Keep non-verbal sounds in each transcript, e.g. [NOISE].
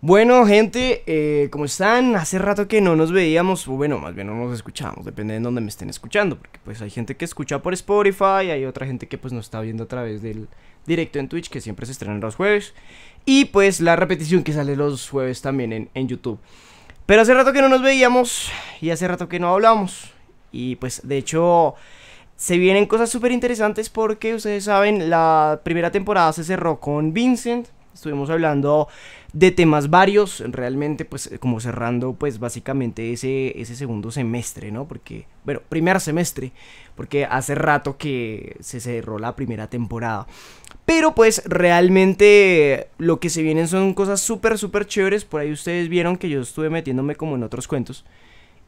Bueno, gente, como eh, ¿cómo están? Hace rato que no nos veíamos, o bueno, más bien no nos escuchábamos, depende de dónde me estén escuchando, porque pues hay gente que escucha por Spotify, hay otra gente que pues nos está viendo a través del directo en Twitch, que siempre se estrena los jueves, y pues la repetición que sale los jueves también en, en YouTube. Pero hace rato que no nos veíamos y hace rato que no hablamos, y pues de hecho se vienen cosas súper interesantes porque ustedes saben, la primera temporada se cerró con Vincent. Estuvimos hablando de temas varios, realmente pues eh, como cerrando pues básicamente ese, segundo semestre, ¿no? Porque, bueno, primer semestre, porque hace rato que se cerró la primera temporada. Pero pues realmente lo que se vienen son cosas súper, súper chéveres. Por ahí ustedes vieron que yo estuve metiéndome como en otros cuentos.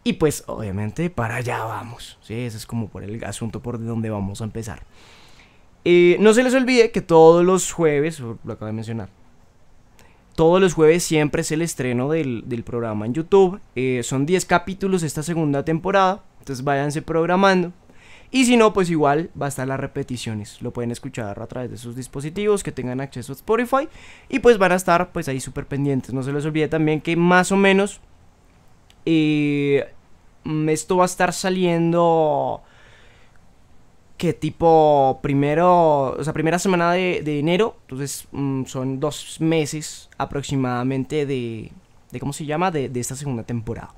Y pues obviamente para allá vamos. Sí, ese es como por el asunto por donde vamos a empezar no se les olvide que todos los jueves, lo acabo de mencionar, todos los jueves siempre es el estreno del, programa en YouTube. Eh, son 10 capítulos esta segunda temporada, entonces váyanse programando. Y si no, pues igual va a estar las repeticiones. Lo pueden escuchar a través de sus dispositivos que tengan acceso a Spotify. Y pues van a estar pues ahí súper pendientes. No se les olvide también que más o menos eh, esto va a estar saliendo que tipo primero, o sea, primera semana de, enero, entonces mm, son dos meses aproximadamente de, de ¿cómo se llama? De, esta segunda temporada.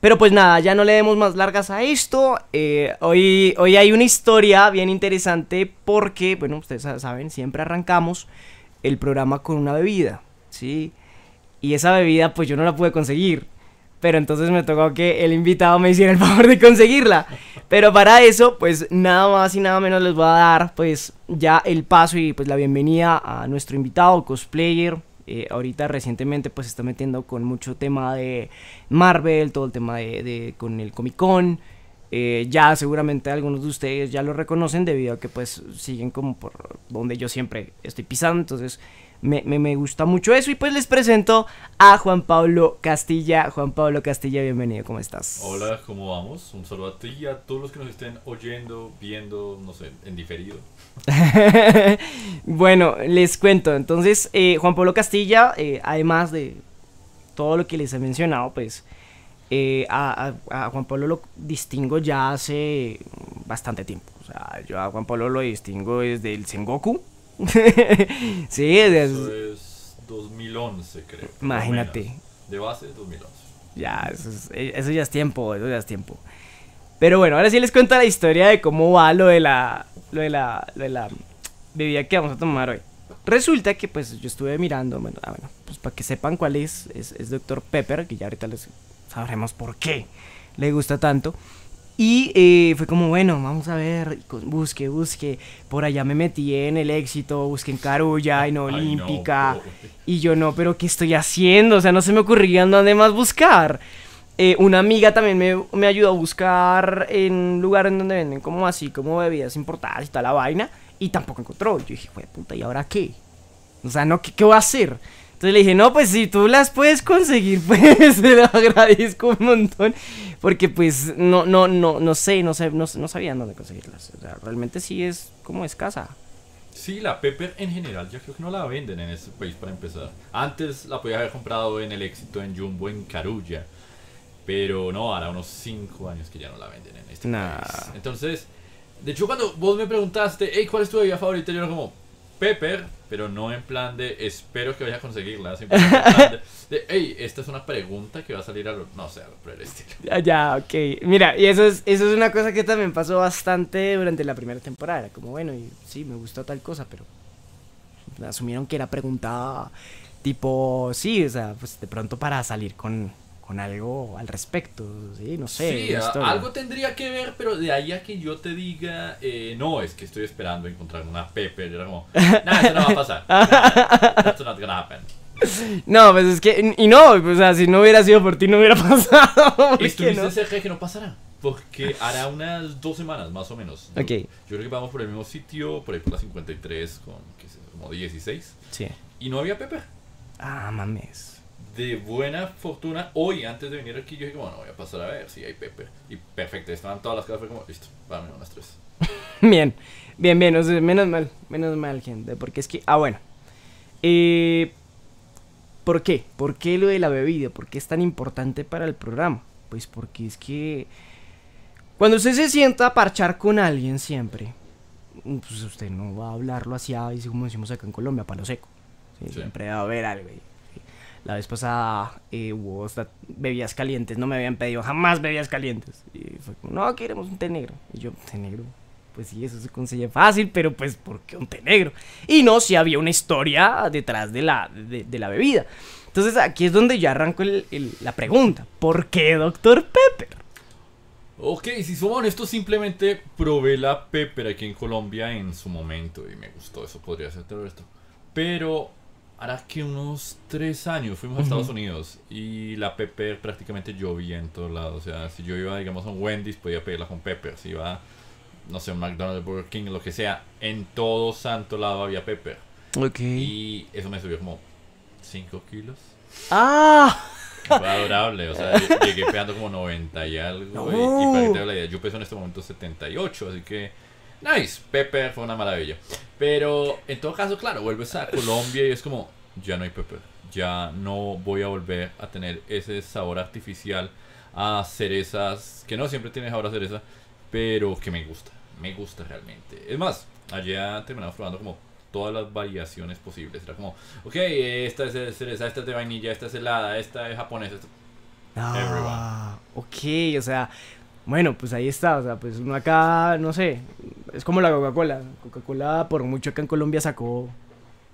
Pero pues nada, ya no le demos más largas a esto. Eh, hoy, hoy hay una historia bien interesante porque, bueno, ustedes saben, siempre arrancamos el programa con una bebida, ¿sí? Y esa bebida pues yo no la pude conseguir pero entonces me tocó que el invitado me hiciera el [LAUGHS] favor de conseguirla. Pero para eso, pues nada más y nada menos les voy a dar pues ya el paso y pues la bienvenida a nuestro invitado cosplayer. Eh, ahorita recientemente pues se está metiendo con mucho tema de Marvel, todo el tema de, con el Comic Con. Eh, ya seguramente algunos de ustedes ya lo reconocen debido a que pues siguen como por donde yo siempre estoy pisando. Entonces me, gusta mucho eso. Y pues les presento a Juan Pablo Castilla. Juan Pablo Castilla, bienvenido, ¿cómo estás? Hola, ¿cómo vamos? Un saludo a ti y a todos los que nos estén oyendo, viendo, no sé, en diferido. [LAUGHS] bueno, les cuento. Entonces, eh, Juan Pablo Castilla, eh, además de todo lo que les he mencionado, pues... Eh, a, a, Juan Pablo lo distingo ya hace bastante tiempo. O sea, yo a Juan Pablo lo distingo desde el Sengoku. [LAUGHS] sí, es 2011, creo. Imagínate. De base, 2011. Ya, eh, eso, ya es tiempo, eso ya es tiempo. Pero bueno, ahora sí les cuento la historia de cómo va lo de la, lo de la, de la bebida que vamos a tomar hoy. Resulta que pues yo estuve mirando, bueno, ah, pues para que sepan cuál es, es, es Dr. Pepper, que ya ahorita les sabremos por qué le gusta tanto. Y eh, fue como, bueno, vamos a ver, busque, busque. Por allá me metí en el éxito, busqué en Carulla, en Olímpica. y yo no, pero ¿qué estoy haciendo? O sea, no se me ocurría dónde más buscar. Eh, una amiga también me, ayudó a buscar en un lugar en donde venden como así, como bebidas importadas y toda la vaina. Y tampoco encontró. Yo dije, puta, ¿y ahora qué? O sea, no, ¿qué, qué voy a hacer? Entonces le dije, no, pues si tú las puedes conseguir, [LAUGHS] pues se lo agradezco un montón. Porque pues no, no, no, no sé, no sé, no, no sabía dónde conseguirlas. realmente sí es como escasa. Sí, la Pepper en general ya creo que no la venden en este país para empezar. Antes la podía haber comprado en El Éxito, en Jumbo, en Carulla. Pero no, ahora unos 5 años que ya no la venden en este país. Entonces, de hecho cuando vos me preguntaste, hey, ¿cuál es tu bebida favorita? Yo era como, Pepper, pero no en plan de espero que vaya a conseguirla. Simplemente en plan de, hey, esta es una pregunta que va a salir a lo. No sé, a lo por estilo. Ya, ah, ya, ok. Mira, y eso es, eso es una cosa que también pasó bastante durante la primera temporada. Como bueno, y sí, me gustó tal cosa, pero asumieron que era pregunta tipo, sí, o sea, pues de pronto para salir con con algo al respecto, ¿sí? No sé. Sí, algo tendría que ver, pero de ahí a que yo te diga, eh, no, es que estoy esperando encontrar una Pepe, era como, nada, eso no va a pasar. [LAUGHS] that's not No, pues es que, y no, pues, o sea, si no hubiera sido por ti no hubiera [LAUGHS] pasado. estuviste cerca de que no pasará, porque hará unas dos semanas más o menos. Ok. Yo, creo que vamos por el mismo sitio, por ahí por la 53 con, qué sé, como 16. Sí. Y no había Pepe. Ah, mames de buena fortuna, hoy antes de venir aquí, yo dije, bueno, voy a pasar a ver si hay Pepper. Y perfecto, estaban todas las casas, fue como, listo, para las tres. [LAUGHS] bien, bien, bien, menos mal, menos mal, gente, porque es que, ah, bueno. Eh, ¿Por qué? ¿Por qué lo de la bebida? ¿Por qué es tan importante para el programa? Pues porque es que cuando usted se sienta a parchar con alguien siempre, pues usted no va a hablarlo así, ah, como decimos acá en Colombia, palo seco. Siempre va a haber algo ahí la vez pasada eh, hubo bebidas calientes, no me habían pedido jamás bebidas calientes. Y fue como, no, queremos un té negro. Y yo, té negro. Pues sí, eso se consigue fácil, pero pues, ¿por qué un té negro? Y no, si había una historia detrás de la, de, la bebida. Entonces aquí es donde yo arranco la pregunta, ¿por qué doctor Pepper? Ok, si somos honestos, simplemente probé la Pepper aquí en Colombia en su momento y me gustó, eso podría ser todo esto. Pero Ahora que unos tres años fuimos a Estados Unidos y la Pepper prácticamente llovía en todos lados. O sea, si yo iba, digamos, a un Wendy's, podía pedirla con Pepper. Si iba, no sé, un McDonald's, Burger King, lo que sea, en todo santo lado había Pepper. Ok. Y eso me subió como 5 kilos. ¡Ah! Fue adorable, o sea, [LAUGHS] llegué pegando como 90 y algo. Y, para que te la idea, yo peso en este momento 78, así que nice, Pepper fue una maravilla. Pero en todo caso, claro, vuelves a Colombia y es como, ya no hay Pepper, ya no voy a volver a tener ese sabor artificial a cerezas, que no siempre tienes sabor a cereza, pero que me gusta, me gusta realmente. Es más, allá terminamos probando como todas las variaciones posibles. Era como, ok, esta es de cereza, esta es de vainilla, esta es helada, esta es japonesa. Ah, Everyone. ok, o sea, bueno, pues ahí está, o sea, pues uno acá, no sé, es como la Coca-Cola. Coca-Cola, por mucho acá en Colombia sacó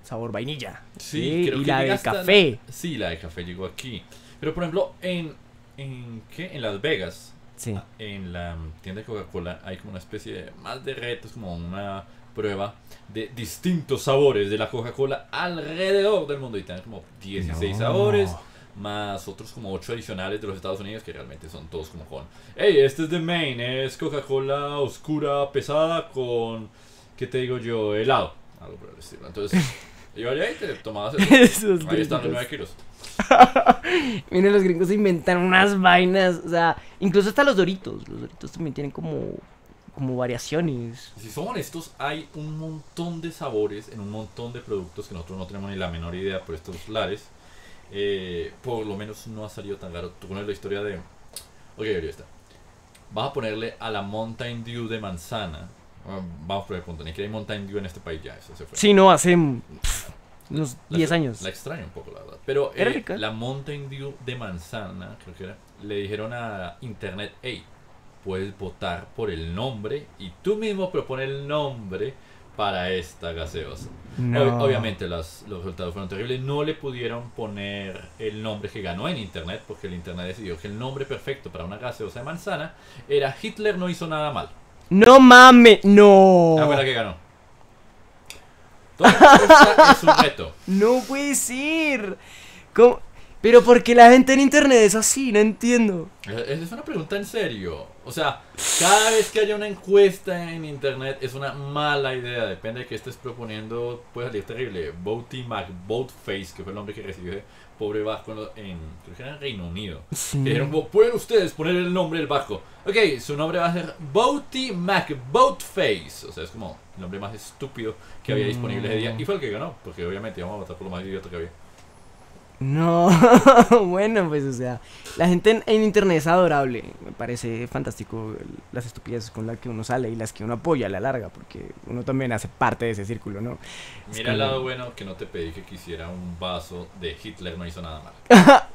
sabor vainilla. Sí, y la de café. Sí, la de café llegó aquí. Pero por ejemplo, en, en, ¿qué? en Las Vegas, en la tienda de Coca-Cola, hay como una especie de, más de retos, como una prueba de distintos sabores de la Coca-Cola alrededor del mundo. Y tienen como 16 sabores más otros como 8 adicionales de los Estados Unidos, que realmente son todos como con, hey, este es de Maine, es Coca-Cola oscura, pesada, con, ¿qué te digo yo? Helado. Algo por el Entonces, [LAUGHS] yo allá y te tomabas Ahí están los 9 kilos. [LAUGHS] Miren, los gringos inventan unas vainas, o sea, incluso hasta los doritos, los doritos también tienen como como variaciones. Si son honestos, hay un montón de sabores en un montón de productos que nosotros no tenemos ni la menor idea por estos lares. Eh, por lo menos no ha salido tan caro. Tú conoces la historia de... Ok, ya está. Vas a ponerle a la Mountain Dew de manzana. Ah, vamos por el punto. Ni que hay Mountain Dew en este país ya. Eso se fue. Sí, no, hace unos 10 años. La extraño un poco, la verdad. Pero eh, la Mountain Dew de manzana, creo que era, le dijeron a Internet, hey, puedes votar por el nombre y tú mismo propone el nombre para esta gaseosa. obviamente los resultados fueron terribles. No le pudieron poner el nombre que ganó en internet, porque el internet decidió que el nombre perfecto para una gaseosa de manzana era Hitler no hizo nada mal. No mames, no. Ah, la que ganó. Todo [LAUGHS] es un reto. No puede ser. ¿Cómo? Pero porque la gente en internet es así, no entiendo. Eh, es una pregunta en serio. O sea, cada vez que haya una encuesta en internet es una mala idea. Depende de que estés proponiendo, puede salir terrible. Boaty McBoatface, que fue el nombre que recibió ese pobre vasco en, creo Reino Unido. pueden ustedes poner el nombre del vasco. Ok, su nombre va a ser Boaty McBoatface. O sea, es como el nombre más estúpido que había disponible ese día. Mm. Y fue el que ganó, porque obviamente vamos a votar por lo más idiota que había. No, [LAUGHS] bueno, pues o sea, la gente en, internet es adorable, me parece fantástico las estupideces con las que uno sale y las que uno apoya a la larga, porque uno también hace parte de ese círculo, ¿no? Mira el lado bueno que no te pedí que quisiera un vaso de Hitler, no hizo nada mal. [LAUGHS]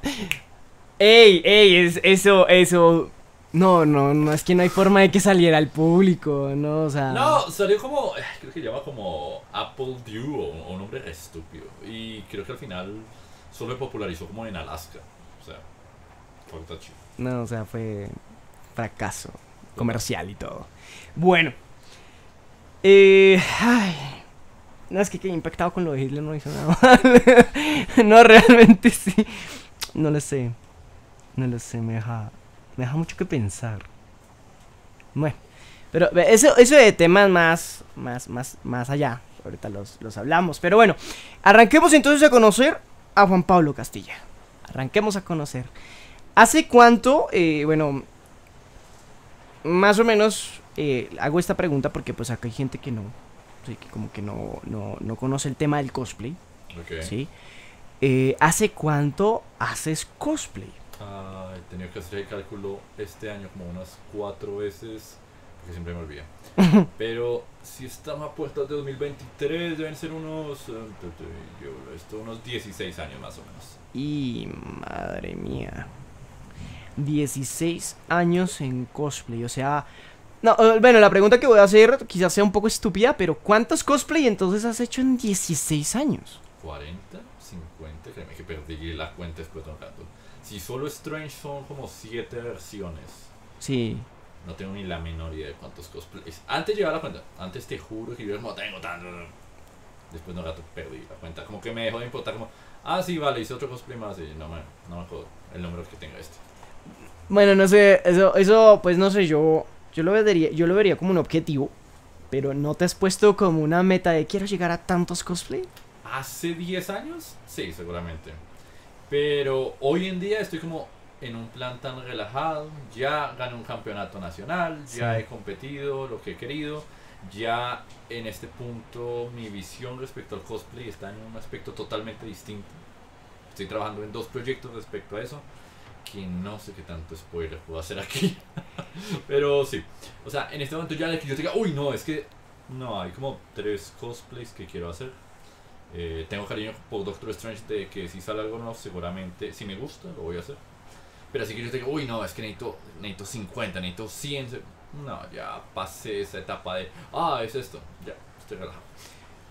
ey, ey, es, eso, eso, no, no, no, es que no hay forma de que saliera al público, ¿no? O sea... No, salió como, eh, creo que llama como Apple Dew o un hombre estúpido. Y creo que al final solo popularizó como en Alaska. O sea, fue No, o sea, fue fracaso comercial y todo. Bueno. Eh, ay, no, es que quedé impactado con lo de Hitler, no hizo nada [LAUGHS] no, realmente sí. No lo sé. No lo sé, me deja, me deja mucho que pensar. Bueno, pero eso, eso de temas más, más, más, más allá. Ahorita los, los hablamos. Pero bueno, arranquemos entonces a conocer a Juan Pablo Castilla. Arranquemos a conocer. ¿Hace cuánto, eh, bueno, más o menos eh, hago esta pregunta porque pues acá hay gente que no, que como que no, no, conoce el tema del cosplay. ¿sí? Eh, ¿Hace cuánto haces cosplay? he ah, tenido que hacer el cálculo este año como unas cuatro veces que siempre me olvida. [LAUGHS] Pero si estamos a puertas de 2023, deben ser unos. Yo, eh, esto, unos 16 años más o menos. Y madre mía. 16 años en cosplay, o sea. No, eh, bueno, la pregunta que voy a hacer quizás sea un poco estúpida, pero ¿cuántos cosplay entonces has hecho en 16 años? 40, 50, créeme que perdí las cuentas por Si solo Strange son como 7 versiones. Sí. No tengo ni la menor idea de cuántos cosplays. Antes llegaba la cuenta. Antes te juro que yo como, tengo tanto. Después no gato perdí la cuenta. Como que me dejó de importar como, ah sí, vale, hice otro cosplay más y no me, no jodo el número que tenga este. Bueno, no sé, eso, eso pues no sé, yo, yo lo vería, yo lo vería como un objetivo. Pero no te has puesto como una meta de quiero llegar a tantos cosplays. ¿Hace 10 años? Sí, seguramente. Pero hoy en día estoy como, en un plan tan relajado, ya gané un campeonato nacional, ya he competido lo que he querido, ya en este punto mi visión respecto al cosplay está en un aspecto totalmente distinto. Estoy trabajando en dos proyectos respecto a eso, que no sé qué tanto spoiler puedo hacer aquí. [LAUGHS] Pero sí, o sea, en este momento ya que yo diga, uy, no, es que no, hay como tres cosplays que quiero hacer. Eh, tengo cariño por Doctor Strange de que si sale algo nuevo, seguramente, si me gusta, lo voy a hacer. Pero así que yo te digo, uy, no, es que necesito, 50, necesito 100. No, ya pasé esa etapa de, ah, es esto, ya, estoy relajado.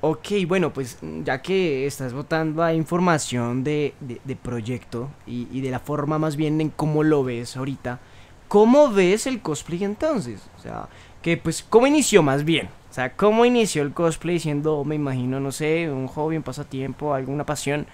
Ok, bueno, pues ya que estás votando a información de, de, de proyecto y, y, de la forma más bien en cómo lo ves ahorita, ¿cómo ves el cosplay entonces? O sea, que pues, ¿cómo inició más bien? O sea, ¿cómo inició el cosplay siendo, me imagino, no sé, un hobby, un pasatiempo, alguna pasión?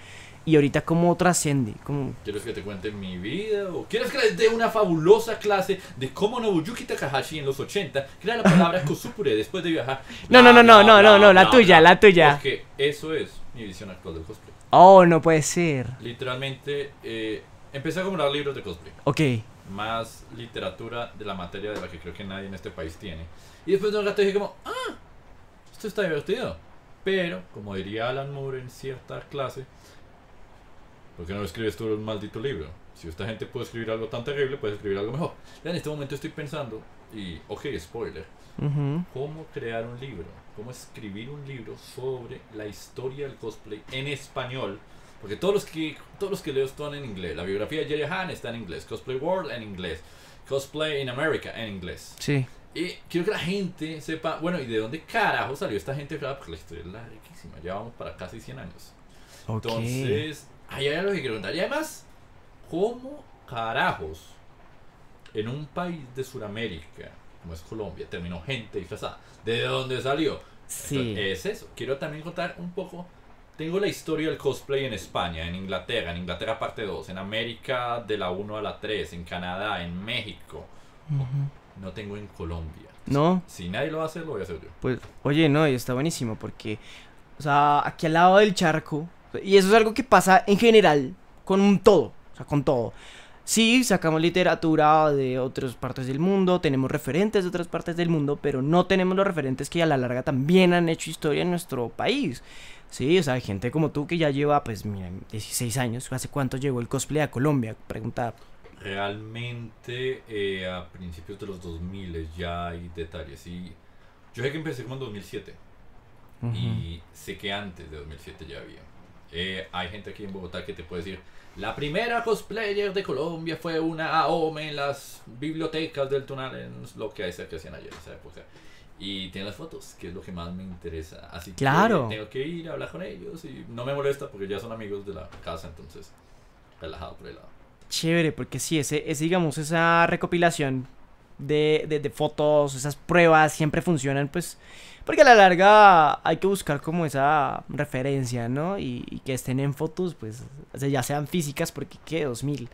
y ahorita cómo trasciende. Cómo... ¿Quieres que te cuente mi vida? ¿O quieres que les dé una fabulosa clase de cómo Nobuyuki Takahashi en los 80 crea la palabra [LAUGHS] Kusupure después de viajar? No, no, no, no, no, no, no, la tuya, la tuya. que eso es mi visión actual del cosplay. Oh, no puede ser. Literalmente, eh, empecé a comprar libros de cosplay. Ok. Más literatura de la materia de la que creo que nadie en este país tiene. Y después de un rato dije como, ah, esto está divertido. Pero, como diría Alan Moore en cierta clase, ¿Por qué no escribes tú un maldito libro? Si esta gente puede escribir algo tan terrible, puede escribir algo mejor. Ya en este momento estoy pensando, y, ok, spoiler, ¿cómo crear un libro? ¿Cómo escribir un libro sobre la historia del cosplay en español? Porque todos los que, todos los que leo están en inglés. La biografía de Jerry Han está en inglés. Cosplay World en inglés. Cosplay in America en inglés. Sí. Y quiero que la gente sepa, bueno, ¿y de dónde carajo salió esta gente? Porque la historia es larguísima, ya para casi 100 años. Entonces, Ahí Hay algo que contar, Y además, ¿cómo carajos en un país de Sudamérica, como es Colombia, terminó gente disfrazada? ¿De dónde salió? Sí. es eso. Quiero también contar un poco. Tengo la historia del cosplay en España, en Inglaterra, en Inglaterra parte 2, en América de la 1 a la 3, en Canadá, en México. No tengo en Colombia. No. Si, nadie lo hace, lo voy a hacer yo. Pues, oye, no, y está buenísimo porque, o sea, aquí al lado del charco y eso es algo que pasa en general con un todo, o sea, con todo. Sí, sacamos literatura de otras partes del mundo, tenemos referentes de otras partes del mundo, pero no tenemos los referentes que a la larga también han hecho historia en nuestro país. Sí, o sea, hay gente como tú que ya lleva, pues, mira, 16 años. ¿Hace cuánto llegó el cosplay a Colombia? Pregunta. Realmente eh, a principios de los 2000 ya hay detalles. Y yo sé que empecé como en 2007. Y sé que antes de 2007 ya había. Eh, hay gente aquí en Bogotá que te puede decir, la primera cosplayer de Colombia fue una AOME en las bibliotecas del Tunal, en lo que hay que hacían ayer, esa época. Y tiene las fotos, que es lo que más me interesa. Así que tengo que ir a hablar con ellos y no me molesta porque ya son amigos de la casa, entonces relajado por el lado. Chévere, porque sí, ese, ese digamos, esa recopilación de, de, de fotos, esas pruebas siempre funcionan, pues porque a la larga hay que buscar como esa referencia, ¿no? Y, que estén en fotos, pues ya sean físicas, porque ¿qué? 2000.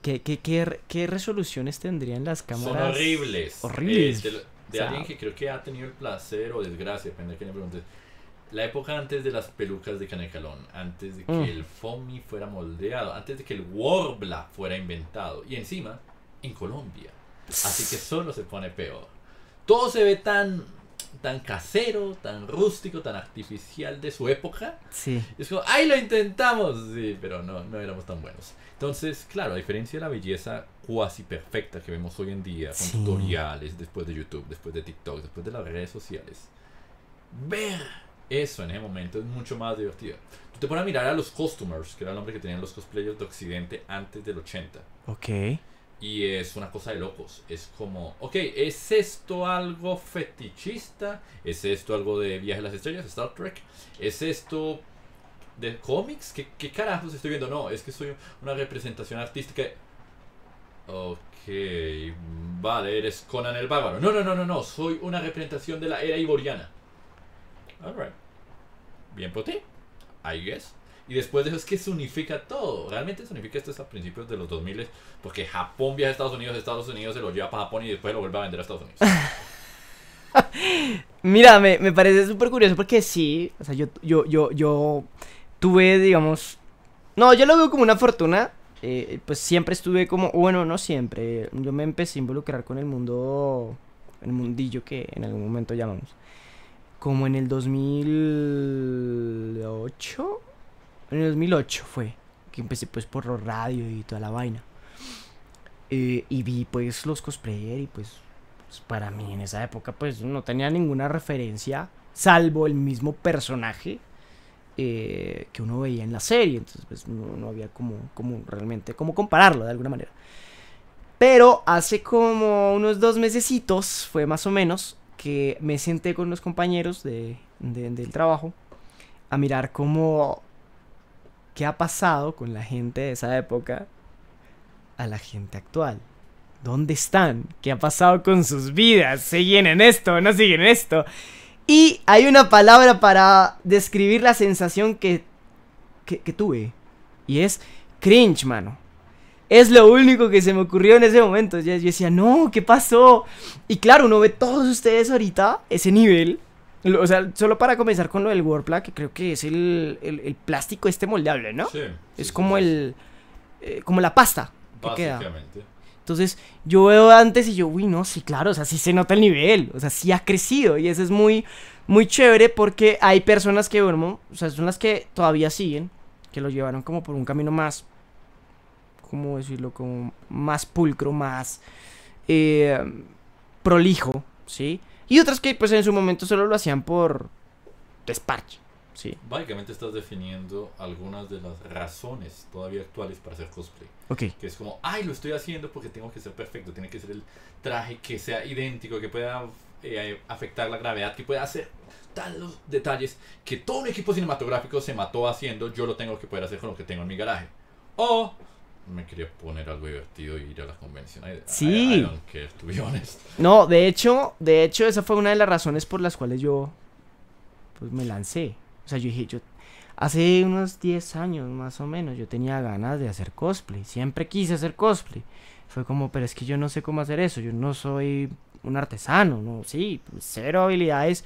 ¿Qué, qué, qué, qué resoluciones tendrían las cámaras? Son horribles. Horribles. Eh, de, alguien que creo que ha tenido el placer o desgracia, depende de quién le preguntes. La época antes de las pelucas de Canecalón, antes de que mm. el FOMI fuera moldeado, antes de que el Warbla fuera inventado. Y encima, en Colombia. Así que solo se pone peor. Todo se ve tan tan casero, tan rústico, tan artificial de su época. Sí. Es como, ¡ay, lo intentamos! Sí, pero no, no éramos tan buenos. Entonces, claro, a diferencia de la belleza cuasi perfecta que vemos hoy en día, con tutoriales, después de YouTube, después de TikTok, después de las redes sociales, ver eso en ese momento es mucho más divertido. Tú te pones a mirar a los costumers, que era el nombre que tenían los cosplayers de Occidente antes del 80. Ok y es una cosa de locos. Es como, ok, ¿es esto algo fetichista? ¿Es esto algo de Viaje a las Estrellas, Star Trek? ¿Es esto de cómics? ¿Qué, ¿Qué, carajos estoy viendo? No, es que soy una representación artística. Ok, vale, eres Conan el Bárbaro. No, no, no, no, no, soy una representación de la era iboriana. Alright. Bien por ti, I guess. Y después de eso es que se unifica todo. Realmente se unifica esto a principios de los 2000 porque Japón viaja a Estados Unidos, Estados Unidos se lo lleva para Japón y después lo vuelve a vender a Estados Unidos. [LAUGHS] Mira, me, parece súper curioso porque sí, o sea, yo, yo, yo, yo tuve, digamos, no, yo lo veo como una fortuna. Eh, pues siempre estuve como, bueno, no siempre, yo me empecé a involucrar con el mundo, el mundillo que en algún momento llamamos como en el 2008, en el 2008 fue que empecé pues por los radio y toda la vaina. Eh, y vi pues los cosplayer y pues, pues, para mí en esa época pues no tenía ninguna referencia salvo el mismo personaje eh, que uno veía en la serie. Entonces pues no, había como, como realmente como compararlo de alguna manera. Pero hace como unos dos mesecitos, fue más o menos, que me senté con unos compañeros de, de, del trabajo a mirar cómo qué ha pasado con la gente de esa época a la gente actual. ¿Dónde están? ¿Qué ha pasado con sus vidas? ¿Siguen en esto? ¿No siguen en esto? Y hay una palabra para describir la sensación que, tuve. Y es cringe, mano. Es lo único que se me ocurrió en ese momento. yo decía, no, ¿qué pasó? Y claro, uno ve todos ustedes ahorita, ese nivel, o sea, solo para comenzar con lo del Warpla que creo que es el, plástico este moldeable, ¿no? Sí. es como el. Eh, como la pasta. Básicamente. Entonces, yo veo antes y yo, uy, no, sí, claro, o sea, sí se nota el nivel, o sea, sí ha crecido y eso es muy, muy chévere porque hay personas que, bueno, o sea, son las que todavía siguen, que lo llevaron como por un camino más, ¿cómo decirlo? Como más pulcro, más eh, prolijo, ¿sí? sí y otras que pues en su momento solo lo hacían por despacho, Sí. Básicamente estás definiendo algunas de las razones todavía actuales para hacer cosplay. Ok. Que es como, ay, lo estoy haciendo porque tengo que ser perfecto, tiene que ser el traje que sea idéntico, que pueda eh, afectar la gravedad, que pueda hacer los detalles que todo un equipo cinematográfico se mató haciendo, yo lo tengo que poder hacer con lo que tengo en mi garaje. O me quería poner algo divertido y ir a las convenciones. Sí. Aunque No, de hecho, de hecho, esa fue una de las razones por las cuales yo pues me lancé. O sea, yo dije, yo hace unos 10 años más o menos yo tenía ganas de hacer cosplay, siempre quise hacer cosplay. Fue como, pero es que yo no sé cómo hacer eso, yo no soy un artesano, no, sí, cero habilidades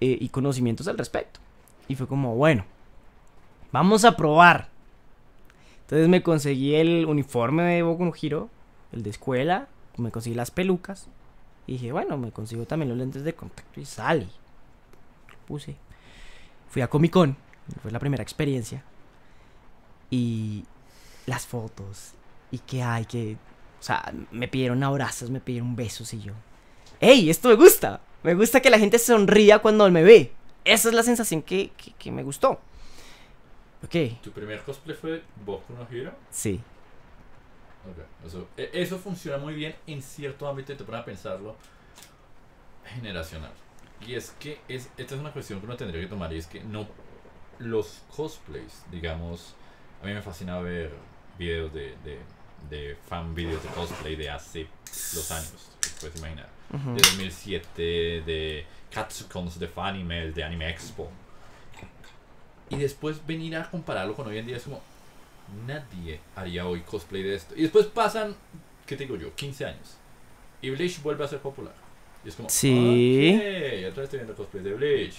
eh, y conocimientos al respecto. Y fue como, bueno, vamos a probar entonces me conseguí el uniforme de Boku no el de escuela, me conseguí las pelucas. Y dije, bueno, me consigo también los lentes de contacto y salí. Puse. Fui a Comic Con, fue la primera experiencia. Y las fotos. Y que hay que. O sea, me pidieron abrazos, me pidieron besos y yo. ¡Ey! Esto me gusta. Me gusta que la gente sonría cuando me ve. Esa es la sensación que me gustó. ¿Tu primer cosplay fue vos no Hero? Sí. Eso, e, eso, funciona muy bien en cierto ámbito te pones a pensarlo generacional. Y es que es, esta es una cuestión que uno tendría que tomar y es que no los cosplays, digamos, a mí me fascina ver videos de, de, de fan videos de cosplay de hace los años, puedes imaginar, de 2007, de Katsukons, de Fanimel, de Anime Expo, y después venir a compararlo con hoy en día es como, nadie haría hoy cosplay de esto. Y después pasan, ¿qué te digo yo? 15 años. Y Bleach vuelve a ser popular. Y es como, sí. otra vez estoy viendo cosplay de Bleach.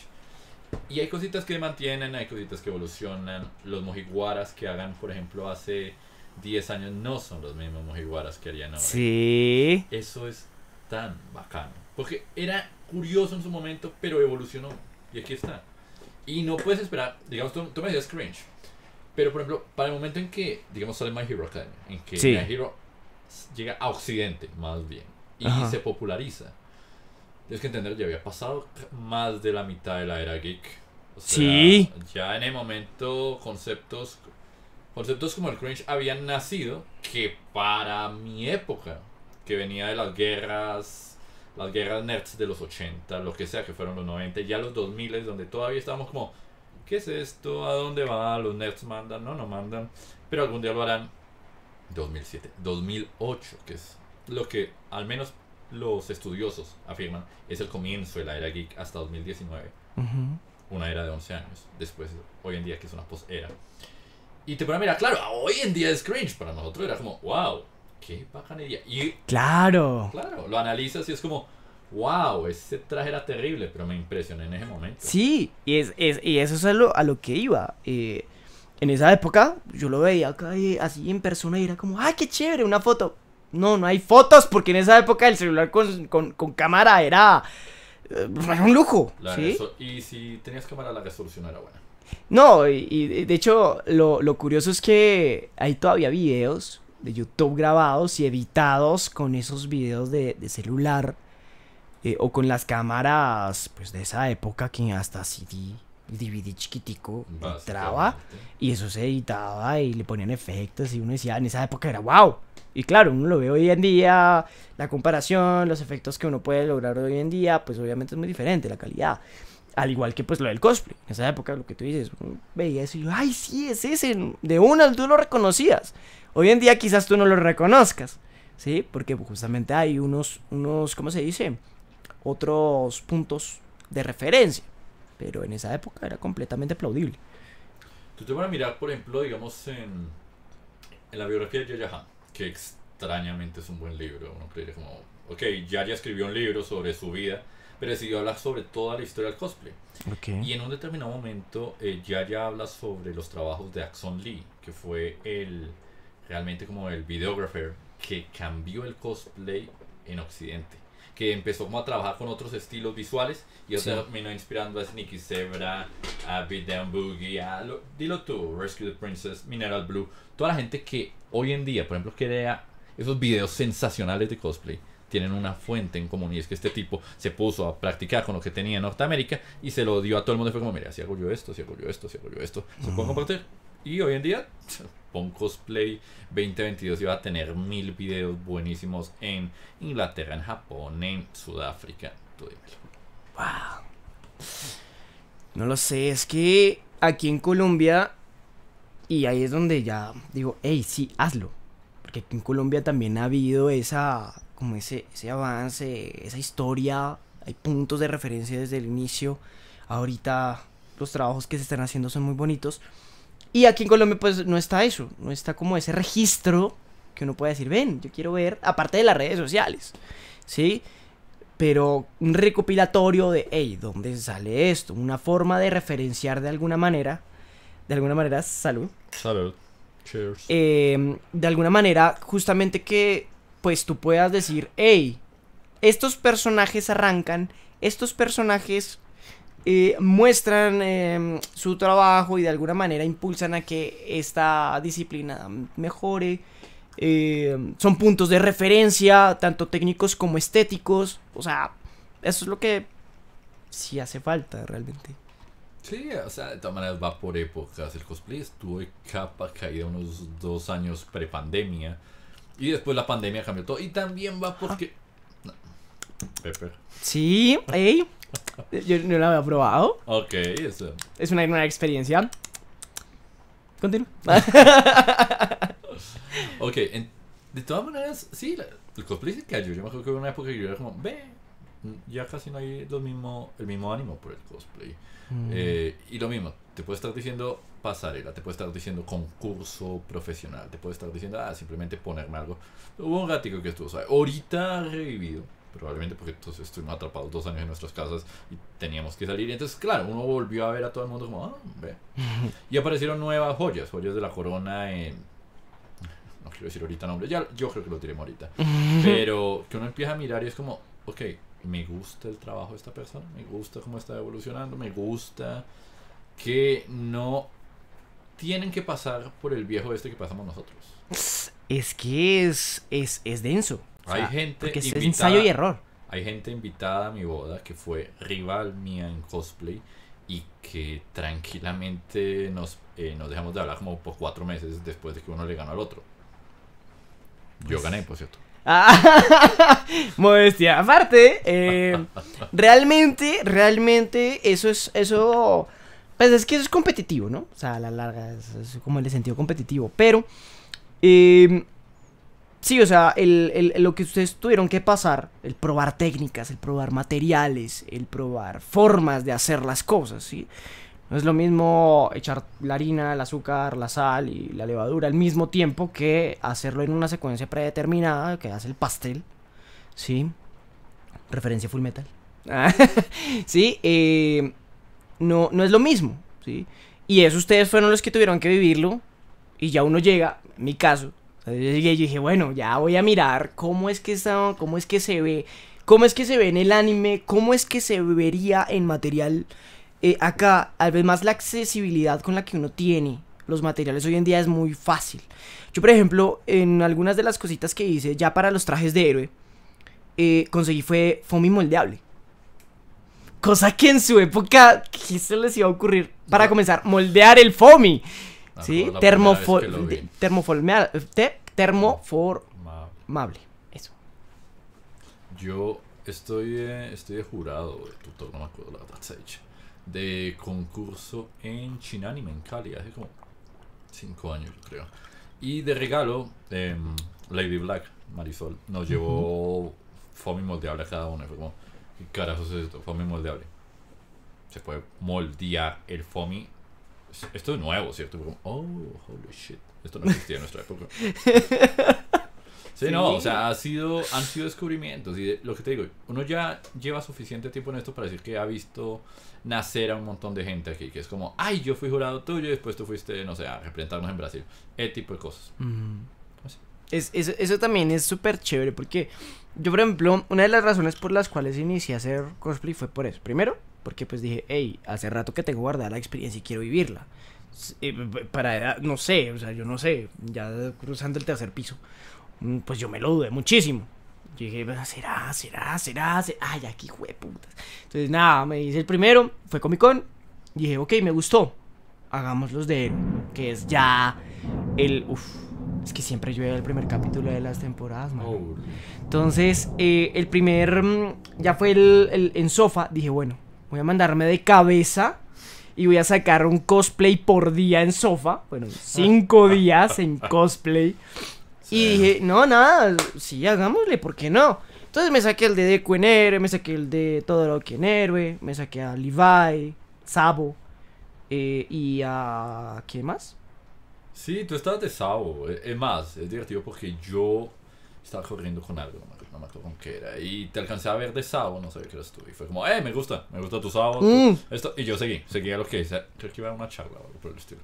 Y hay cositas que mantienen, hay cositas que evolucionan. Los mojiguaras que hagan, por ejemplo, hace 10 años no son los mismos mojiguaras que harían ahora. Sí. Eso es tan bacano. Porque era curioso en su momento, pero evolucionó. Y aquí está. Y no puedes esperar, digamos, tú, me decías cringe. Pero, por ejemplo, para el momento en que, digamos, sale My Hero Academia, en que My Hero llega a Occidente, más bien, y se populariza. Tienes que entender, ya había pasado más de la mitad de la era geek. O sea, sí. Ya en el momento, conceptos, conceptos como el cringe habían nacido, que para mi época, que venía de las guerras las guerras nerds de los 80, lo que sea que fueron los 90, ya los 2000 es donde todavía estábamos como, ¿qué es esto? ¿A dónde va? Los nerds mandan, no, no mandan, pero algún día lo harán. 2007, 2008, que es lo que al menos los estudiosos afirman es el comienzo de la era geek hasta 2019. Una era de 11 años, después hoy en día que es una post-era. Y te ponen a mirar, claro, hoy en día es cringe, para nosotros era como, wow, qué Y claro. Claro, lo analizas y es como, wow, ese traje era terrible, pero me impresioné en ese momento. Sí, y, y eso es a lo, que iba. Eh, en esa época yo lo veía eh, así en persona y era como, ay, qué chévere, una foto. No, no hay fotos porque en esa época el celular con, cámara eh, era, un lujo. ¿sí? Y si tenías cámara la resolución era buena. No, y, de hecho lo, lo curioso es que hay todavía videos de YouTube grabados y editados con esos videos de, celular eh, o con las cámaras pues de esa época que hasta CD, DVD chiquitico entraba y eso se editaba y le ponían efectos y uno decía en esa época era wow. Y claro, uno lo ve hoy en día, la comparación, los efectos que uno puede lograr hoy en día, pues obviamente es muy diferente la calidad. Al igual que pues lo del cosplay. En esa época lo que tú dices, veía eso y yo, ay, sí, es ese. De una tú lo reconocías. Hoy en día quizás tú no lo reconozcas, ¿sí? Porque justamente hay unos, unos, ¿cómo se dice? Otros puntos de referencia. Pero en esa época era completamente aplaudible. Tú te vas a mirar, por ejemplo, digamos, en, en la biografía de Yaya Han, que extrañamente es un buen libro. Uno creería como, ok, Yaya escribió un libro sobre su vida, pero decidió hablar sobre toda la historia del cosplay. Okay. Y en un determinado momento, eh, Yaya habla sobre los trabajos de Axon Lee, que fue el realmente como el videographer que cambió el cosplay en Occidente. Que empezó como a trabajar con otros estilos visuales y eso inspirando a Sneaky Zebra, a Beat Boogie, a Dilo tú, Rescue the Princess, Mineral Blue. Toda la gente que hoy en día, por ejemplo, crea esos videos sensacionales de cosplay tienen una fuente en común y es que este tipo se puso a practicar con lo que tenía en Norteamérica y se lo dio a todo el mundo. Y fue como, mira, si hago yo esto, si hago yo esto, si hago yo esto, ¿se puede compartir? Y hoy en día, [LAUGHS] pon cosplay 2022 iba va a tener mil videos buenísimos en Inglaterra, en Japón, en Sudáfrica. Tú dímelo. Wow. No lo sé, es que aquí en Colombia, y ahí es donde ya digo, hey, sí, hazlo. Porque aquí en Colombia también ha habido esa, como ese, ese avance, esa historia, hay puntos de referencia desde el inicio. Ahorita los trabajos que se están haciendo son muy bonitos. Y aquí en Colombia pues no está eso, no está como ese registro que uno puede decir, ven, yo quiero ver, aparte de las redes sociales, ¿sí? Pero un recopilatorio de, hey, ¿dónde sale esto? Una forma de referenciar de alguna manera, de alguna manera, salud. Salud. Cheers. Em, de alguna manera, justamente que pues tú puedas decir, hey, estos personajes arrancan, estos personajes eh, muestran em, su trabajo y de alguna manera impulsan a que esta disciplina mejore. Em, son puntos de referencia, tanto técnicos como estéticos. O sea, eso es lo que sí hace falta realmente. Sí, o sea, de todas maneras va por épocas. El cosplay estuvo en capa caída unos dos años prepandemia. Y después la pandemia cambió todo. Y también va porque. Ah. Pepper. Sí, ey, yo no la había probado. Ok, eso. Es una nueva experiencia. Continúa. [LAUGHS] ok, de todas maneras, sí, el cosplay se cayó. Yo me acuerdo que hubo una época que yo era como, ve, ya casi no hay lo mismo, el mismo ánimo por el cosplay. Mm. Eh, y lo mismo, te puede estar diciendo pasarela, te puede estar diciendo concurso profesional, te puede estar diciendo, ah, simplemente ponerme algo. Hubo un gatito que estuvo, ¿sabes? sea, ahorita revivido probablemente porque estuvimos atrapados dos años en nuestras casas y teníamos que salir. Y entonces, claro, uno volvió a ver a todo el mundo como, ah, ve. [LAUGHS] Y aparecieron nuevas joyas, joyas de la corona en... No quiero decir ahorita nombre, ya, yo creo que lo diremos ahorita. [LAUGHS] Pero que uno empieza a mirar y es como, ok, me gusta el trabajo de esta persona, me gusta cómo está evolucionando, me gusta que no tienen que pasar por el viejo este que pasamos nosotros. Es que es, es denso hay gente invitada. es ensayo y error. Hay gente invitada a mi boda que fue rival mía en cosplay y que tranquilamente nos, eh, nos dejamos de hablar como por cuatro meses después de que uno le ganó al otro. Yo pues gané, por cierto. [LAUGHS] Modestia. Aparte, eh, [LAUGHS] realmente, realmente, eso es, eso, pues es que eso es competitivo, ¿no? O sea, a la larga, es, como el sentido competitivo, pero... Eh, Sí, o sea, el, lo que ustedes tuvieron que pasar, el probar técnicas, el probar materiales, el probar formas de hacer las cosas, ¿sí? No es lo mismo echar la harina, el azúcar, la sal y la levadura al mismo tiempo que hacerlo en una secuencia predeterminada que hace el pastel, ¿sí? Referencia full metal. [LAUGHS] sí, eh, no, no es lo mismo, ¿sí? Y eso ustedes fueron los que tuvieron que vivirlo y ya uno llega, en mi caso, entonces yo dije, bueno, ya voy a mirar cómo es que está, cómo es que se ve, cómo es que se ve en el anime, cómo es que se vería en material al eh, acá. más la accesibilidad con la que uno tiene los materiales hoy en día es muy fácil. Yo, por ejemplo, en algunas de las cositas que hice ya para los trajes de héroe, eh, conseguí fue foamy moldeable. Cosa que en su época, ¿qué se les iba a ocurrir? Para comenzar, moldear el foamy. Ah, sí, termofol termoformable. termoformable. Eso. Yo estoy, eh, estoy jurado, de no me acuerdo la fecha de concurso en Chinanime, en Cali, hace como 5 años, creo. Y de regalo, em, Lady Black, Marisol, nos llevó foamy moldeable a cada uno. Fue como, ¿qué carajo es esto? Foamy moldeable. Se puede moldear el foamy esto es nuevo, ¿cierto? oh, holy shit, esto no existía en nuestra época. [LAUGHS] Sí, no, o sea, ha sido, han sido descubrimientos. Y lo que te digo, uno ya lleva suficiente tiempo en esto para decir que ha visto nacer a un montón de gente aquí, que es como, ay, yo fui jurado tuyo y después tú fuiste, no sé, a representarnos en Brasil. Ese tipo de cosas. Es, eso también es súper chévere porque yo, por ejemplo, una de las razones por las cuales inicié a hacer cosplay fue por eso. Primero, porque pues dije, hey, hace rato que tengo guardada la experiencia y quiero vivirla. Eh, para edad, no sé, o sea, yo no sé, ya cruzando el tercer piso, mm, pues yo me lo dudé muchísimo. dije, ah, será, será, será, será? ay, aquí putas. Entonces, nada, me hice el primero, fue Comic Con, dije, ok, me gustó, hagamos los de él, que es ya el, uff, es que siempre llueve el primer capítulo de las temporadas, man. Oh. Entonces, eh, el primer. Mm, ya fue el, en sofa. Dije, bueno, voy a mandarme de cabeza y voy a sacar un cosplay por día en sofa. Bueno, [LAUGHS] cinco días en cosplay. Y dije, no, nada, sí, hagámosle, ¿por qué no? Entonces me saqué el de Deku en héroe, me saqué el de Todo lo que en héroe, me saqué a Levi, Sabo eh, y a. ¿Qué más? Sí, tú estabas de Sao. Eh, es más, es divertido porque yo estaba corriendo con algo, no me, acuerdo con qué era. Y te alcancé a ver de Sao, no sabía que eras tú. Y fue como, eh, me gusta, me gusta tu Sao. Mm. esto. Y yo seguí, seguí a lo que hice. Creo que iba a una charla o algo por el estilo.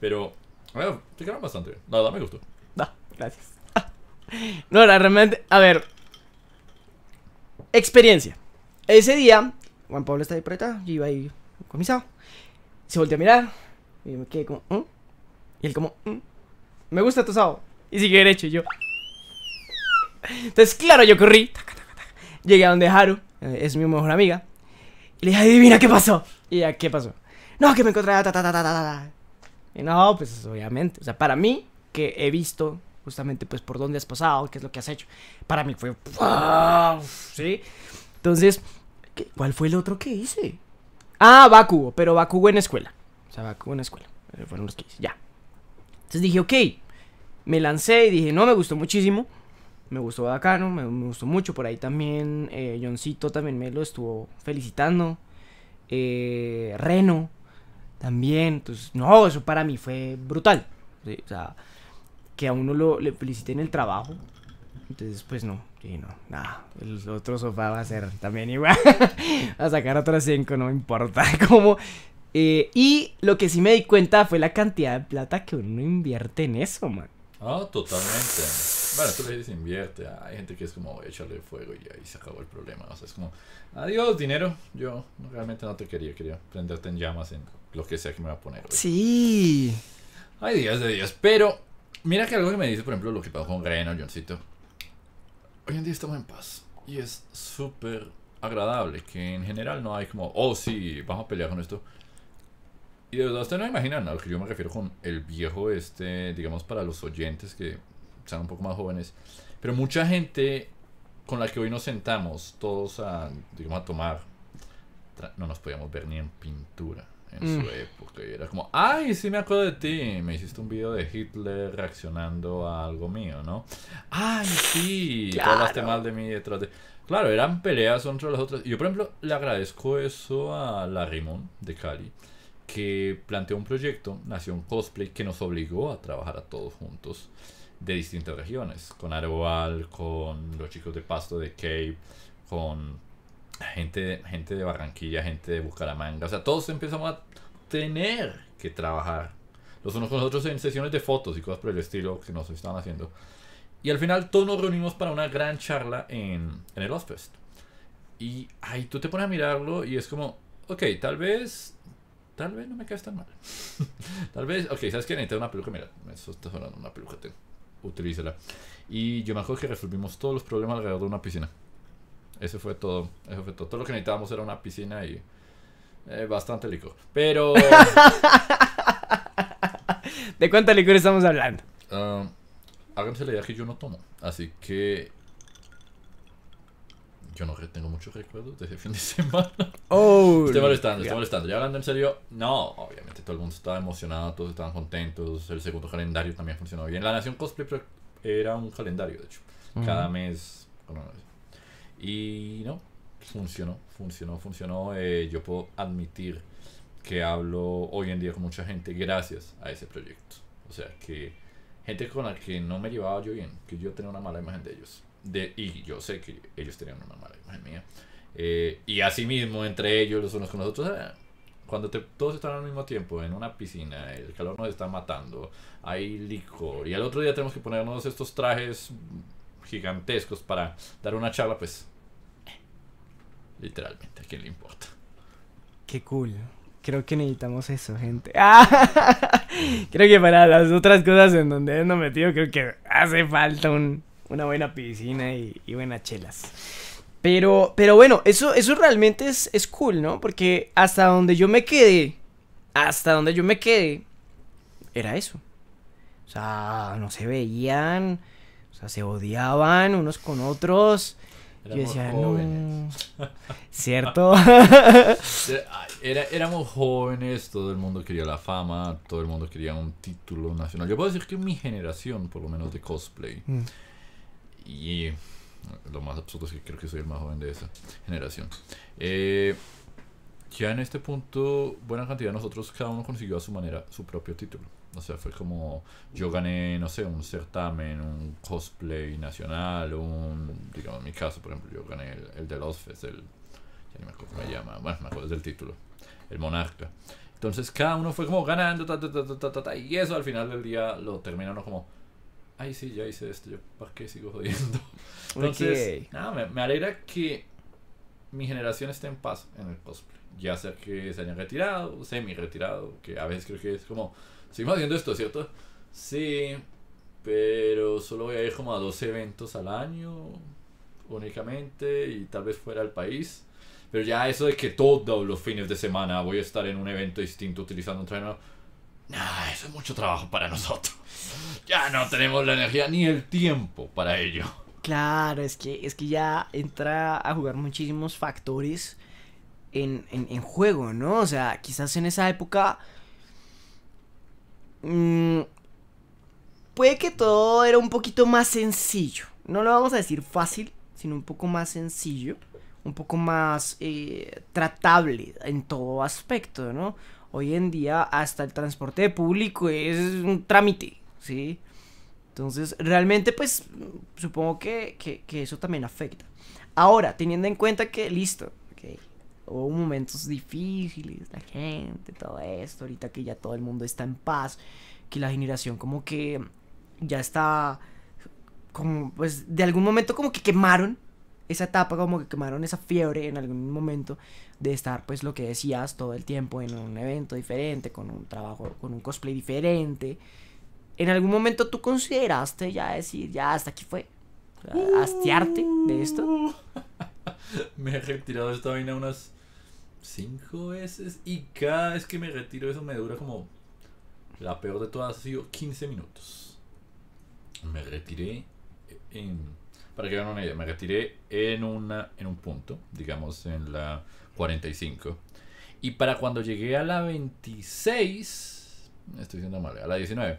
Pero, bueno, te quedaron bastante bien. La me gustó. No, ah, gracias. [LAUGHS] no, era realmente, a ver. Experiencia. Ese día, Juan Pablo estaba ahí por yo iba ahí con mi Sao. Se volteó a mirar y me quedé como, ¿Mm? Y él como, mm. me gusta tu sábado Y sigue derecho y yo. Entonces, claro, yo corrí. Llegué a donde Haru, eh, es mi mejor amiga. Y le dije, adivina qué pasó. Y ella, ¿qué pasó? No, que me encontré. y no, pues obviamente. O sea, para mí, que he visto justamente pues por dónde has pasado, qué es lo que has hecho. Para mí fue... ¿Sí? Entonces, ¿cuál fue el otro que hice? Ah, Bakugo, pero Bakugo en escuela. O sea, Bakugo en escuela. Eh, fueron los que hice. Ya, entonces dije, ok, me lancé y dije, no, me gustó muchísimo. Me gustó bacano, me, gustó mucho. Por ahí también eh, Johncito también me lo estuvo felicitando. Eh, Reno también. Entonces, no, eso para mí fue brutal. O sea, que a uno lo, le feliciten el trabajo. Entonces, pues no. Y no, nada. El otro sofá va a ser también igual. [LAUGHS] va a sacar otras cinco, no importa. [LAUGHS] Como eh, y lo que sí me di cuenta fue la cantidad de plata que uno invierte en eso, man. Ah, totalmente. Bueno, tú le dices invierte. Hay gente que es como echarle fuego y ahí se acabó el problema. O sea, es como, adiós dinero. Yo realmente no te quería, quería prenderte en llamas en lo que sea que me va a poner. Sí. Hay días de días. Pero mira que algo que me dice, por ejemplo, lo que pasó con Greno, Johncito. Hoy en día estamos en paz. Y es súper agradable que en general no hay como, oh sí, vamos a pelear con esto. Y ustedes no imaginan a lo que yo me refiero con el viejo este, digamos, para los oyentes que sean un poco más jóvenes. Pero mucha gente con la que hoy nos sentamos todos a, digamos, a tomar, no nos podíamos ver ni en pintura en su mm. época. Y era como, ay, sí me acuerdo de ti. Me hiciste un video de Hitler reaccionando a algo mío, ¿no? Ay, sí. Claro. Hablaste mal de mí detrás de... Claro, eran peleas entre las otros, Y yo, por ejemplo, le agradezco eso a la Rimón de Cali que planteó un proyecto, Nació un Cosplay, que nos obligó a trabajar a todos juntos de distintas regiones, con Arboal con los chicos de Pasto de Cape, con gente, gente de Barranquilla, gente de Bucaramanga, o sea, todos empezamos a tener que trabajar los unos con los otros en sesiones de fotos y cosas por el estilo que nos estaban haciendo. Y al final todos nos reunimos para una gran charla en, en el Ospest. Y ahí tú te pones a mirarlo y es como, ok, tal vez Tal vez no me caes tan mal. [LAUGHS] Tal vez, ok, ¿sabes qué? Necesito una peluca. Mira, me está sonando una peluca. Tengo. utilízala Y yo me acuerdo que resolvimos todos los problemas alrededor de una piscina. Eso fue todo. Eso fue todo. Todo lo que necesitábamos era una piscina y eh, bastante licor. Pero. [LAUGHS] ¿De cuánto licor estamos hablando? Ah, háganse la idea que yo no tomo. Así que yo no tengo muchos recuerdos de ese fin de [LAUGHS] semana. Oh, estoy molestando, estoy molestando. Ya hablando en serio, no, obviamente todo el mundo estaba emocionado, todos estaban contentos. El segundo calendario también funcionó bien. La Nación Cosplay era un calendario, de hecho. Cada mes. y no, funcionó, funcionó, funcionó. Eh, yo puedo admitir que hablo hoy en día con mucha gente gracias a ese proyecto. O sea, que gente con la que no me llevaba yo bien, que yo tenía una mala imagen de ellos y yo sé que ellos tenían una mala imagen mía. Eh, y asimismo, entre ellos, los unos con los otros, ah, cuando todos están al mismo tiempo en una piscina, el calor nos está matando, hay licor, y al otro día tenemos que ponernos estos trajes gigantescos para dar una charla, pues, literalmente, ¿a quién le importa? Qué cool. Creo que necesitamos eso, gente. [LAUGHS] Ah, creo que para las otras cosas en donde no metido, creo que hace falta un, una buena piscina y, buenas chelas. Pero, pero bueno, eso, eso realmente es, es cool, ¿no? Porque hasta donde yo me quedé, hasta donde yo me quedé, era eso. O sea, no se veían, o sea, se odiaban unos con otros. y yo No. [LAUGHS] ¿Cierto? [LAUGHS] Ah, era, éramos jóvenes, todo el mundo quería la fama, todo el mundo quería un título nacional. Yo puedo decir que mi generación, por lo menos de cosplay, mm. Y lo más absurdo es que creo que soy el más joven de esa generación. Eh, ya en este punto, buena cantidad de nosotros, cada uno consiguió a su manera su propio título. O sea, fue como yo gané, no sé, un certamen, un cosplay nacional, un, digamos, en mi caso, por ejemplo, yo gané el, de los Fest, el, ya ni me acuerdo cómo me llama, bueno, me acuerdo del título, el Monarca. Entonces cada uno fue como ganando, ta, ta, ta, y eso al final del día lo terminaron como ay, sí, ya hice esto, para qué sigo jodiendo. Entonces, me, alegra que mi generación esté en paz en el cosplay. Ya sea que se hayan retirado, semi-retirado, que a veces creo que es como, seguimos haciendo esto, ¿cierto? Sí, pero solo voy a ir como a dos eventos al año únicamente y tal vez fuera al país. Pero ya eso de que todos los fines de semana voy a estar en un evento distinto utilizando un traje eso es mucho trabajo para nosotros. Ya no tenemos la energía ni el tiempo para ello. Claro, es que, es que ya entra a jugar muchísimos factores en, juego, ¿no? O sea, quizás en esa época... Mm, puede que todo era un poquito más sencillo. No lo vamos a decir fácil, sino un poco más sencillo. Un poco más eh, tratable en todo aspecto, ¿no? hoy en día hasta el transporte público es un trámite, ¿sí? Entonces, realmente, pues, supongo que, eso también afecta. Ahora, teniendo en cuenta que, listo, okay, hubo momentos difíciles, la gente, todo esto, ahorita que ya todo el mundo está en paz, que la generación como que ya está, como, pues, de algún momento como que quemaron esa etapa como que quemaron esa fiebre en algún momento de estar pues lo que decías todo el tiempo en un evento diferente, con un trabajo, con un cosplay diferente. ¿En algún momento tú consideraste ya decir, ya hasta aquí fue? Uh. ¿Hastiarte de esto? [LAUGHS] me he retirado de esta vaina unas cinco veces y cada vez que me retiro eso me dura como... La peor de todas ha sido 15 minutos. Me retiré en para que hagan una idea, me retiré en, una, en un punto, digamos en la 45. Y para cuando llegué a la 26, estoy diciendo mal, a la 19,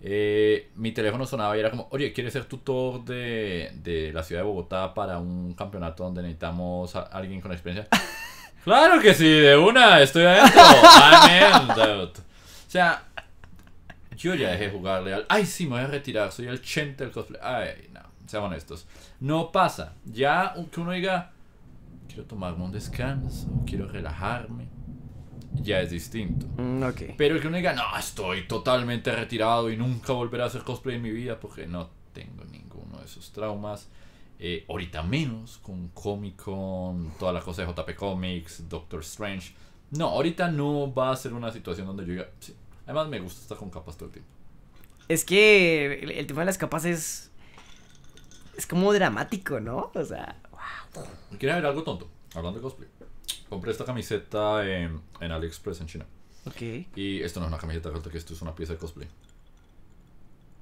eh, mi teléfono sonaba y era como, oye, ¿quieres ser tutor de, de la ciudad de Bogotá para un campeonato donde necesitamos a alguien con experiencia? [LAUGHS] claro que sí, de una, estoy adentro. [LAUGHS] O sea, yo ya dejé jugarle al... Ay, sí, me voy a retirar, soy el chente del cosplay. Ay, sean honestos. No pasa. Ya que uno diga, quiero tomarme un descanso, quiero relajarme, ya es distinto. Mm, Pero que uno diga, no, estoy totalmente retirado y nunca volveré a hacer cosplay en mi vida porque no tengo ninguno de esos traumas. Eh, ahorita menos con Comic Con, toda la cosa de JP Comics, Doctor Strange. No, ahorita no va a ser una situación donde yo diga, sí. Además me gusta estar con capas todo el tiempo. Es que el tema de las capas es es como dramático, ¿no? O sea, wow. ¿Quieres ver algo tonto? Hablando de cosplay. Compré esta camiseta en, AliExpress en China. Ok. Y esto no es una camiseta de que esto es una pieza de cosplay.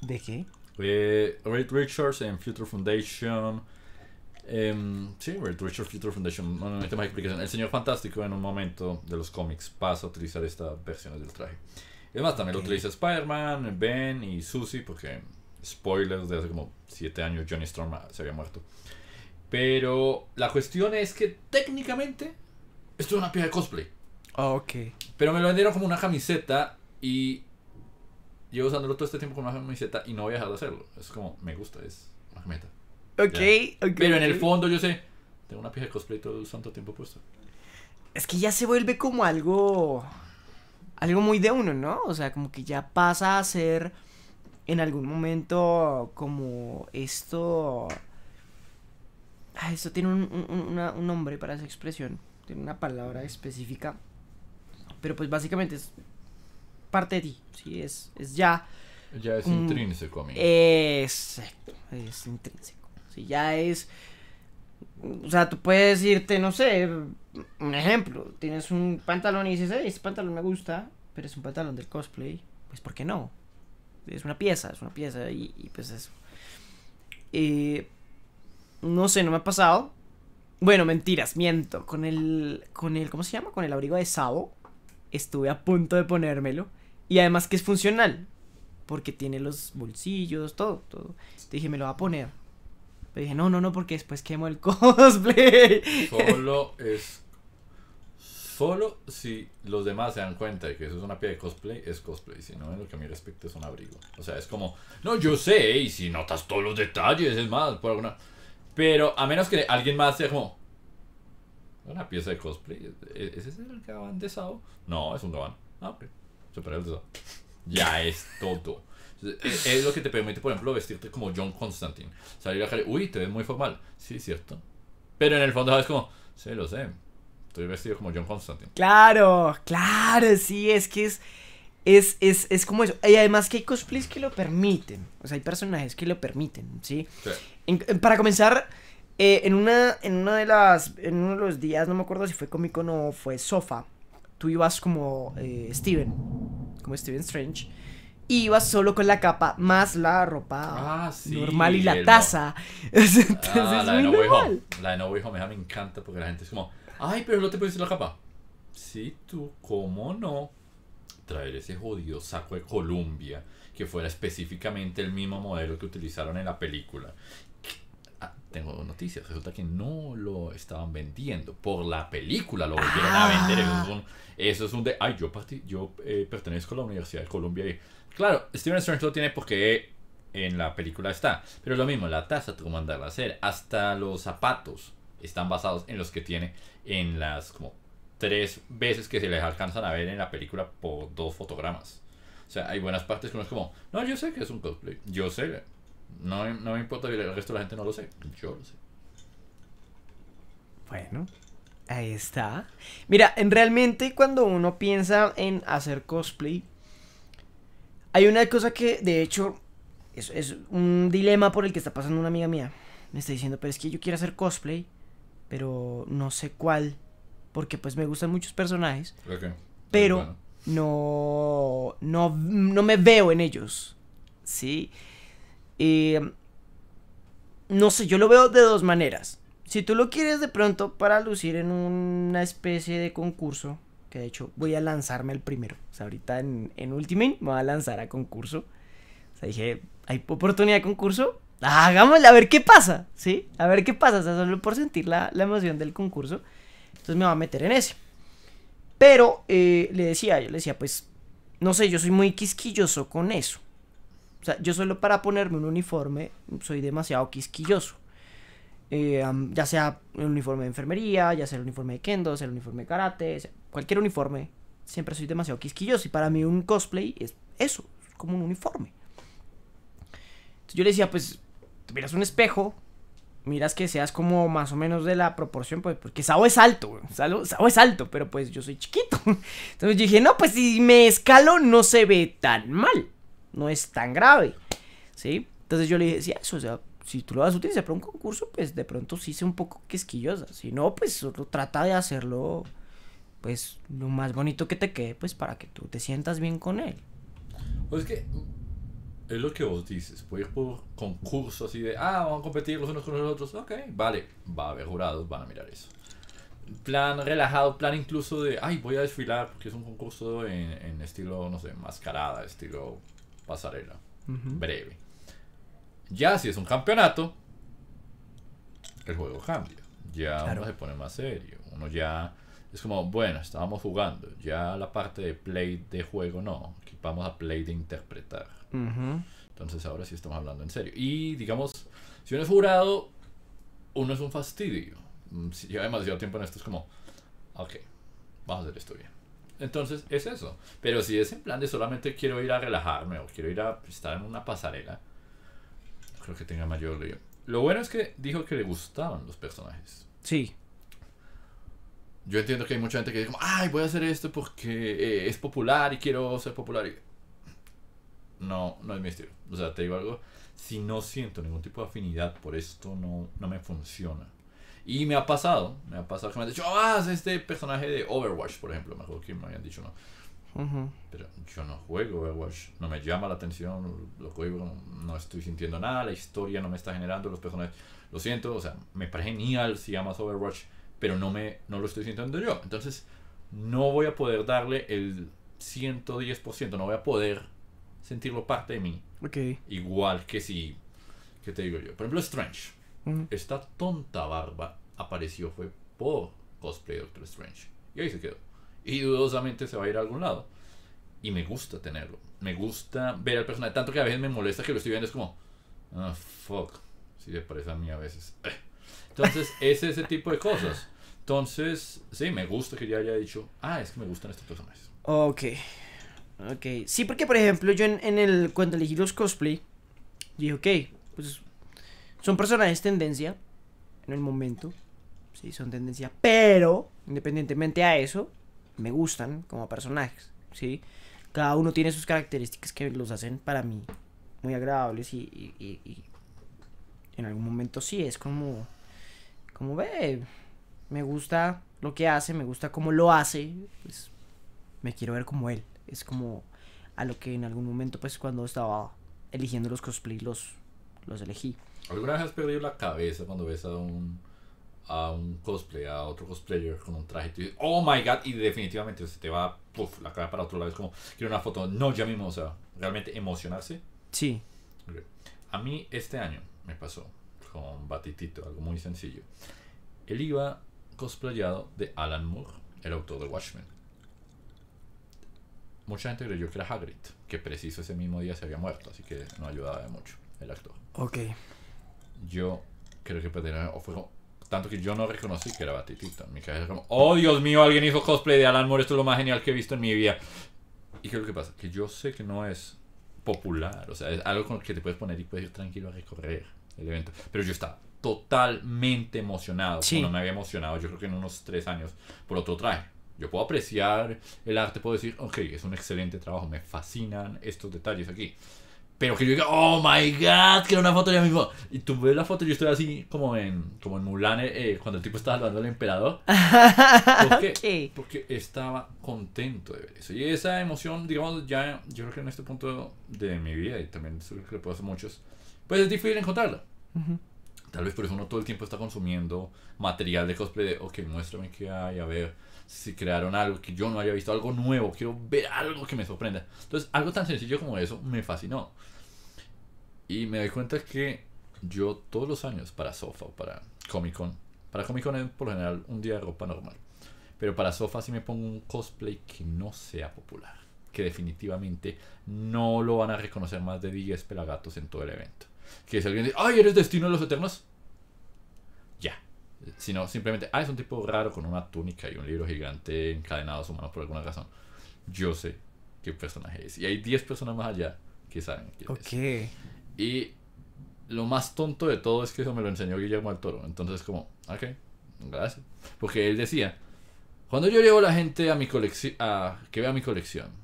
¿De qué? Eh, Red Richards en Future Foundation. Em, sí, Red Richards Future Foundation. No no hay este más explicación. El señor fantástico en un momento de los cómics pasa a utilizar estas versiones del traje. Es además también lo utiliza Spider-Man, Ben y Susie porque spoilers de hace como 7 años, Johnny Storm se había muerto. Pero la cuestión es que técnicamente esto es una pieza de cosplay. Ah, ok. Pero me lo vendieron como una camiseta y llevo usándolo todo este tiempo como una camiseta y no voy a dejar de hacerlo. Es como, me gusta, es una camiseta. Okay, ok, Pero en el fondo yo sé, tengo una pieza de cosplay todo el santo tiempo puesto. Es que ya se vuelve como algo. Algo muy de uno, ¿no? O sea, como que ya pasa a ser en algún momento como esto... Ah, esto tiene un, nombre para esa expresión, tiene una palabra específica, pero pues básicamente es parte de ti, ¿sí? Es, es ya... Ya es intrínseco a mí. Exacto, es intrínseco. Si ya es... O sea, tú puedes irte, no sé, un ejemplo, tienes un pantalón y dices, hey, este pantalón me gusta, pero es un pantalón del cosplay, pues ¿por qué no? es una pieza, es una pieza y, pues eso. Eh, no sé, no me ha pasado. Bueno, mentiras, miento. Con el, con el, ¿cómo se llama? Con el abrigo de Sabo estuve a punto de ponérmelo. Y además que es funcional, porque tiene los bolsillos, todo, todo. Te dije, me lo va a poner. Pero dije, no, no, no, porque después quemo el [LAUGHS] cosplay. Solo es Solo si los demás se dan cuenta de que eso es una pieza de cosplay, es cosplay. Si no, en lo que a mí respecta es un abrigo. O sea, es como, no, yo sé, y si notas todos los detalles, es más, por alguna. Pero a menos que alguien más sea como, una pieza de cosplay, ¿e-, e-, ¿ese es el gabán de Sao? No, es un gabán. Ah, ok. Supera el de Ya es todo. E-, es, lo que te permite, por ejemplo, vestirte como John Constantine. Salir a jale, uy, te ves muy formal. Sí, cierto. Pero en el fondo es como, se lo sé Estoy vestido como John Constantine. Claro, claro, sí, es que es, es, es, como eso. Y además que hay cosplays que lo permiten. O sea, hay personajes que lo permiten, ¿sí? para comenzar, eh, en, una, en una de las. En uno de los días, no me acuerdo si fue cómico o no, fue Sofa. Tú ibas como eh, Steven. Como Steven Strange. Y ibas solo con la capa más la ropa ah, normal y la taza. [LAUGHS] Ah, la, de la de No Way Home me encanta porque la gente es como Ay, pero no te decir la capa. Sí, tú, ¿cómo no? Traer ese jodido saco de Columbia, que fuera específicamente el mismo modelo que utilizaron en la película. Ah, tengo noticias, resulta que no lo estaban vendiendo por la película, lo volvieron a vender. Eso es, ah. un, de. Ay, yo, yo eh, pertenezco a la Universidad de Columbia. claro, Steven Strange lo tiene porque en la película está. Pero lo mismo, la taza tú mandarla a hacer. Hasta los zapatos están basados en los que tiene en las como tres veces que se les alcanzan a ver en la película por dos fotogramas. O sea, hay buenas partes que uno es como, no, yo sé que es un cosplay, yo sé, no, me importa el resto de la gente no lo sé, yo lo sé. Bueno, ahí está. Mira, en realmente cuando uno piensa en hacer cosplay, hay una cosa que de hecho es un dilema por el que está pasando una amiga mía. Me está diciendo, pero es que yo quiero hacer cosplay, pero no sé cuál, porque pues me gustan muchos personajes, pero no, no, no me veo en ellos, ¿sí? Eh, no sé, yo lo veo de dos maneras. Si tú lo quieres de pronto para lucir en una especie de concurso, que de hecho voy a lanzarme el primero. O sea, ahorita en, en Ultimate me voy a lanzar a concurso. O sea, dije, hay oportunidad de concurso, Hagámosle a ver qué pasa, ¿sí? A ver qué pasa, o sea, solo por sentir la, emoción del concurso. Entonces me va a meter en ese. Pero eh, le decía, yo le decía, pues, no sé, yo soy muy quisquilloso con eso. O sea, yo solo para ponerme un uniforme soy demasiado quisquilloso. Eh, ya sea el uniforme de enfermería, ya sea el uniforme de kendo, sea el uniforme de karate, cualquier uniforme, siempre soy demasiado quisquilloso. Y para mí un cosplay es eso, es como un uniforme. Entonces yo le decía, pues, miras un espejo, miras que seas como más o menos de la proporción, pues, porque Sao es alto, Sao, es alto, pero pues yo soy chiquito. [LAUGHS] Entonces dije, no, pues si me escalo no se ve tan mal, no es tan grave, ¿sí? Entonces yo le dije, sí, eso, o sea, si tú lo vas a utilizar para un concurso, pues de pronto sí sea un poco quisquillosa, si no, pues solo trata de hacerlo, pues, lo más bonito que te quede, pues, para que tú te sientas bien con él. Pues que es lo que vos dices, puedes ir por concurso así de, ah, vamos a competir los unos con los otros, ok, vale, va a haber jurados, van a mirar eso. Plan relajado, plan incluso de, ay, voy a desfilar, porque es un concurso en, estilo, no sé, mascarada, estilo pasarela, breve. Ya si es un campeonato, el juego cambia, ya uno se pone más serio, uno ya... Es como, bueno, estábamos jugando. Ya la parte de play de juego no vamos a play de interpretar. Entonces ahora sí estamos hablando en serio. Y digamos, si uno es jurado, uno es un fastidio. Mm, si lleva demasiado tiempo en esto, es como, ok, vamos a hacer esto bien. Entonces es eso. Pero si es en plan de solamente quiero ir a relajarme o quiero ir a estar en una pasarela, creo que tenga mayor lío. Lo bueno es que dijo que le gustaban los personajes. Sí. Yo entiendo que hay mucha gente que dice, como, ay, voy a hacer esto porque eh, es popular y quiero ser popular. No, no es mi estilo. O sea, te digo algo, si no siento ningún tipo de afinidad por esto, no, no me funciona. Y me ha pasado, me ha pasado que me han dicho, ah, este personaje de Overwatch, por ejemplo. Mejor que me habían dicho, no. Pero yo no juego Overwatch, no me llama la atención, lo juego, no estoy sintiendo nada, la historia no me está generando, los personajes, lo siento, o sea, me parece genial si amas Overwatch pero no, me, no lo estoy sintiendo yo. Entonces, no voy a poder darle el 110%, no voy a poder sentirlo parte de mí. Igual que si, ¿qué te digo yo? Por ejemplo, Strange. Esta tonta barba apareció fue por cosplay Doctor Strange. Y ahí se quedó. Y dudosamente se va a ir a algún lado. Y me gusta tenerlo. Me gusta ver al personaje. Tanto que a veces me molesta que lo estoy viendo. Es como, ah, fuck. Si le parece a mí a veces. [LAUGHS] Entonces, es ese tipo de cosas. Entonces, sí, me gusta que ya haya dicho, ah, es que me gustan estos personajes. Ok. Ok. Sí, porque por ejemplo, yo en, el. Cuando elegí los cosplay, dije, ok, pues. Son personajes tendencia. En el momento. Sí, son tendencia. Pero, independientemente a eso, me gustan como personajes. Sí. Cada uno tiene sus características que los hacen para mí muy agradables. y en algún momento sí es como. Como ve me gusta lo que hace, me gusta cómo lo hace, pues me quiero ver como él. Es como a lo que en algún momento, pues cuando estaba eligiendo los cosplays, los, los elegí. ¿Alguna vez has perdido la cabeza cuando ves a un, a un cosplay, a otro cosplayer con un traje y dices, oh my god, y definitivamente se te va puff, la cara para otro lado? Es como, quiero una foto, no, ya mismo, o sea, realmente emocionarse. Sí. A mí este año me pasó con Batitito, algo muy sencillo. Él iba cosplayado de Alan Moore, el autor de Watchmen. Mucha gente creyó que era Hagrid, que preciso ese mismo día se había muerto, así que no ayudaba mucho el actor. Ok. Yo creo que perdieron pues, o fue tanto que yo no reconocí que era Batitito. mi cabeza como, oh Dios mío, alguien hizo cosplay de Alan Moore, esto es lo más genial que he visto en mi vida. ¿Y qué es lo que pasa? Que yo sé que no es popular, o sea, es algo con que te puedes poner y puedes ir tranquilo a recorrer el evento. Pero yo estaba totalmente emocionado. Sí. no me había emocionado, yo creo que en unos tres años, por otro traje. Yo puedo apreciar el arte, puedo decir, ok, es un excelente trabajo, me fascinan estos detalles aquí. Pero que yo diga, oh my god, quiero una foto ya mismo. Y tú ves la foto, yo estoy así como en, como en Mulan, eh, eh, cuando el tipo estaba hablando al emperador. [LAUGHS] porque, Porque estaba contento de ver eso. Y esa emoción, digamos, ya yo creo que en este punto de mi vida, y también creo que le puedo hacer muchos, pues es difícil encontrarla. Uh Tal vez por eso uno todo el tiempo está consumiendo material de cosplay de, ok, muéstrame qué hay, a ver si crearon algo que yo no haya visto, algo nuevo, quiero ver algo que me sorprenda. Entonces, algo tan sencillo como eso me fascinó. Y me doy cuenta que yo todos los años para Sofa, o para Comic Con, para Comic Con es por lo general un día de ropa normal, pero para Sofa sí me pongo un cosplay que no sea popular, que definitivamente no lo van a reconocer más de 10 pelagatos en todo el evento. Que si alguien dice, ¡ay, eres destino de los eternos! Ya. Sino simplemente, ah, es un tipo raro con una túnica y un libro gigante encadenado a su mano por alguna razón. Yo sé qué personaje es. Y hay 10 personas más allá que saben quién okay. es. Y lo más tonto de todo es que eso me lo enseñó Guillermo del Toro. Entonces, como, ok, gracias. Porque él decía, cuando yo llevo a la gente a mi colección, que vea mi colección,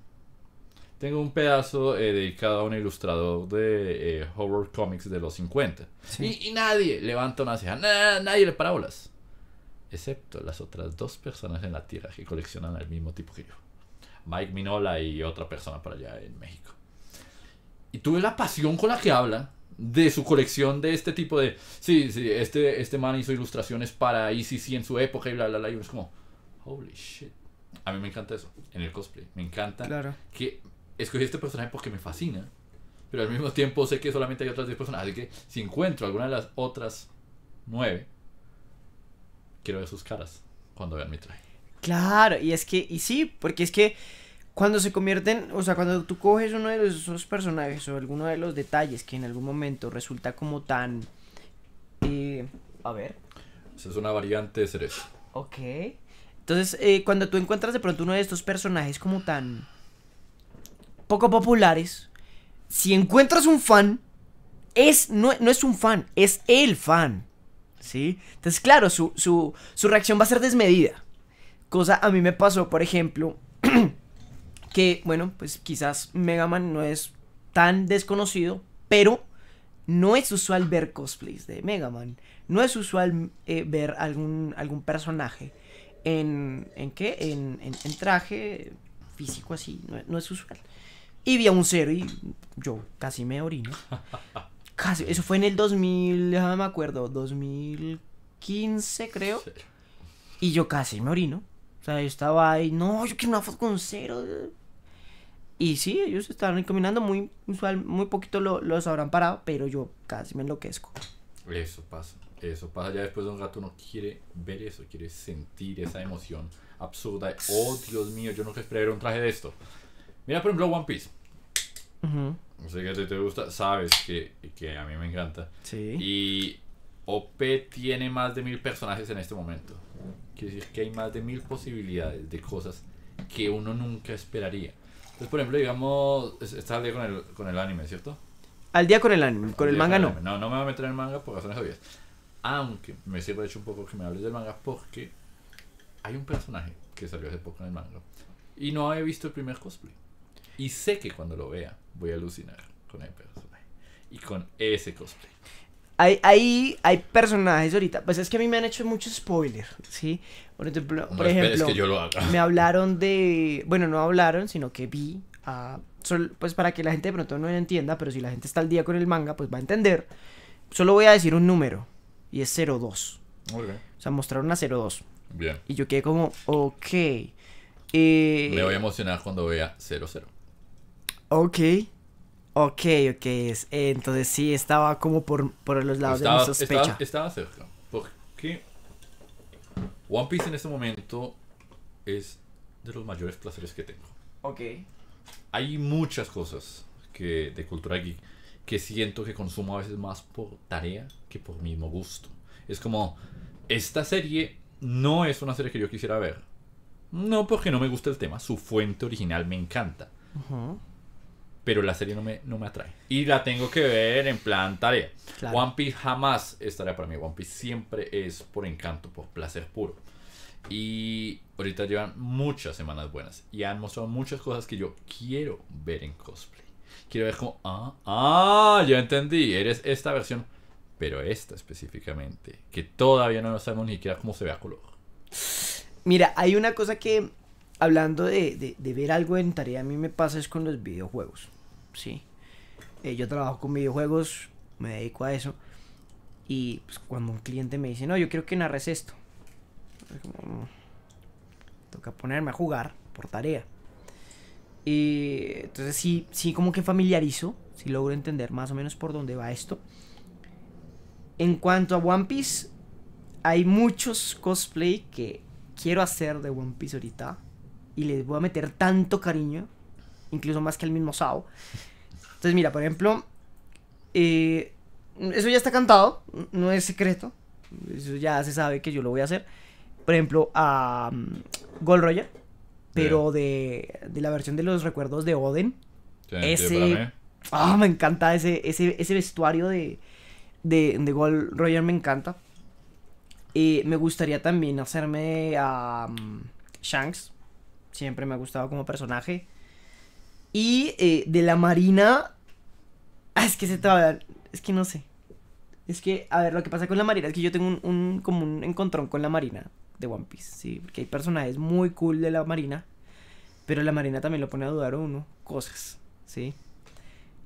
tengo un pedazo eh, dedicado a un ilustrador de eh, horror comics de los 50. Y, nadie levanta una ceja, na, nadie le para Excepto las otras dos personas en la tierra que coleccionan al mismo tipo que yo. Mike Minola y otra persona para allá en México. Y tuve la pasión con la que habla de su colección de este tipo de... Sí, sí, este, este man hizo ilustraciones para ECC en su época y bla, bla, bla. Y es como, holy shit. A mí me encanta eso, en el cosplay. Me encanta que escogí este personaje porque me fascina, pero al mismo tiempo sé que solamente hay otras 10 personas, así que si encuentro alguna de las otras 9, quiero ver sus caras cuando vean mi traje. Claro, y es que, y sí, porque es que cuando se convierten, o sea, cuando tú coges uno de esos personajes o alguno de los detalles que en algún momento resulta como tan... Eh, a ver. Esa es una variante de cerezo. Ok. Entonces, eh, cuando tú encuentras de pronto uno de estos personajes como tan poco populares, si encuentras un fan, es, no, es un fan, es el fan. ¿Sí? Entonces, claro, su, su, reacción va a ser desmedida. Cosa a mí me pasó, por ejemplo, [CLEARS THROAT] que, bueno, pues quizás Mega Man no es tan desconocido, pero no es usual ver cosplays de Mega Man. No es usual eh, ver algún, algún personaje en, en qué, en, traje físico así, no es usual y vi a un cero y yo casi me orino. [LAUGHS] Casi, eso fue en el 2000, déjame me acuerdo, 2015 creo. Y yo casi me orino. O sea, yo estaba ahí, no, yo quiero una foto con cero. Y sí, ellos estaban caminando muy usual, muy poquito los habrán parado, pero yo casi me enloquezco. Eso pasa, eso pasa. Ya después de un rato uno quiere ver eso, quiere sentir esa emoción absurda. Oh, Dios mío, yo no esperé ver un traje de esto. Mira, por ejemplo, One Piece. No sé qué te gusta, sabes que, a mí me encanta. Sí. Y OP tiene más de mil personajes en este momento. Quiere decir que hay más de mil posibilidades de cosas que uno nunca esperaría. Entonces, por ejemplo, digamos, estás al día con el, con el anime, ¿cierto? Al día con el anime, con el manga no. No, no me voy a meter en el manga por razones obvias. Aunque me sirve de hecho un poco que me hables del manga porque hay un personaje que salió hace poco en el manga y no he visto el primer cosplay. Y sé que cuando lo vea voy a alucinar con el personaje y con ese cosplay. Hay, hay, personajes ahorita, pues es que a mí me han hecho muchos spoilers, ¿sí? Por ejemplo, por ejemplo me hablaron de, bueno, no hablaron, sino que vi a, pues para que la gente pronto no entienda, pero si la gente está al día con el manga, pues va a entender. Solo voy a decir un número, y es 02. Okay. O sea, mostraron a 02. Bien. Y yo quedé como, ok. Eh, me voy a eh, emocionar cuando vea 00. Ok. Ok, ok. Entonces sí, estaba como por, por los lados de mi sospecha. Estaba, estaba, cerca. Porque One Piece en este momento es de los mayores placeres que tengo. Ok. Hay muchas cosas que, de cultura geek que siento que consumo a veces más por tarea que por mismo gusto. Es como, esta serie no es una serie que yo quisiera ver. No porque no me gusta el tema, su fuente original me encanta. Ajá pero la serie no me, no me atrae. Y la tengo que ver en plan tarea. One Piece jamás es para mí. One Piece siempre es por encanto, por placer puro. Y ahorita llevan muchas semanas buenas y han mostrado muchas cosas que yo quiero ver en cosplay. Quiero ver como, ah, ah, ya entendí, eres esta versión, pero esta específicamente, que todavía no lo sabemos ni siquiera cómo se ve a color. Mira, hay una cosa que, hablando de, de ver algo en tarea, a mí me pasa es con los videojuegos sí. Eh, yo trabajo con videojuegos, me dedico a eso. Y pues, cuando un cliente me dice, no, yo quiero que narres esto, mm, toca ponerme a jugar por tarea. Y entonces sí, sí como que familiarizo, Si logro entender más o menos por dónde va esto. En cuanto a One Piece, hay muchos cosplay que quiero hacer de One Piece ahorita. Y les voy a meter tanto cariño, incluso más que al mismo Sao, entonces, mira, por ejemplo, eh, eso ya está cantado, no es secreto. Eso ya se sabe que yo lo voy a hacer. Por ejemplo, a mm, Gold Roger, pero de, de, la versión de los recuerdos de Odin. ese. Ah, me encanta ese, ese, ese vestuario de, de, de Gold Roger, me encanta. Eh, me gustaría también hacerme a mm, Shanks. Siempre me ha gustado como personaje. Y eh, de la Marina. Ah, es que se te va a Es que no sé. Es que, a ver, lo que pasa con la Marina es que yo tengo un, un como un encontrón con la Marina de One Piece, sí, porque hay personajes muy cool de la Marina, pero la Marina también lo pone a dudar uno cosas, sí.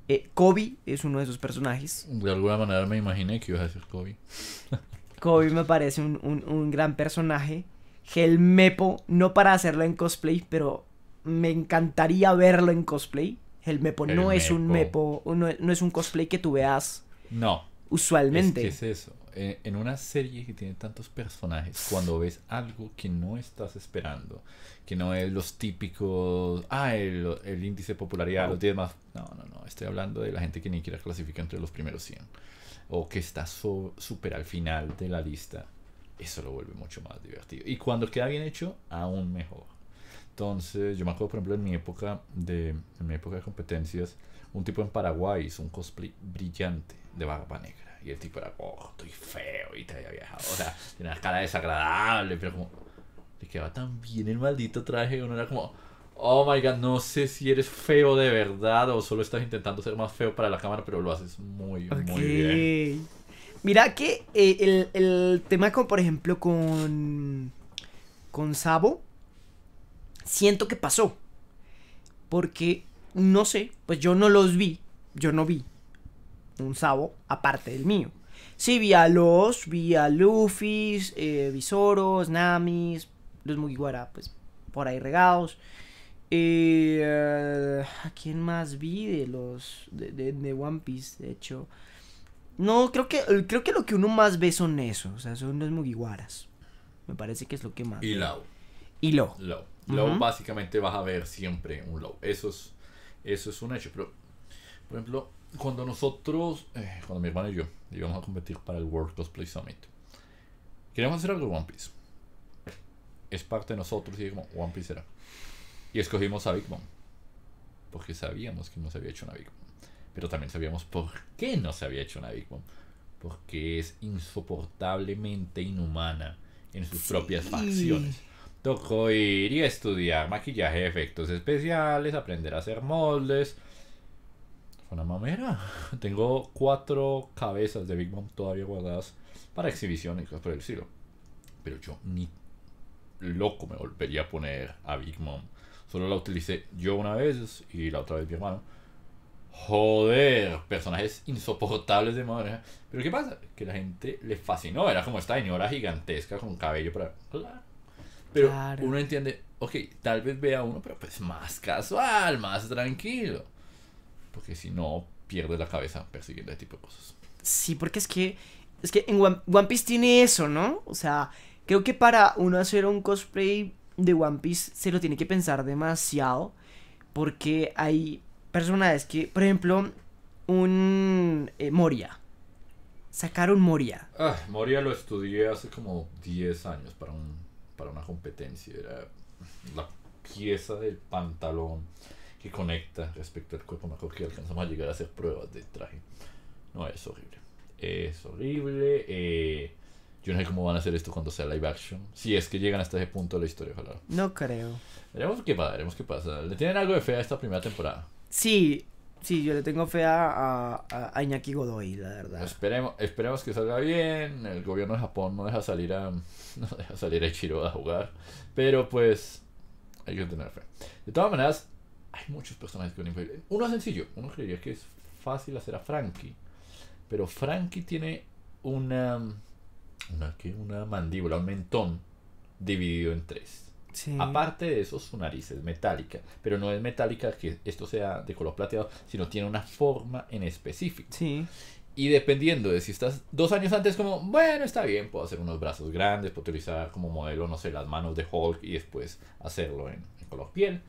Eh, Kobe es uno de esos personajes. De alguna manera me imaginé que ibas a decir Kobe. [LAUGHS] Kobe me parece un, un, un gran personaje. Gelmepo, no para hacerlo en cosplay, pero me encantaría verlo en cosplay. El mepo no es un mepo, no, es un cosplay que tú veas. No. Usualmente. Es, que es eso. Eh, en, una serie que tiene tantos personajes, cuando ves algo que no estás esperando, que no es los típicos, ah, el, índice de popularidad, los 10 más. No, no, no. Estoy hablando de la gente que ni siquiera clasifica entre los primeros 100 o que está súper al final de la lista. Eso lo vuelve mucho más divertido. Y cuando queda bien hecho, aún mejor. Entonces, yo me acuerdo, por ejemplo, en mi época de, en mi época de competencias, un tipo en Paraguay hizo un cosplay brillante de Barba Negra. Y el tipo era, oh, estoy feo y te había viajado. O sea, tiene una cara desagradable, pero como, le quedaba tan bien el maldito traje. Uno era como, oh my god, no sé si eres feo de verdad o solo estás intentando ser más feo para la cámara, pero lo haces muy, muy bien. Mira que eh, el, el tema, como, por ejemplo, con, con Sabo siento que pasó. Porque, no sé, pues yo no los vi. Yo no vi un Sabo aparte del mío. Sí, vi a los, vi a Luffy, eh, Visoros Namis, los Mugiwara, pues por ahí regados. Eh, ¿A quién más vi de los de, One Piece? De hecho, no, creo que, creo que lo que uno más ve son esos, o sea, son los Mugiwaras. Me parece que es lo que más. Y Lau. Y Lo. Low básicamente vas a ver siempre un low. Eso es, eso es un hecho. Pero, por ejemplo, cuando nosotros, eh, cuando mi hermano y yo íbamos a competir para el World Cosplay Summit, queríamos hacer algo de One Piece. Es parte de nosotros y como One Piece era. Y escogimos a Big Mom. Porque sabíamos que no se había hecho una Big Mom. Pero también sabíamos por qué no se había hecho una Big Mom. Porque es insoportablemente inhumana en sus propias facciones. Tocó ir y estudiar maquillaje efectos especiales, aprender a hacer moldes. Fue una mamera. [LAUGHS] Tengo cuatro cabezas de Big Mom todavía guardadas para exhibición y cosas por el estilo. Pero yo ni loco me volvería a poner a Big Mom. Solo la utilicé yo una vez y la otra vez mi hermano. Joder, personajes insoportables de madre. Pero ¿qué pasa? Que la gente le fascinó. Era como esta señora gigantesca con cabello para... Pero uno entiende, ok, tal vez vea uno, pero pues más casual, más tranquilo. Porque si no, pierde la cabeza persiguiendo ese tipo de cosas. Sí, porque es que, es que en One, Piece tiene eso, ¿no? O sea, creo que para uno hacer un cosplay de One Piece se lo tiene que pensar demasiado. Porque hay personas que, por ejemplo, un Moria eh, Moria. Sacaron Moria. Ah, Moria lo estudié hace como 10 años para un para una competencia, era la pieza del pantalón que conecta respecto al cuerpo. mejor que alcanzamos a llegar a hacer pruebas de traje. No, es horrible. Es horrible. Eh, yo no sé cómo van a hacer esto cuando sea live action. Si es que llegan hasta ese punto de la historia, ojalá. No creo. Veremos qué pasa, veremos qué pasa. Le tienen algo de fe a esta primera temporada. Sí, Sí, yo le tengo fe a, a, Iñaki Godoy, la verdad. Esperemos, esperemos que salga bien. El gobierno de Japón no deja salir a, [LAUGHS] no deja salir a Ichiro a jugar. Pero pues hay que tener fe. De todas maneras, hay muchos personajes que pueden Uno sencillo. Uno creería que es fácil hacer a Frankie. Pero Frankie tiene una... ¿Una Una mandíbula, un mentón dividido en tres. Aparte de eso, su nariz es metálica, pero no es metálica que esto sea de color plateado, sino tiene una forma en específico. Y dependiendo de si estás dos años antes, como, bueno, está bien, puedo hacer unos brazos grandes, puedo utilizar como modelo, no sé, las manos de Hulk y después hacerlo en, color piel.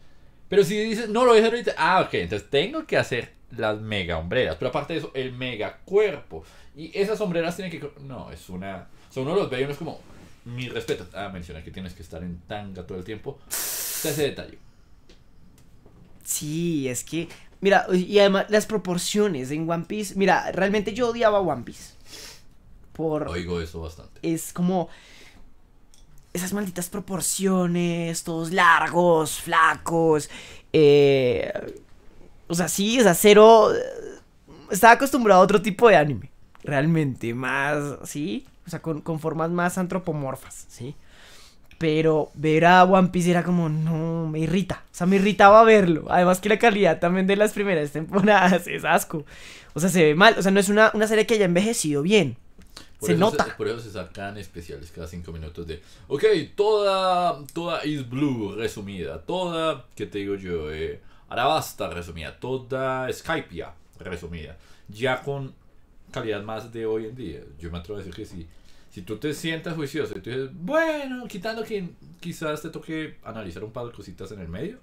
Pero si dices, no lo voy a hacer ahorita, ah, ok, entonces tengo que hacer las mega hombreras. Pero aparte de eso, el mega cuerpo. Y esas hombreras tienen que. No, es una. son sea, uno los ve uno es como, mi respeto. Ah, mencionar que tienes que estar en tanga todo el tiempo. ese detalle. Sí, es que. Mira, y además las proporciones en One Piece. Mira, realmente yo odiaba One Piece. Por. Oigo eso bastante. Es como. Esas malditas proporciones, todos largos, flacos. Eh, o sea, sí, o sea, cero. Eh, estaba acostumbrado a otro tipo de anime. Realmente, más. ¿Sí? O sea, con, formas más antropomorfas, ¿sí? Pero ver a One Piece era como, no, me irrita. O sea, me irritaba verlo. Además que la calidad también de las primeras temporadas [LAUGHS] es asco. O sea, se ve mal. O sea, no es una, serie que haya envejecido bien. se nota. por eso se sacan especiales cada cinco minutos de, ok, toda, toda Is Blue resumida, toda, ¿qué te digo yo? Eh, Arabasta resumida, toda Skypia resumida. Ya con calidad más de hoy en día. Yo me atrevo a decir que si Si tú te sientas juicioso y tú dices, bueno, quitando que quizás te toque analizar un par de cositas en el medio,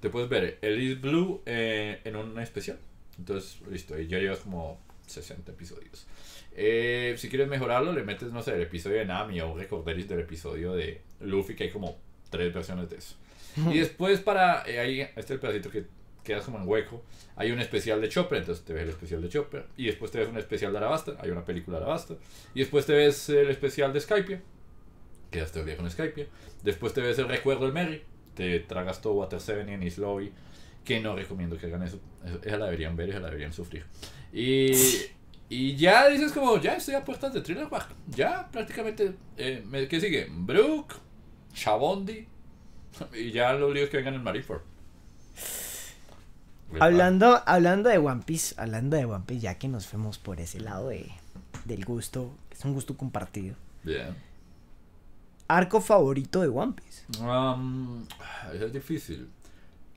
te puedes ver el Is Blue eh, en una especial. Entonces, listo, ahí ya llevas como 60 episodios. Eh, si quieres mejorarlo, le metes, no sé, el episodio de Nami o un recorderis del episodio de Luffy, que hay como tres versiones de eso. [LAUGHS] y después para, eh, ahí está el pedacito que quedas como en hueco. Hay un especial de Chopper, entonces te ves el especial de Chopper. Y después te ves un especial de Arabasta, hay una película de Arabasta. Y después te ves el especial de Skype, quedas todo el día con Skype. Después te ves el recuerdo del Merry, te tragas todo Water 7 y Islovi, que no recomiendo que hagan eso. Esa la deberían ver, esa la deberían sufrir. Y, y ya dices como, ya estoy a puertas de Thriller Ya prácticamente, eh, ¿qué sigue? Brooke Chabondi, y ya los es que vengan en Marineford. Hablando, hablando de One Piece, hablando de One Piece, ya que nos fuimos por ese lado de, del gusto, es un gusto compartido. Bien. ¿Arco favorito de One Piece? es difícil.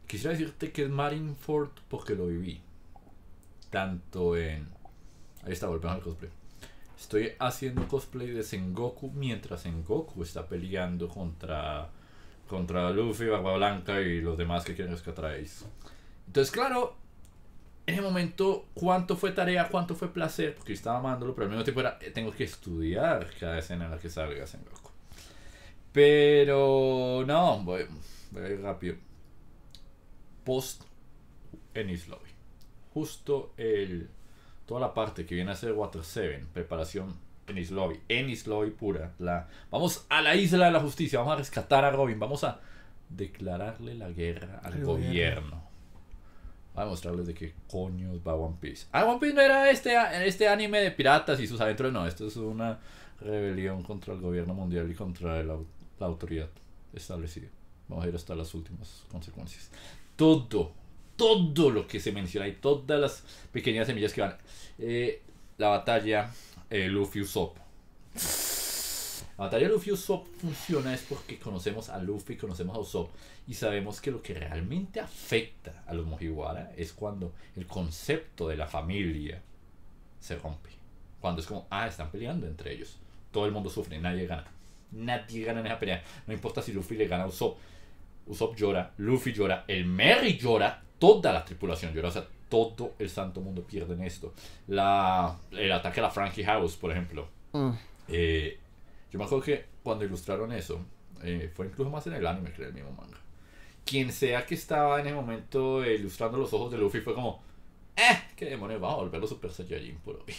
Quisiera decirte que es Marineford porque lo viví. Tanto en... Ahí está, volviendo al cosplay. Estoy haciendo cosplay de Sengoku mientras Goku está peleando contra, contra Luffy, Barba Blanca y los demás que quieren que atraéis entonces, claro, en ese momento, ¿cuánto fue tarea, cuánto fue placer? Porque estaba amándolo, pero al mismo tiempo era, eh, tengo que estudiar cada escena en la que salga Sengoku. Pero, no, voy, a ir rápido. Post en Lobby. Justo el, toda la parte que viene a ser Water 7, preparación en Lobby, en Lobby pura. La, vamos a la isla de la justicia, vamos a rescatar a Robin, vamos a declararle la guerra al gobierno a mostrarles de qué coño va One Piece. Ah, One Piece no era este, este anime de piratas y sus adentros, no, esto es una rebelión contra el gobierno mundial y contra la autoridad establecida. Vamos a ir hasta las últimas consecuencias. Todo, todo lo que se menciona y todas las pequeñas semillas que van. Eh, la batalla eh, Luffy Usopp. La batalla Luffy Usopp funciona es porque conocemos a Luffy, conocemos a Usopp y sabemos que lo que realmente afecta a los Mojiwara es cuando el concepto de la familia se rompe. Cuando es como, ah, están peleando entre ellos. Todo el mundo sufre, nadie gana. Nadie gana en esa pelea. No importa si Luffy le gana a Usopp. Usopp llora, Luffy llora, el Merry llora, toda la tripulación llora. O sea, todo el santo mundo pierde en esto. el ataque a la Frankie House, por ejemplo. Mm. Eh, yo me acuerdo que cuando ilustraron eso, eh, fue incluso más en el anime que en el mismo manga. Quien sea que estaba en el momento eh, ilustrando los ojos de Luffy fue como, ¡eh! ¡Qué demonios! Vamos a volverlo Super Saiyajin por hoy. [LAUGHS]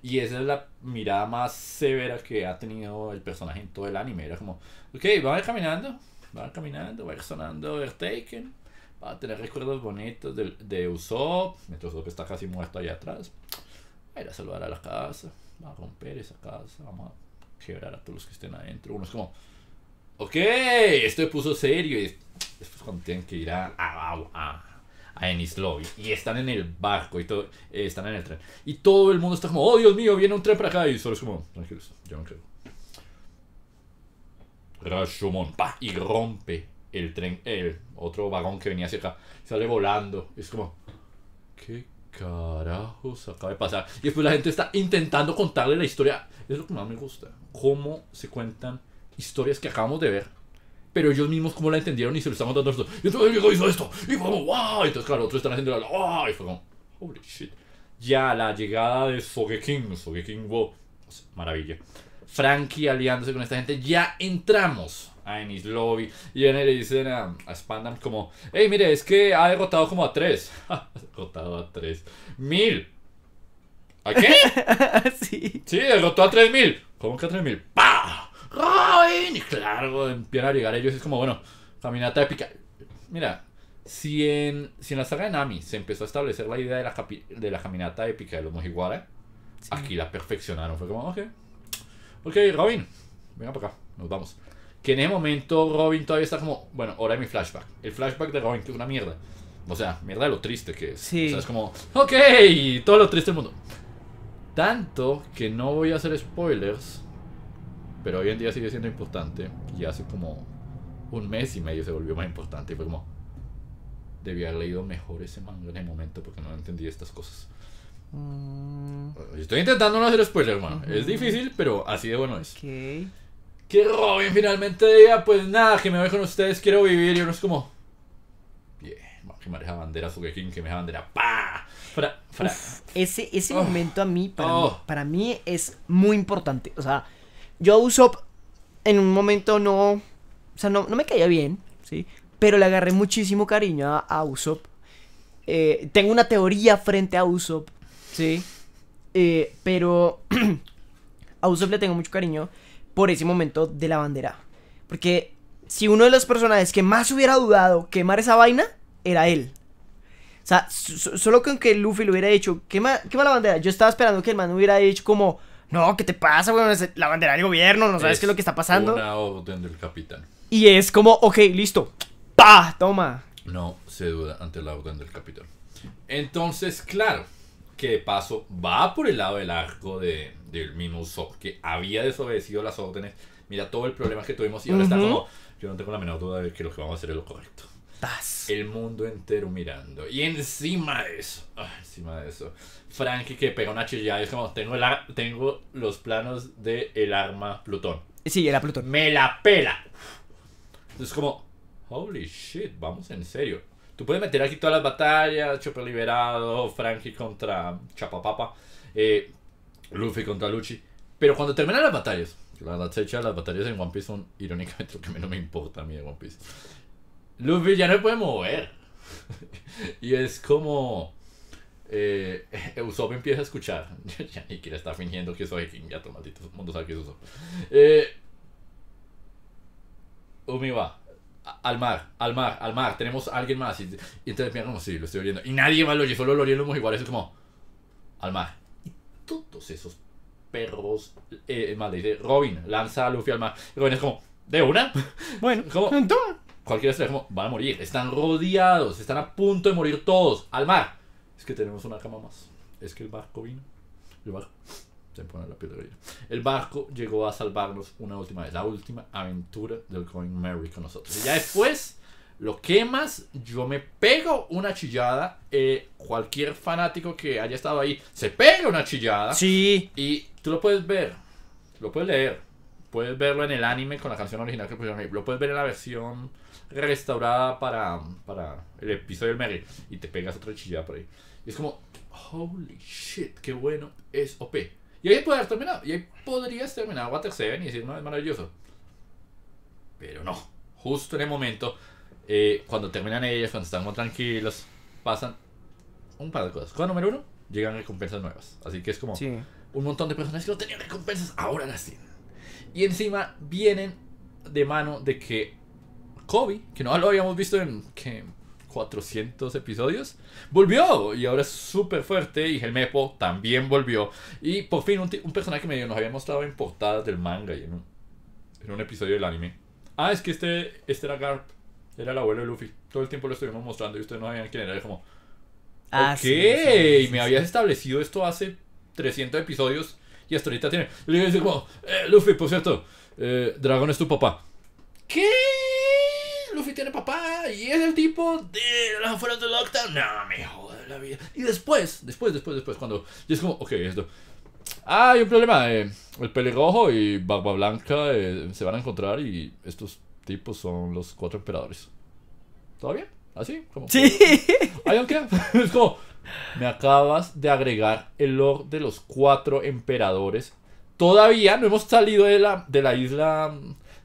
Y esa es la mirada más severa que ha tenido el personaje en todo el anime. Era como, ok, Vamos a ir caminando, Vamos a ir caminando, va a ir sonando Overtaken, va a tener recuerdos bonitos de, de Usopp, mientras Usopp está casi muerto allá atrás. Va a ir a salvar a la casa, va a romper esa casa, vamos a quebrar a todos los que estén adentro. Uno es como, ok, esto me puso serio. Y después cuando tienen que ir a, a, a, Ennis Lobby y están en el barco y todo, eh, están en el tren. Y todo el mundo está como, oh Dios mío, viene un tren para acá. Y solo es como, tranquilos, yo no creo. Rashomon, pa, y rompe el tren, el otro vagón que venía hacia acá, sale volando. Es como, ¿qué carajos acaba de pasar? Y después la gente está intentando contarle la historia. Es lo que más me gusta cómo se cuentan historias que acabamos de ver, pero ellos mismos cómo la entendieron y se lo están contando a nosotros. Y entonces hizo esto, y fue como, wow, y entonces claro, otros están haciendo la, wow, y fue como, holy shit. Ya la llegada de King, Sogeking, King wow, maravilla. Frankie aliándose con esta gente, ya entramos a Ennis Lobby. Y en le dicen a, Spandam como, hey, mire, es que ha derrotado como a tres. [LAUGHS] ha derrotado a tres. Mil. ¿A qué? [LAUGHS] sí. Sí, derrotó a tres mil. ¿Cómo que ¡Pah! Y claro, empiezan a llegar ellos. Es como, bueno, caminata épica. Mira, si en, en la saga de Nami se empezó a establecer la idea de la, de la caminata épica de los Mojiguara, aquí la perfeccionaron. Fue como, ok. Ok, Robin, venga para acá, nos vamos. Que en ese momento Robin todavía está como, bueno, ahora es mi flashback. El flashback de Robin, que es una mierda. O sea, mierda de lo triste que es. Sí. O sea, es como, ok, todo lo triste del mundo. Tanto que no voy a hacer spoilers, pero hoy en día sigue siendo importante. Y hace como un mes y medio se volvió más importante. Y fue como, debía haber leído mejor ese manga en el momento porque no entendí estas cosas. Mm. Estoy intentando no hacer spoilers, hermano. Es difícil, pero así de bueno es. Qué Que Robin finalmente diga, pues nada, que me voy con ustedes, quiero vivir. Y uno es como, bien, que me deja bandera, que me deja bandera, pa ese, ese oh. momento a mí oh. para, mí, es muy importante. O sea, yo a Usopp en un momento no. O sea, no, me caía bien, ¿sí? Pero le agarré muchísimo cariño a, a Usopp. Eh, tengo una teoría frente a Usopp, ¿sí? Eh, pero [CLEARS THROAT] a Usopp le tengo mucho cariño por ese momento de la bandera. Porque si uno de los personajes que más hubiera dudado quemar esa vaina, era él. O sea, solo con que Luffy lo hubiera dicho, ¿qué, va la bandera. Yo estaba esperando que el man hubiera dicho como, no, ¿qué te pasa, güey la bandera del gobierno, no sabes qué es lo que está pasando. Una orden del capitán. Y es como, ok, listo. pa Toma. No se duda ante la orden del capitán. Entonces, claro, que de paso va por el lado del arco de, del mismo que había desobedecido las órdenes. Mira todo el problema que tuvimos y ahora está yo no tengo la menor duda de que lo que vamos a hacer es lo correcto. El mundo entero mirando. Y encima de eso, encima de eso, Frankie que pega una chillada. Es como: tengo, la tengo los planos del el arma Plutón. Sí, era Plutón. Me la pela. Es como: holy shit, vamos en serio. Tú puedes meter aquí todas las batallas: Chopper liberado, Frankie contra Chapapapa, eh, Luffy contra Luchi. Pero cuando terminan las batallas, la verdad, las batallas en One Piece son irónicamente lo que menos me importa a mí de One Piece. Luffy ya no puede mover. [LAUGHS] y es como. Eh, [LAUGHS] Usopp empieza a escuchar. [LAUGHS] ya ni quiere estar fingiendo que soy King. Ya, tomatito. Todo el mundo sabe que es Usopp. Eh, va Al mar, al mar, al mar. Tenemos a alguien más. Y, entonces piensan, Como sí, lo estoy oliendo. Y nadie va lo oye, solo lo oyen los igual. es como. Al mar. Y todos esos perros. Eh, eh, más le dice Robin, lanza a Luffy al mar. Robin es como. ¿De una? Bueno, como, ¿Toma? cualquiera estaría como, a morir, están rodeados, están a punto de morir todos, al mar. Es que tenemos una cama más. Es que el barco vino. El barco. Se pone la piedra de El barco llegó a salvarnos una última vez. La última aventura del Coin Mary con nosotros. Y ya después lo quemas, yo me pego una chillada. Eh, cualquier fanático que haya estado ahí se pega una chillada. Sí. Y tú lo puedes ver, lo puedes leer, puedes verlo en el anime con la canción original que pusieron ahí, lo puedes ver en la versión restaurada para, para el episodio del Mary y te pegas otra chillada por ahí. Y es como, holy shit, qué bueno es OP. Y ahí podrías terminar, y ahí podrías terminar Water 7 y decir, no, es maravilloso. Pero no, justo en el momento, eh, cuando terminan ellas, cuando están tranquilos, pasan un par de cosas. Cosa número uno, llegan recompensas nuevas. Así que es como un montón de personas que no tenían recompensas, ahora las tienen. Y encima vienen de mano de que Kobe, que no lo habíamos visto en ¿qué? 400 episodios, volvió y ahora es súper fuerte y mepo también volvió. Y por fin un, personaje que medio nos había mostrado en portadas del manga y en un, episodio del anime. Ah, es que este, este era Garp, era el abuelo de Luffy. Todo el tiempo lo estuvimos mostrando y ustedes no sabían quién era. como, ah, ok, me habías establecido esto hace 300 episodios y hasta ahorita tiene. Eh, Luffy, por cierto, eh, Dragon es tu papá. ¿Qué? Luffy tiene papá y es el tipo de las afueras del Lockdown. No, me joder la vida. Y después, después, después, después, cuando. Y es como, ok, esto. Ah, hay un problema. Eh, el pelirrojo y Barba Blanca eh, se van a encontrar y estos tipos son los cuatro emperadores. ¿Todo bien? ¿Así? Como, sí. [LAUGHS] ¿Hay un [LAUGHS] Es como, me acabas de agregar el lore de los cuatro emperadores. Todavía no hemos salido de la, de la isla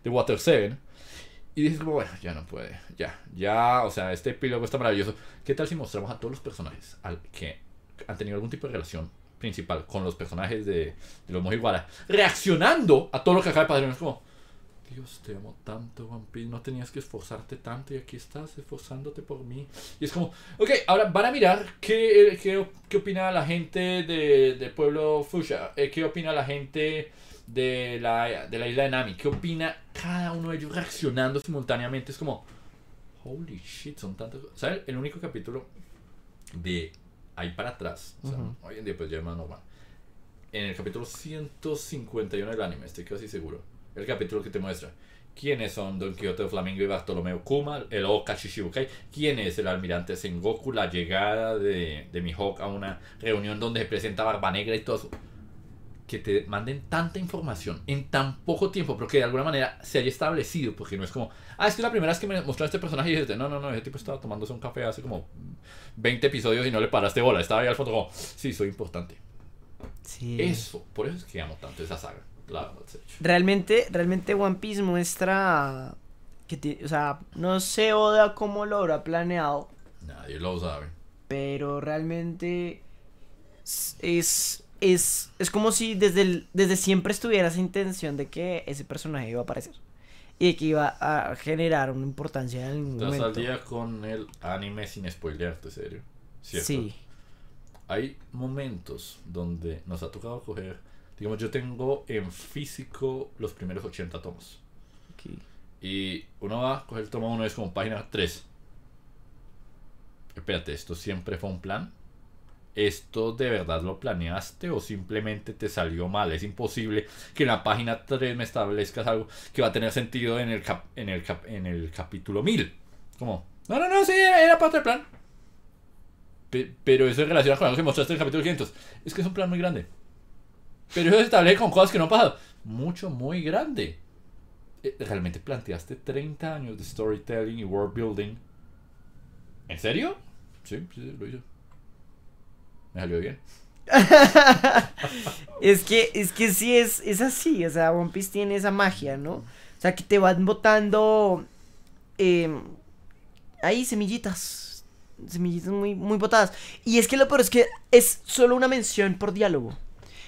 de Water Seven. Y dices, bueno, ya no puede, ya, ya, o sea, este epílogo está maravilloso. ¿Qué tal si mostramos a todos los personajes que han tenido algún tipo de relación principal con los personajes de, los Mojiguara, reaccionando a todo lo que acaba de pasar? Es como, Dios, te amo tanto, One No tenías que esforzarte tanto y aquí estás esforzándote por mí. Y es como, ok, ahora van a mirar qué, eh, qué, qué opina la gente de, Pueblo Fusha, eh, qué opina la gente de la, de la isla de Nami, qué opina cada uno de ellos reaccionando simultáneamente. Es como, holy shit, son tantas cosas. ¿sabes? El único capítulo de ahí para atrás, o sea, hoy en día pues ya es más normal. En el capítulo 151 del anime, estoy casi seguro. El capítulo que te muestra quiénes son Don Quijote de Flamingo y Bartolomeo Kuma, el Oka Shishibukai, quién es el almirante Sengoku, la llegada de, de Mihawk a una reunión donde se presenta Barba Negra y todo eso que te manden tanta información en tan poco tiempo, pero que de alguna manera se haya establecido, porque no es como, ah, es que la primera vez que me a este personaje y dije... no, no, no, ese tipo estaba tomándose un café hace como 20 episodios y no le paraste bola, estaba ahí al fondo como, sí, soy importante. Sí. Eso, por eso es que amo tanto esa saga. realmente, realmente One Piece muestra que, o sea, no sé Oda cómo lo habrá planeado. Nadie lo sabe. Pero realmente es es, es como si desde, el, desde siempre estuviera esa intención de que ese personaje iba a aparecer y de que iba a generar una importancia en algún Estás al día con el anime sin spoilearte, serio. ¿Cierto? Sí. Hay momentos donde nos ha tocado coger. Digamos, yo tengo en físico los primeros 80 tomos. Y uno va a coger el tomo uno es como página 3. Espérate, ¿esto siempre fue un plan? ¿Esto de verdad lo planeaste o simplemente te salió mal? Es imposible que en la página 3 me establezcas algo que va a tener sentido en el, en el, en el capítulo 1000. Como, no, no, no, sí, era, parte del plan. pero eso es relacionado con algo que mostraste en el capítulo 500. Es que es un plan muy grande. Pero eso se establece con cosas que no han pasado. Mucho, muy grande. Eh, ¿Realmente planteaste 30 años de storytelling y world building? ¿En serio? Sí, sí, lo hice me salió bien. [LAUGHS] es que, es que sí es, es así, o sea, One Piece tiene esa magia, ¿no? O sea, que te van botando eh, ahí semillitas, semillitas muy, muy botadas. Y es que lo peor es que es solo una mención por diálogo.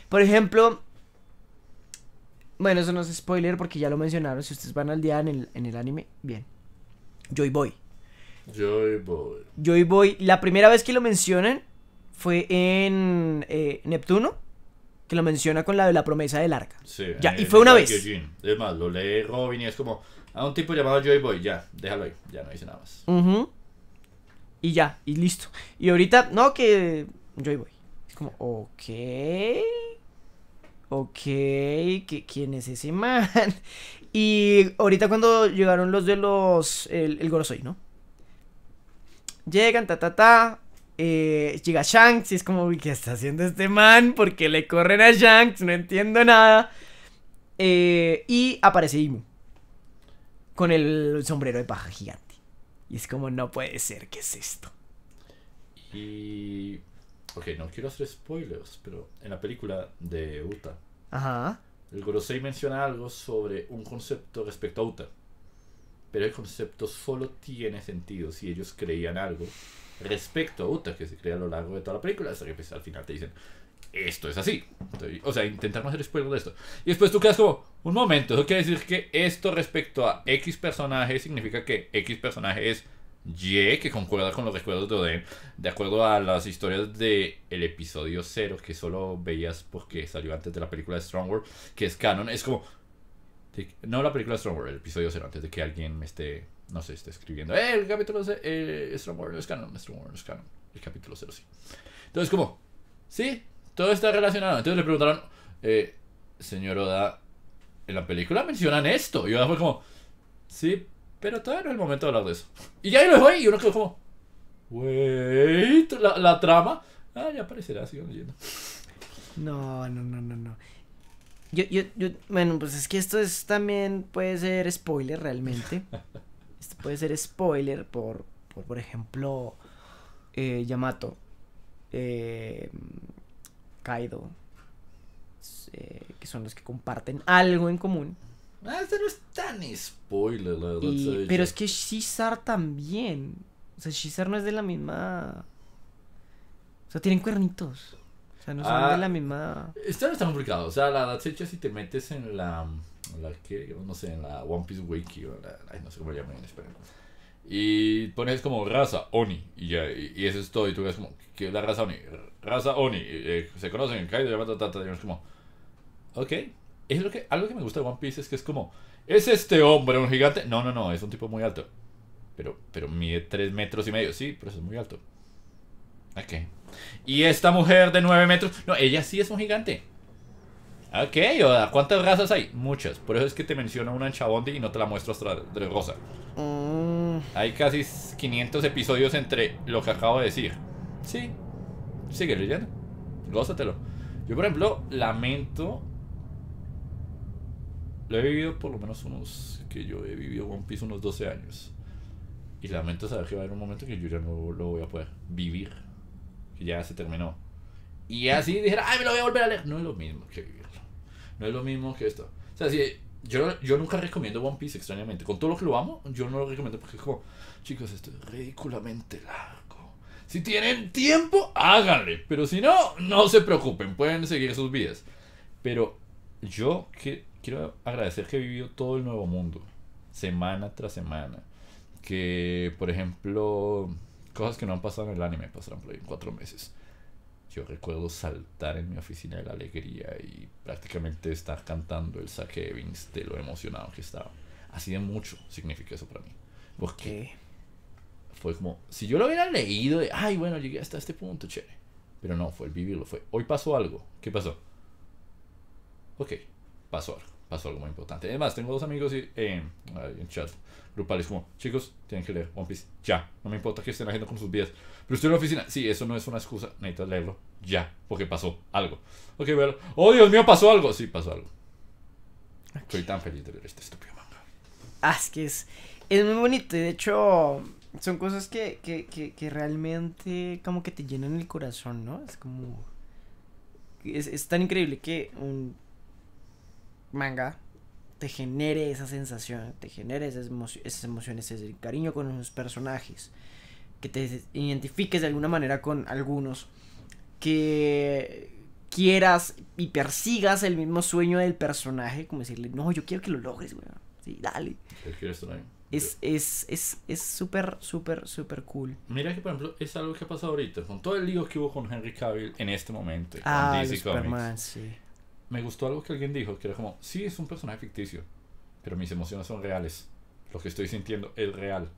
Por ejemplo, bueno, eso no es spoiler porque ya lo mencionaron. Si ustedes van al día en el, en el anime, bien. Joy Boy. Joy Boy. Joy Boy. La primera vez que lo mencionan, fue en eh, Neptuno, que lo menciona con la de la promesa del arca. ya, y fue una vez. Es más, lo lee Robin y es como, a un tipo llamado Joy Boy, ya, déjalo ahí, ya no dice nada más. Y ya, y listo. Y ahorita, no, que Joy Boy. Es como, ok. Ok, ¿quién es ese man? [LAUGHS] Y ahorita cuando llegaron los de los... El, el ¿no? Llegan, ta, ta, ta eh, llega Shanks y es como, ¿qué está haciendo este man? Porque le corren a Shanks? No entiendo nada. Eh, y aparece Imu con el sombrero de paja gigante. Y es como, no puede ser, ¿qué es esto? Y. Ok, no quiero hacer spoilers, pero en la película de Uta, Ajá. el Gorosei menciona algo sobre un concepto respecto a Uta. Pero el concepto solo tiene sentido si ellos creían algo respecto a Utah que se crea a lo largo de toda la película, hasta que pues, al final te dicen, esto es así. o sea, intentar no hacer spoiler de esto. Y después tú quedas como, un momento, eso quiere decir que esto respecto a X personaje significa que X personaje es Y, que concuerda con los recuerdos de Oden, de acuerdo a las historias del el episodio 0, que solo veías porque salió antes de la película de Strong World, que es canon. Es como, no la película de Strong World, el episodio 0, antes de que alguien me esté no sé está escribiendo. Eh, el capítulo eh, es canon, es canon. El capítulo 0, sí. Entonces, como, sí, todo está relacionado. Entonces le preguntaron, eh, señor Oda, en la película mencionan esto. Y Oda fue como, sí, pero todavía no es el momento de hablar de eso. Y ya ahí lo dejó ahí. Y uno quedó como, wait, la, la trama. Ah, ya aparecerá, sigan leyendo. No, no, no, no, no. Yo, yo, yo, bueno, pues es que esto es también puede ser spoiler realmente. [LAUGHS] Este puede ser spoiler por, por, por ejemplo, eh, Yamato, eh, Kaido, eh, que son los que comparten algo en común. Ah, este no es tan spoiler, la verdad. pero es que Shizar también. O sea, Shizar no es de la misma. O sea, tienen cuernitos. O sea, no son ah, de la misma. Esto no está complicado. O sea, la verdad, si te metes en la la que, no sé, en la One Piece Wiki la, no sé cómo llaman en español. Y pones como raza Oni y ya, y, eso es todo. Y tú ves como, ¿qué es la raza Oni? Raza Oni, eh, eh, se conocen en Kaido, llamando Tata, y es como, ok. Es lo que, algo que me gusta de One Piece es que es como, ¿es este hombre un gigante? No, no, no, es un tipo muy alto. Pero, pero mide 3 metros y medio, sí, pero es muy alto. Ok. Y esta mujer de 9 metros, no, ella sí es un gigante. Ok, ¿cuántas razas hay? Muchas. Por eso es que te menciono una en Chabondi y no te la muestro hasta de rosa. Mm. Hay casi 500 episodios entre lo que acabo de decir. Sí, sigue leyendo. Gózatelo. Yo, por ejemplo, lamento. Lo he vivido por lo menos unos. Que yo he vivido One Piece unos 12 años. Y lamento saber que va a haber un momento que yo ya no lo voy a poder vivir. Que ya se terminó. Y así dijera, ¡ay, me lo voy a volver a leer! No es lo mismo que no es lo mismo que esto. O sea, si yo, yo nunca recomiendo One Piece, extrañamente. Con todo lo que lo amo, yo no lo recomiendo porque como, chicos, esto es ridículamente largo. Si tienen tiempo, háganle. Pero si no, no se preocupen, pueden seguir sus vidas. Pero yo que, quiero agradecer que he vivido todo el nuevo mundo, semana tras semana. Que, por ejemplo, cosas que no han pasado en el anime pasarán por ahí en cuatro meses. Yo recuerdo saltar en mi oficina de la alegría y prácticamente estar cantando el saque de Vince de lo emocionado que estaba. Así de mucho significa eso para mí. Porque fue como, si yo lo hubiera leído ay, bueno, llegué hasta este punto, chévere. Pero no, fue el vivirlo, fue, hoy pasó algo. ¿Qué pasó? Ok, pasó algo, pasó algo muy importante. Además, tengo dos amigos y, eh, en chat grupales, como chicos, tienen que leer One Piece ya. No me importa que estén haciendo con sus vidas. Pero estoy en la oficina. Sí, eso no es una excusa. Necesitas leerlo ya, porque pasó algo. Ok, bueno. Oh, Dios mío, pasó algo. Sí, pasó algo. Estoy tan feliz de ver este estúpido manga. Ah, que es, es muy bonito. de hecho, son cosas que, que, realmente como que te llenan el corazón, ¿no? Es como... Es, es tan increíble que un manga te genere esa sensación, te genere esas, emociones, esas emociones, ese cariño con los personajes, que te identifiques de alguna manera con algunos, que quieras y persigas el mismo sueño del personaje, como decirle, no, yo quiero que lo logres, güey. Sí, dale. Es es es es súper súper súper cool. Mira que por ejemplo es algo que ha pasado ahorita con todo el lío que hubo con Henry Cavill en este momento ah, con DC sí me gustó algo que alguien dijo, que era como, sí, es un personaje ficticio, pero mis emociones son reales. Lo que estoy sintiendo es real.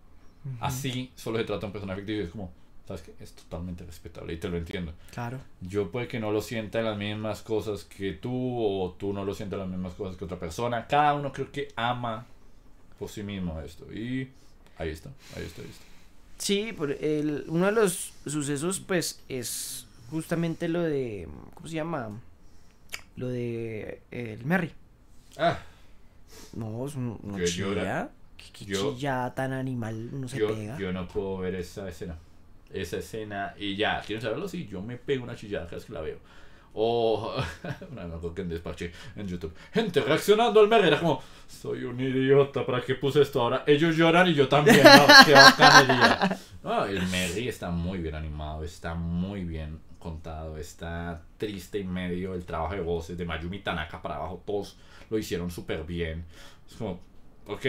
Así solo se trata un personaje ficticio. Es como, ¿sabes qué? Es totalmente respetable y te lo entiendo. Claro. Yo puede que no lo sienta las mismas cosas que tú o tú no lo sientas las mismas cosas que otra persona. Cada uno creo que ama por sí mismo esto. Y ahí está, ahí está, ahí está. Sí, por el, uno de los sucesos pues es justamente lo de, ¿cómo se llama? lo de el Merry. Ah. No, es una chilla. Que chilla tan animal no se yo, pega? Yo no puedo ver esa escena. Esa escena y ya, ¿quieren saberlo? si yo me pego una chillada cada vez que la veo. O una [LAUGHS] que en despacho en YouTube. Gente reaccionando al Merry era como, soy un idiota, ¿para qué puse esto ahora? Ellos lloran y yo también. [LAUGHS] el Merry está muy bien animado, está muy bien contado, está triste y medio el trabajo de voces de Mayumi Tanaka para abajo, todos lo hicieron súper bien. Es como, ok,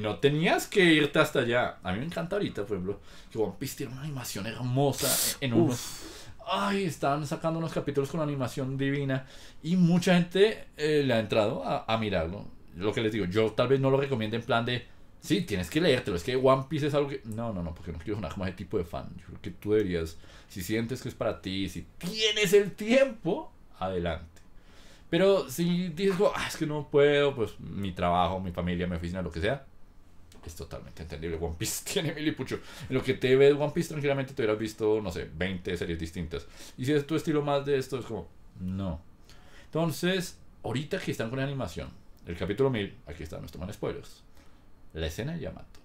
no tenías que irte hasta allá. A mí me encanta ahorita, por ejemplo, que One Piece tiene una animación hermosa en unos... Ay, estaban sacando unos capítulos con animación divina y mucha gente eh, le ha entrado a, a mirarlo. Lo que les digo, yo tal vez no lo recomiendo en plan de Sí, tienes que leértelo. Es que One Piece es algo que. No, no, no, porque no quiero sonar como de tipo de fan. Yo creo que tú deberías. Si sientes que es para ti, si tienes el tiempo, adelante. Pero si dices, oh, ah, es que no puedo, pues mi trabajo, mi familia, mi oficina, lo que sea, es totalmente entendible. One Piece [LAUGHS] tiene mil y pucho. lo que te ves One Piece, tranquilamente te hubieras visto, no sé, 20 series distintas. Y si es tu estilo más de esto, es como, no. Entonces, ahorita que están con la animación, el capítulo 1000, aquí están, no toman spoilers la escena de Yamato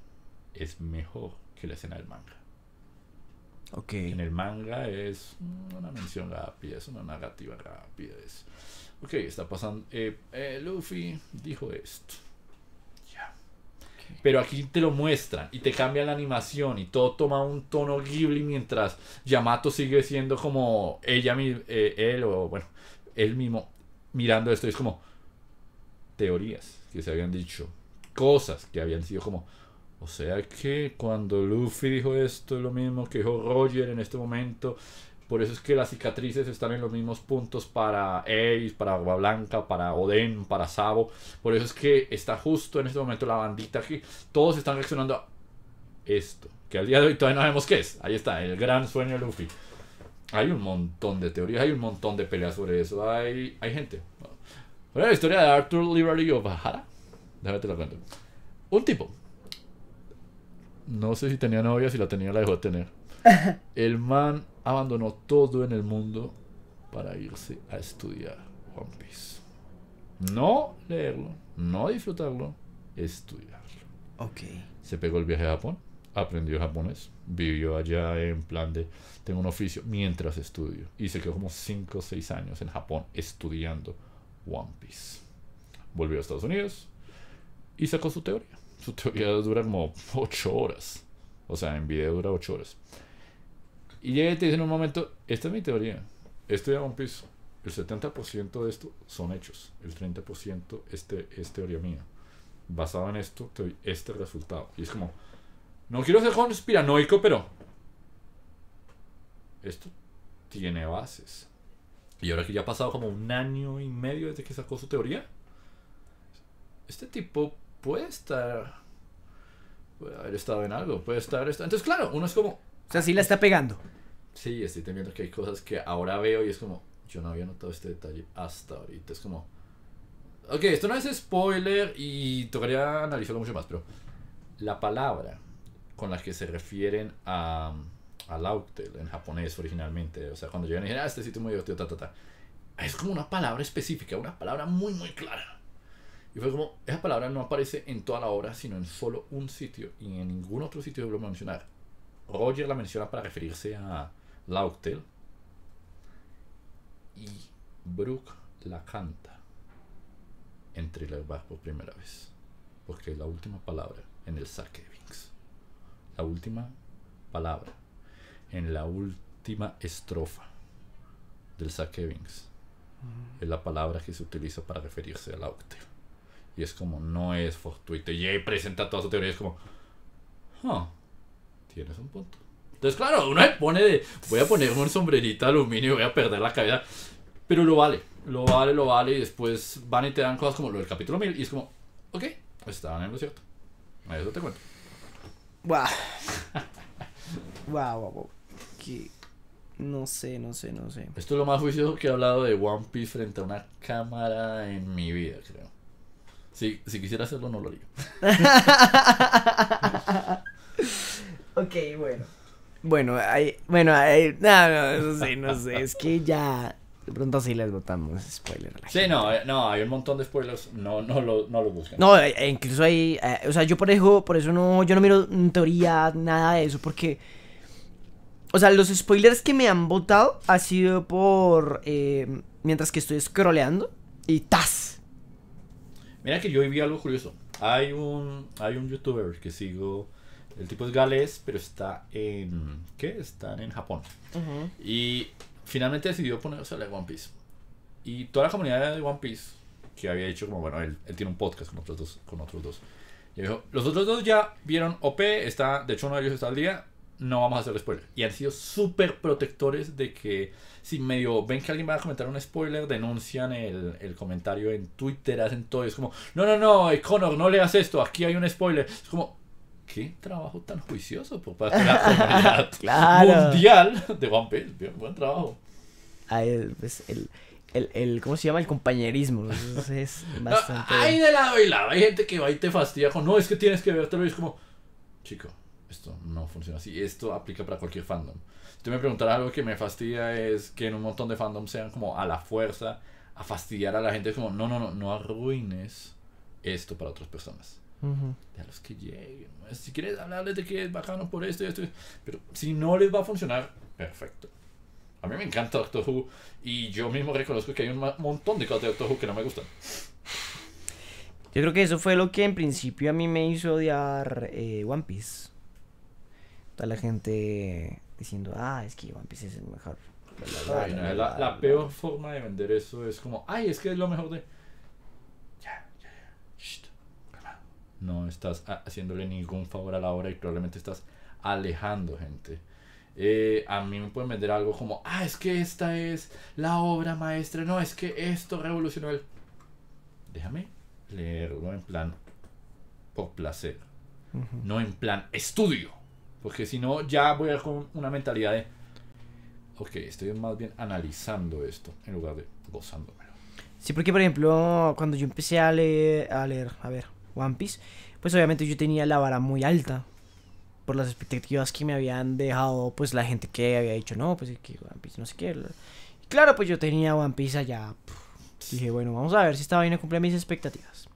es mejor que la escena del manga. Okay. En el manga es una mención rápida, es una narrativa rápida. Es, ok, está pasando. Eh, eh, Luffy dijo esto. Ya Pero aquí te lo muestran y te cambian la animación y todo toma un tono Ghibli mientras Yamato sigue siendo como ella, eh, él o bueno, él mismo mirando esto. Es como teorías que se habían dicho cosas que habían sido como, o sea que cuando Luffy dijo esto, es lo mismo que dijo Roger en este momento, por eso es que las cicatrices están en los mismos puntos para Ace, para Agua Blanca, para Oden, para Sabo. Por eso es que está justo en este momento la bandita Aquí, todos están reaccionando a esto. Que al día de hoy todavía no sabemos qué es. Ahí está, el gran sueño de Luffy. Hay un montón de teorías, hay un montón de peleas sobre eso. Hay, hay gente. Bueno, la historia de Arthur Liberty Obahara Déjame te la Un tipo. No sé si tenía novia, si la tenía, la dejó de tener. [LAUGHS] El man abandonó todo en el mundo para irse a estudiar One Piece. No leerlo, no disfrutarlo, estudiarlo. Ok. Se pegó el viaje a Japón, aprendió japonés, vivió allá en plan de tengo un oficio mientras estudio. Y se quedó como 5 o 6 años en Japón estudiando One Piece. Volvió a Estados Unidos, y sacó su teoría. Su teoría dura como 8 horas. O sea, en video dura 8 horas. Y llega te dice en un momento, esta es mi teoría. Estoy a un piso. El 70% de esto son hechos. El 30% este, es teoría mía. Basado en esto, te doy este resultado. Y es como, no quiero ser conspiranoico, pero esto tiene bases. Y ahora que ya ha pasado como un año y medio desde que sacó su teoría, este tipo puede estar, puede haber estado en algo, puede estar, entonces claro, uno es como... O sea, sí la está pegando. Sí, estoy teniendo que hay cosas que ahora veo y es como, yo no había notado este detalle hasta ahorita, es como... Ok, esto no es spoiler y tocaría analizarlo mucho más, pero la palabra con la que se refieren a, a Lautel en japonés originalmente, o sea, cuando llegan y dicen, ah, este sitio muy divertido, ta, ta, ta, es como una palabra específica, una palabra muy, muy clara. Y fue como, esa palabra no aparece en toda la obra, sino en solo un sitio y en ningún otro sitio lo mencionar. Roger la menciona para referirse a La Octel y Brooke la canta En las bar por primera vez, porque es la última palabra en el saque La última palabra en la última estrofa del saque mm. Es la palabra que se utiliza para referirse a La Octel y es como, no es fortuito. Y presenta toda su teoría. es como, huh, tienes un punto. Entonces, claro, uno se pone de, voy a ponerme un sombrerito de aluminio y voy a perder la cabeza. Pero lo vale, lo vale, lo vale. Y después van y te dan cosas como lo del capítulo 1000. Y es como, ok, estaban en lo cierto. Eso te cuento. wow, wow, No sé, no sé, no sé. Esto es lo más juicioso que he hablado de One Piece frente a una cámara en mi vida, creo. Si, quisiera hacerlo, no lo haría. [LAUGHS] ok, bueno. Bueno, hay, bueno, hay, no, no, no sé, es que ya, de pronto sí les votamos spoiler Sí, no, eh, no, hay un montón de spoilers, no, no lo, no No, eh, eh, incluso hay, o sea, yo por eso, por eso no, yo no miro teoría, nada de eso, porque, o sea, los spoilers que me han votado ha sido por, mientras que estoy scrolleando y tas, Mira que yo viví algo curioso. Hay un, hay un youtuber que sigo. El tipo es galés, pero está en. ¿Qué? Está en Japón. Y finalmente decidió ponerse a la One Piece. Y toda la comunidad de One Piece, que había hecho como bueno, él, tiene un podcast con otros dos. Con otros dos. Y dijo: Los otros dos ya vieron OP, está, de hecho uno de ellos está al día, no vamos a hacer spoiler. Y han sido súper protectores de que si medio ven que alguien va a comentar un spoiler, denuncian el, el comentario en Twitter, hacen todo. es como, no, no, no, eh, Connor, no leas esto, aquí hay un spoiler. Es como, qué trabajo tan juicioso por parte de la comunidad [LAUGHS] mundial de One Piece. buen trabajo. el, pues, el, el, el, ¿cómo se llama? El compañerismo. Es, [LAUGHS] bastante... Hay de lado y lado. Hay gente que va y te fastidia con, no, es que tienes que ver otra es como, chico, esto no funciona así. Esto aplica para cualquier fandom. Si tú me preguntaras algo que me fastidia es que en un montón de fandom sean como a la fuerza, a fastidiar a la gente, como, no, no, no, no arruines esto para otras personas. a los que lleguen. Si quieres hablarles de que es por esto y esto. Pero si no les va a funcionar, perfecto. A mí me encanta Doctor Who y yo mismo reconozco que hay un montón de cosas de Doctor Who que no me gustan. Yo creo que eso fue lo que en principio a mí me hizo odiar eh, One Piece. Está la gente diciendo, ah, es que yo Piece es el mejor. La, peor forma de vender eso es como, ay, es que es lo mejor de... Ya, ya, ya. no estás haciéndole ningún favor a la obra y probablemente estás alejando gente. Eh, a mí me pueden vender algo como, ah, es que esta es la obra maestra, no, es que esto revolucionó el... Déjame leerlo en plan por placer, no en plan estudio. Porque si no, ya voy a con una mentalidad de, ok, estoy más bien analizando esto en lugar de gozándomelo. Sí, porque por ejemplo, cuando yo empecé a leer, a, leer, a ver, One Piece, pues obviamente yo tenía la vara muy alta por las expectativas que me habían dejado pues la gente que había dicho, no, pues que One Piece no sé qué. claro, pues yo tenía One Piece allá. dije, bueno, vamos a ver si estaba bien a cumple mis expectativas.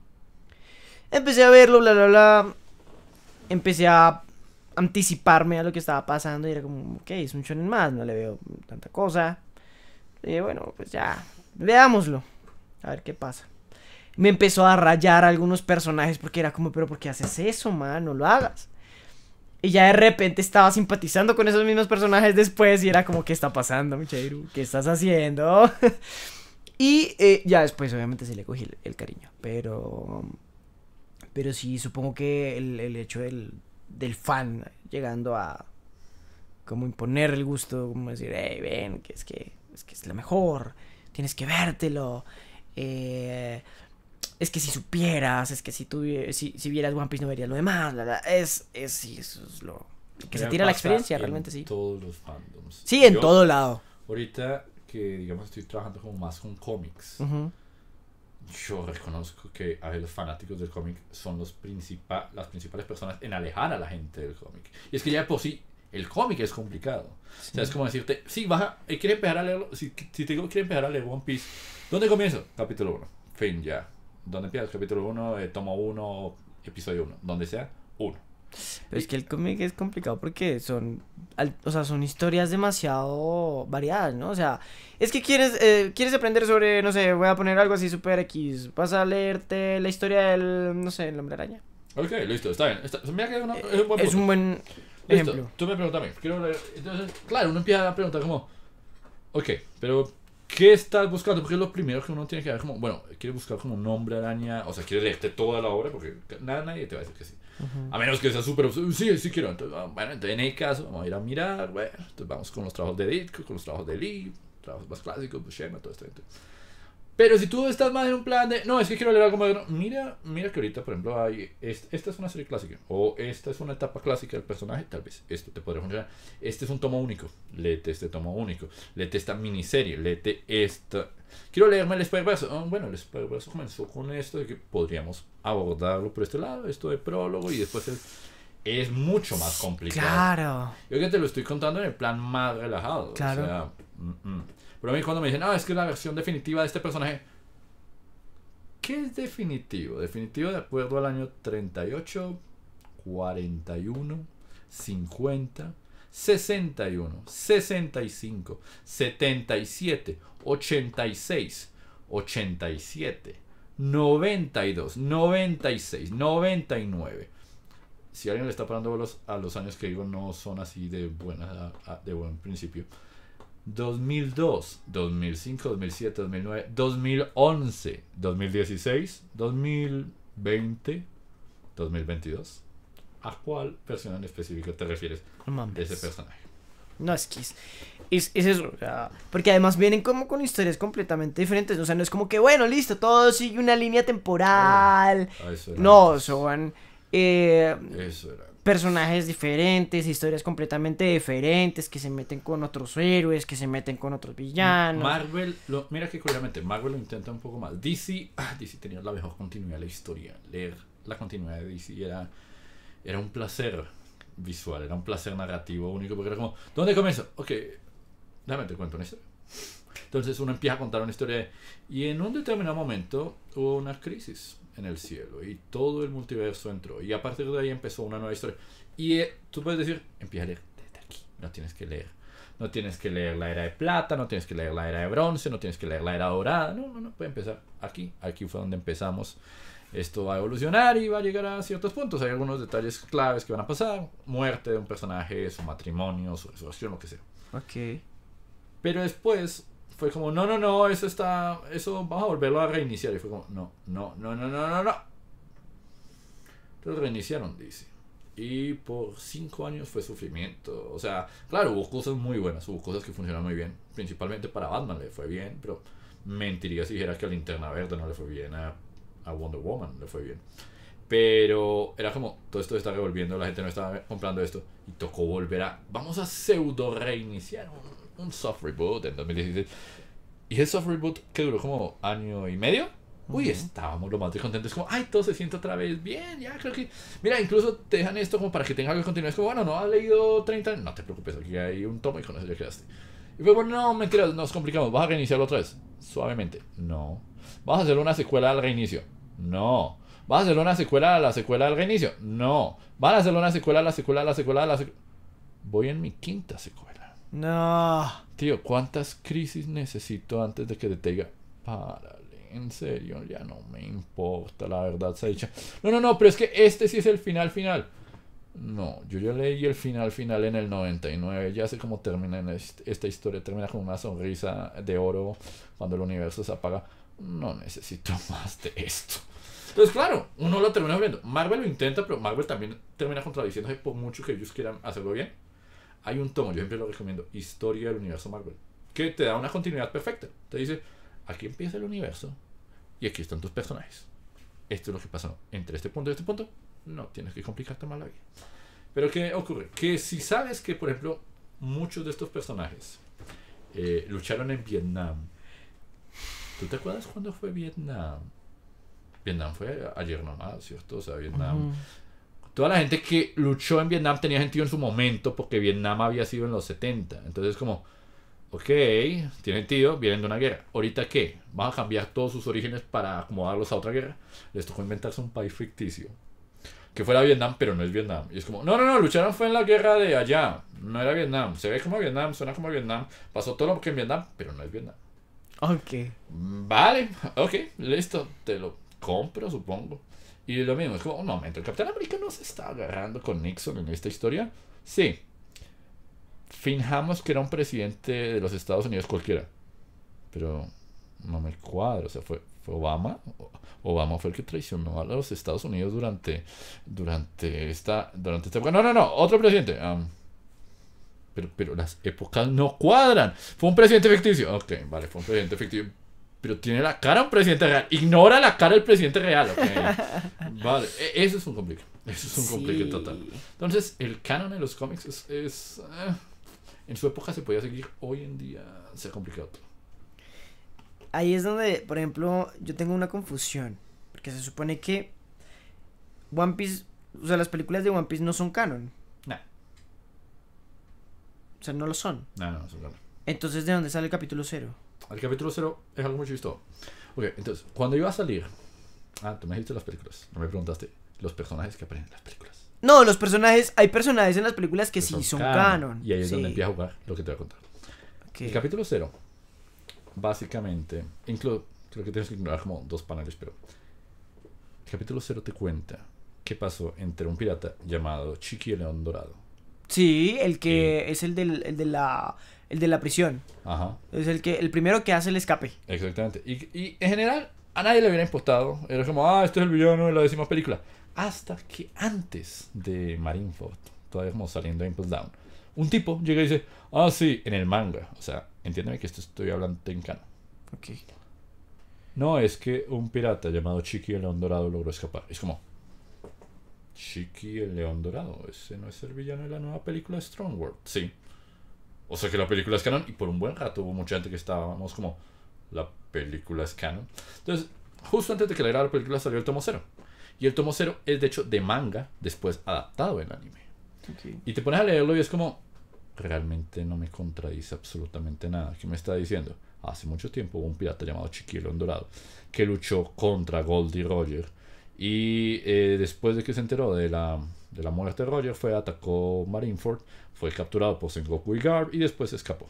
Empecé a verlo, bla, bla, bla. Empecé a anticiparme a lo que estaba pasando y era como, ok, es un shonen más, no le veo tanta cosa. Y bueno, pues ya, veámoslo, a ver qué pasa. Me empezó a rayar algunos personajes porque era como, pero ¿por qué haces eso, man? No lo hagas. Y ya de repente estaba simpatizando con esos mismos personajes después y era como, ¿qué está pasando, Micheiru? ¿Qué estás haciendo? [LAUGHS] y eh, ya después, obviamente, se le cogí el, cariño. Pero. Pero sí, supongo que el hecho del, del fan, llegando a como imponer el gusto, como decir, hey, ven, que es que es que es la mejor, tienes que vértelo. Eh, es que si supieras, es que si tuvieras, si, vieras One Piece no verías lo demás, la, es, es eso es lo que se tira la experiencia, realmente sí. Todos los fandoms. Sí, en todo lado. Ahorita que digamos estoy trabajando como más con cómics yo reconozco que a los fanáticos del cómic son los las principales personas en alejar a la gente del cómic. Y es que ya por sí el cómic es complicado. O sea, es como decirte, si baja eh, a, empezar a si, si te empezar a leer One Piece, ¿dónde comienzo? Capítulo 1, fin ya. ¿Dónde empiezas? Capítulo 1, eh, tomo 1, episodio 1, donde sea, 1. Pero es que el cómic es complicado porque son, o sea, son historias demasiado variadas, ¿no? O sea, es que quieres, eh, quieres aprender sobre, no sé, voy a poner algo así super X. Vas a leerte la historia del, no sé, el hombre araña. Ok, listo, está bien. es, un buen, eh, Es un buen ejemplo. tú me preguntas entonces, claro, uno empieza a preguntar como, ok, pero ¿qué estás buscando? Porque es lo primero que uno tiene que ver. bueno, quiere buscar como un hombre araña, o sea, quiere leerte toda la obra porque nada, nadie te va a decir que sí. A menos que sea súper. Sí, sí quiero. Ah, bueno, entonces en el caso, vamos a ir a mirar. Bueno, entonces vamos con los trabajos de Ditko con los trabajos de Lee trabajos más clásicos, Bushema, pues, todo esto. Pero si tú estás más en un plan de, no, es que quiero leer algo más, mira, mira que ahorita, por ejemplo, hay, esta, es una serie clásica, o esta es una etapa clásica del personaje, tal vez esto te podría funcionar. Este es un tomo único, léete este tomo único, léete esta miniserie, léete esta. Quiero leerme el Spider-Verse. Ah, bueno, el Spider-Verse comenzó con esto de que podríamos abordarlo por este lado, esto de prólogo, y después es mucho más complicado. Claro. Yo que te lo estoy contando en el plan más relajado. Claro. O sea, mm, mm. Pero a mí cuando me dicen, ah, es que es la versión definitiva de este personaje. ¿Qué es definitivo? Definitivo de acuerdo al año 38, 41, 50, 61, 65, 77, 86, 87, 92, 96, 99 si alguien le está parando a los años que digo no son así de buena, de buen principio, 2002, 2005, 2007, 2009, 2011, 2016, 2020, 2022. ¿A cuál persona en específico te refieres? No de ese personaje. No, es que es, eso. porque además vienen como con historias completamente diferentes. O sea, no es como que, bueno, listo, todo sigue una línea temporal. Ah, eso era no, son... Eh, eso era personajes diferentes, historias completamente diferentes, que se meten con otros héroes, que se meten con otros villanos. Marvel, mira que curiosamente, Marvel lo intenta un poco más. DC, ah, DC tenía la mejor continuidad de la historia. Leer la continuidad de DC era, era un placer visual, era un placer narrativo único, porque era como, ¿dónde comienzo? Ok, déjame te cuento una historia. Entonces uno empieza a contar una historia y en un determinado momento hubo una crisis en el cielo y todo el multiverso entró. Y a partir de ahí empezó una nueva historia. Y eh, tú puedes decir, empieza a leer desde aquí, no tienes que leer. No tienes que leer la era de plata, no tienes que leer la era de bronce, no tienes que leer la era dorada. No, no, no, puede empezar aquí. Aquí fue donde empezamos. Esto va a evolucionar y va a llegar a ciertos puntos. Hay algunos detalles claves que van a pasar. Muerte de un personaje, su matrimonio, su resurrección, lo que sea. Ok. Pero después fue como, no, no, no, eso está, eso vamos a volverlo a reiniciar. Y fue como, no, no, no, no, no, no, no. Entonces reiniciaron dice. Y por cinco años fue sufrimiento. O sea, claro, hubo cosas muy buenas, hubo cosas que funcionaron muy bien. Principalmente para Batman le fue bien, pero mentiría si dijera que a Linterna Verde no le fue bien, a, a Wonder Woman le fue bien. Pero era como, todo esto está revolviendo, la gente no estaba comprando esto. Y tocó volver a, vamos a pseudo reiniciar un un soft reboot en 2016. Y el soft reboot que duró como año y medio. Uy, estábamos lo más descontentos. contentos. Como, ay, todo se siente otra vez bien. Ya creo que. Mira, incluso te dejan esto como para que tenga algo que continuar. Es como, bueno, no has leído 30 No te preocupes, aquí hay un tomo y con eso ya quedaste. Y fue, bueno, no, mentira, nos complicamos. Vas a reiniciarlo otra vez. Suavemente. No. Vas a hacer una secuela al reinicio. No. Vas a hacer una secuela a la secuela al reinicio. No. ¿Vas a hacer una secuela a la secuela a la secuela a la secuela. Voy en mi quinta secuela. No. Tío, ¿cuántas crisis necesito antes de que te diga, párale, en serio, ya no me importa, la verdad se ha dicho. No, no, no, pero es que este sí es el final final. No, yo ya leí el final final en el 99, ya sé cómo termina esta historia, termina con una sonrisa de oro cuando el universo se apaga. No necesito [LAUGHS] más de esto. Entonces, pues claro, uno lo termina viendo. Marvel lo intenta, pero Marvel también termina contradiciéndose por mucho que ellos quieran hacerlo bien. Hay un tomo, yo siempre lo recomiendo, Historia del Universo Marvel, que te da una continuidad perfecta. Te dice, aquí empieza el universo y aquí están tus personajes. Esto es lo que pasó entre este punto y este punto. No tienes que complicarte más la vida. Pero ¿qué ocurre? Que si sabes que, por ejemplo, muchos de estos personajes eh, lucharon en Vietnam, ¿tú te acuerdas cuándo fue Vietnam? Vietnam fue ayer nomás, ¿cierto? O sea, Vietnam toda la gente que luchó en Vietnam tenía sentido en su momento porque Vietnam había sido en los 70. Entonces como, ok, tiene sentido, vienen de una guerra. ¿Ahorita qué? ¿Van a cambiar todos sus orígenes para acomodarlos a otra guerra? Les tocó inventarse un país ficticio. Que fuera Vietnam, pero no es Vietnam. Y es como, no, no, no, lucharon fue en la guerra de allá. No era Vietnam. Se ve como Vietnam, suena como Vietnam. Pasó todo lo que en Vietnam, pero no es Vietnam. Ok. Vale, ok, listo. Te lo compro, supongo. Y lo mismo, es como, un momento, ¿el Capitán América no se está agarrando con Nixon en esta historia? Sí. Finjamos que era un presidente de los Estados Unidos cualquiera. Pero no me cuadra, o sea, fue, Obama. Obama fue el que traicionó a los Estados Unidos durante, durante, esta, durante esta época. No, no, no, otro presidente. Um, pero, pero las épocas no cuadran. Fue un presidente ficticio. Ok, vale, fue un presidente ficticio pero tiene la cara un presidente real. Ignora la cara del presidente real. [LAUGHS] Vale, e, eso es un complique. Eso es un sí. total. Entonces, el canon en los cómics es. Eh, en su época se podía seguir, hoy en día se ha complicado todo. Ahí es donde, por ejemplo, yo tengo una confusión. Porque se supone que One Piece, o sea, las películas de One Piece no son canon. No. O sea, no lo son. no, no son canon. Entonces, ¿de dónde sale el capítulo cero? el capítulo 0 es algo muy chistoso. Ok, entonces, cuando iba a salir. Ah, tú me dijiste las películas. No me preguntaste los personajes que aparecen en las películas. No, los personajes. Hay personajes en las películas que, sí son, canon, Y ahí es donde empieza a jugar lo que te voy a contar. El capítulo 0, básicamente. Incluso, creo que tienes que ignorar como dos paneles, pero. El capítulo 0 te cuenta qué pasó entre un pirata llamado Chiqui el León Dorado. Sí, el que es el, del, el de la el de la prisión. Ajá. Es el que el primero que hace el escape. Exactamente. Y, en general, a nadie le hubiera importado Era como, ah, este es el villano de la décima película. Hasta que antes de Marineford, todavía como saliendo de Impulse Down, un tipo llega y dice, ah, sí, en el manga. O sea, entiéndeme que esto estoy hablando en cano. Ok. No, es que un pirata llamado Chiqui el León Dorado logró escapar. Es como, Chiqui el León Dorado, ese no es el villano de la nueva película Strong World. Sí. O sea que la película es canon y por un buen rato hubo mucha gente que estábamos como, la película es canon. Entonces, justo antes de que la era la película salió el tomo cero. Y el tomo cero es de hecho de manga, después adaptado en anime. Y te pones a leerlo y es como, realmente no me contradice absolutamente nada. ¿Qué me está diciendo? Hace mucho tiempo hubo un pirata llamado Chiquilón Dorado que luchó contra Goldie Roger. Y eh, después de que se enteró de la de la muerte de Roger fue atacó Marineford, fue capturado por Sengoku y Garb y después escapó.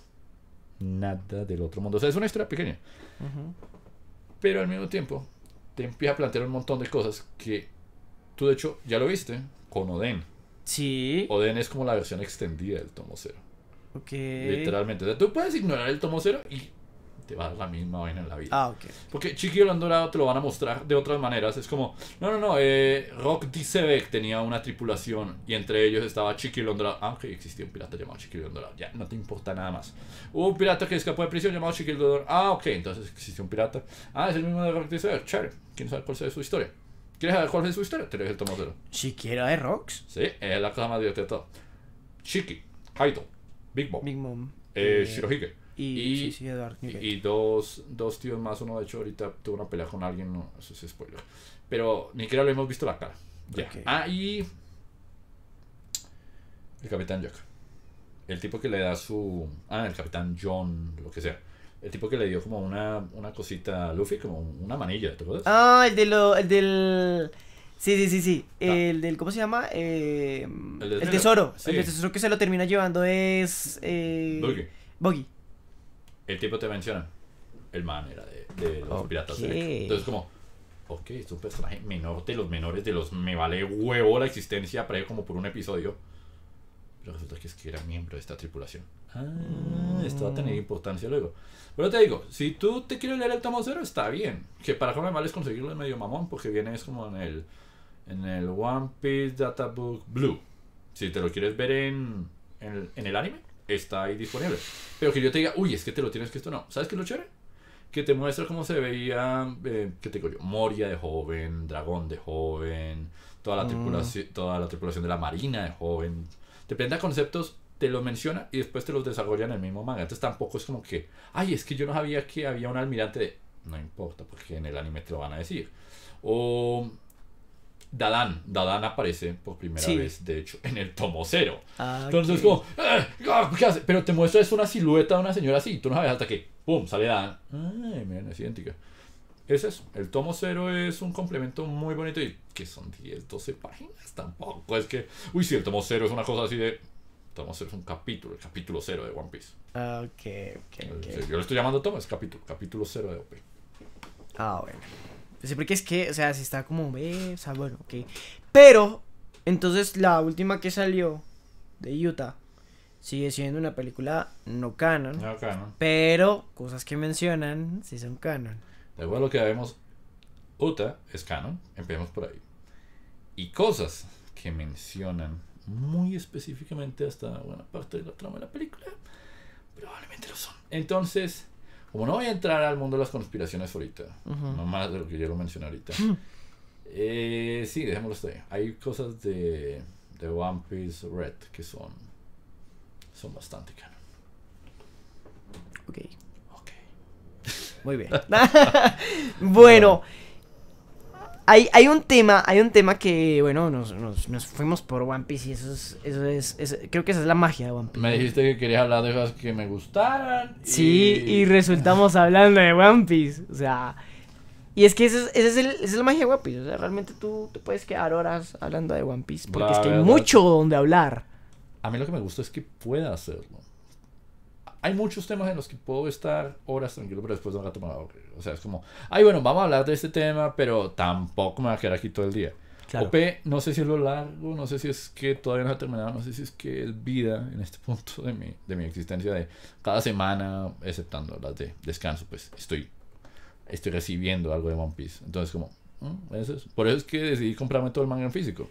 Nada del otro mundo. O sea, es una historia pequeña. Pero al mismo tiempo te empieza a plantear un montón de cosas que tú de hecho ya lo viste con Oden. Sí. Oden es como la versión extendida del tomo cero. Ok. Literalmente. O sea, tú puedes ignorar el tomo cero y te va a dar la misma vaina en la vida. Ah, ok. Porque Chiqui Dorado te lo van a mostrar de otras maneras. Es como, no, no, no, eh, Rock Dicebek tenía una tripulación y entre ellos estaba Chiqui Dorado. Aunque ah, okay, existía un pirata llamado Chiqui Dorado. Ya, no te importa nada más. Hubo un pirata que escapó de prisión llamado Chiqui Dorado. Ah, ok, entonces existió un pirata. Ah, es el mismo de Rock Dicebek. Chévere. ¿Quién sabe cuál es su historia? ¿Quieres saber cuál es su historia? Te lo dije el tomotero. ¿Siquiera de Rocks? Sí, es la cosa más divertida de todo. Chiqui, Kaito, Big Mom. Big Mom. Eh, eh... Shirohige y, dos, tíos más, uno de hecho ahorita tuvo una pelea con alguien, eso es spoiler. Pero ni siquiera lo hemos visto la cara. Ya. Ah, y el Capitán Jack. El tipo que le da su... Ah, el Capitán John, lo que sea. El tipo que le dio como una, cosita a Luffy, como una manilla, ¿te acuerdas? Ah, el, el del... Sí, sí, sí, sí. Ah. El del, ¿cómo se llama? Eh, el, tesoro. El tesoro que se lo termina llevando es... Eh, el tipo te menciona, el man era de, los piratas Entonces como, ok, es un personaje menor de los menores de los me vale huevo la existencia previo como por un episodio. Pero resulta que es que era miembro de esta tripulación. Ah, esto va a tener importancia luego. Pero te digo, si tú te quieres leer el tomo cero, está bien. Que para mí Mal es conseguirlo en medio mamón, porque viene es como en el, en el One Piece Data Book Blue. Si te lo quieres ver en, en el anime, está ahí disponible. Pero que yo te diga, uy, es que te lo tienes que esto no. ¿Sabes qué es lo chévere? Que te muestra cómo se veía, eh, ¿qué te digo yo? Moria de joven, Dragón de joven, toda la, mm. tripulación, toda la tripulación de la Marina de joven. depende de conceptos, te lo menciona y después te los desarrolla en el mismo manga. Entonces tampoco es como que, ay, es que yo no sabía que había un almirante de... No importa, porque en el anime te lo van a decir. O Dadan, Dadan aparece por primera vez, de hecho, en el tomo cero. Ah, Entonces, como, eh, ah, ¿qué Pero te muestro es una silueta de una señora así, tú no sabes hasta que, ¡pum! sale Dadan. Ay, miren, es idéntica. Ese es, el tomo cero es un complemento muy bonito y que son 10, 12 páginas tampoco. Es que, uy, si el tomo cero es una cosa así de, tomo cero es un capítulo, el capítulo cero de One Piece. Ah, ok, ok, ok. Yo lo estoy llamando tomo, es capítulo, capítulo cero de OP. Ah, bueno. Sí, porque es que, o sea, si está como, eh, o bueno, ok. Pero, entonces la última que salió de Utah sigue siendo una película no canon. No canon. Pero cosas que mencionan sí son canon. De lo que vemos, Utah es canon, empecemos por ahí. Y cosas que mencionan muy específicamente hasta buena parte de la trama de la película, probablemente lo son. Entonces, como no voy a entrar al mundo de las conspiraciones ahorita, no más de lo que yo lo mencioné ahorita. Eh, sí, dejémoslo ahí. Hay cosas de, One Piece Red que son, son bastante canon. Ok. Ok. Muy bien. [LAUGHS] bueno. Hay, un tema, hay un tema que, bueno, nos, fuimos por One Piece y eso es, creo que esa es la magia de One Piece. Me dijiste que querías hablar de cosas que me gustaran. Sí, y resultamos hablando de One Piece, o sea... Y es que esa es, la magia de One Piece, o sea, realmente tú te puedes quedar horas hablando de One Piece, porque es que hay mucho donde hablar. A mí lo que me gusta es que pueda hacerlo. Hay muchos temas en los que puedo estar horas tranquilo, pero después de un rato me o sea, es como, ay, bueno, vamos a hablar de este tema, pero tampoco me va a quedar aquí todo el día. OP, no sé si es lo largo, no sé si es que todavía no ha terminado, no sé si es que es vida en este punto de mi, de mi existencia de cada semana, exceptando las de descanso, pues estoy, estoy recibiendo algo de One Piece. Entonces, como, mm, por eso es que decidí comprarme todo el manga en físico.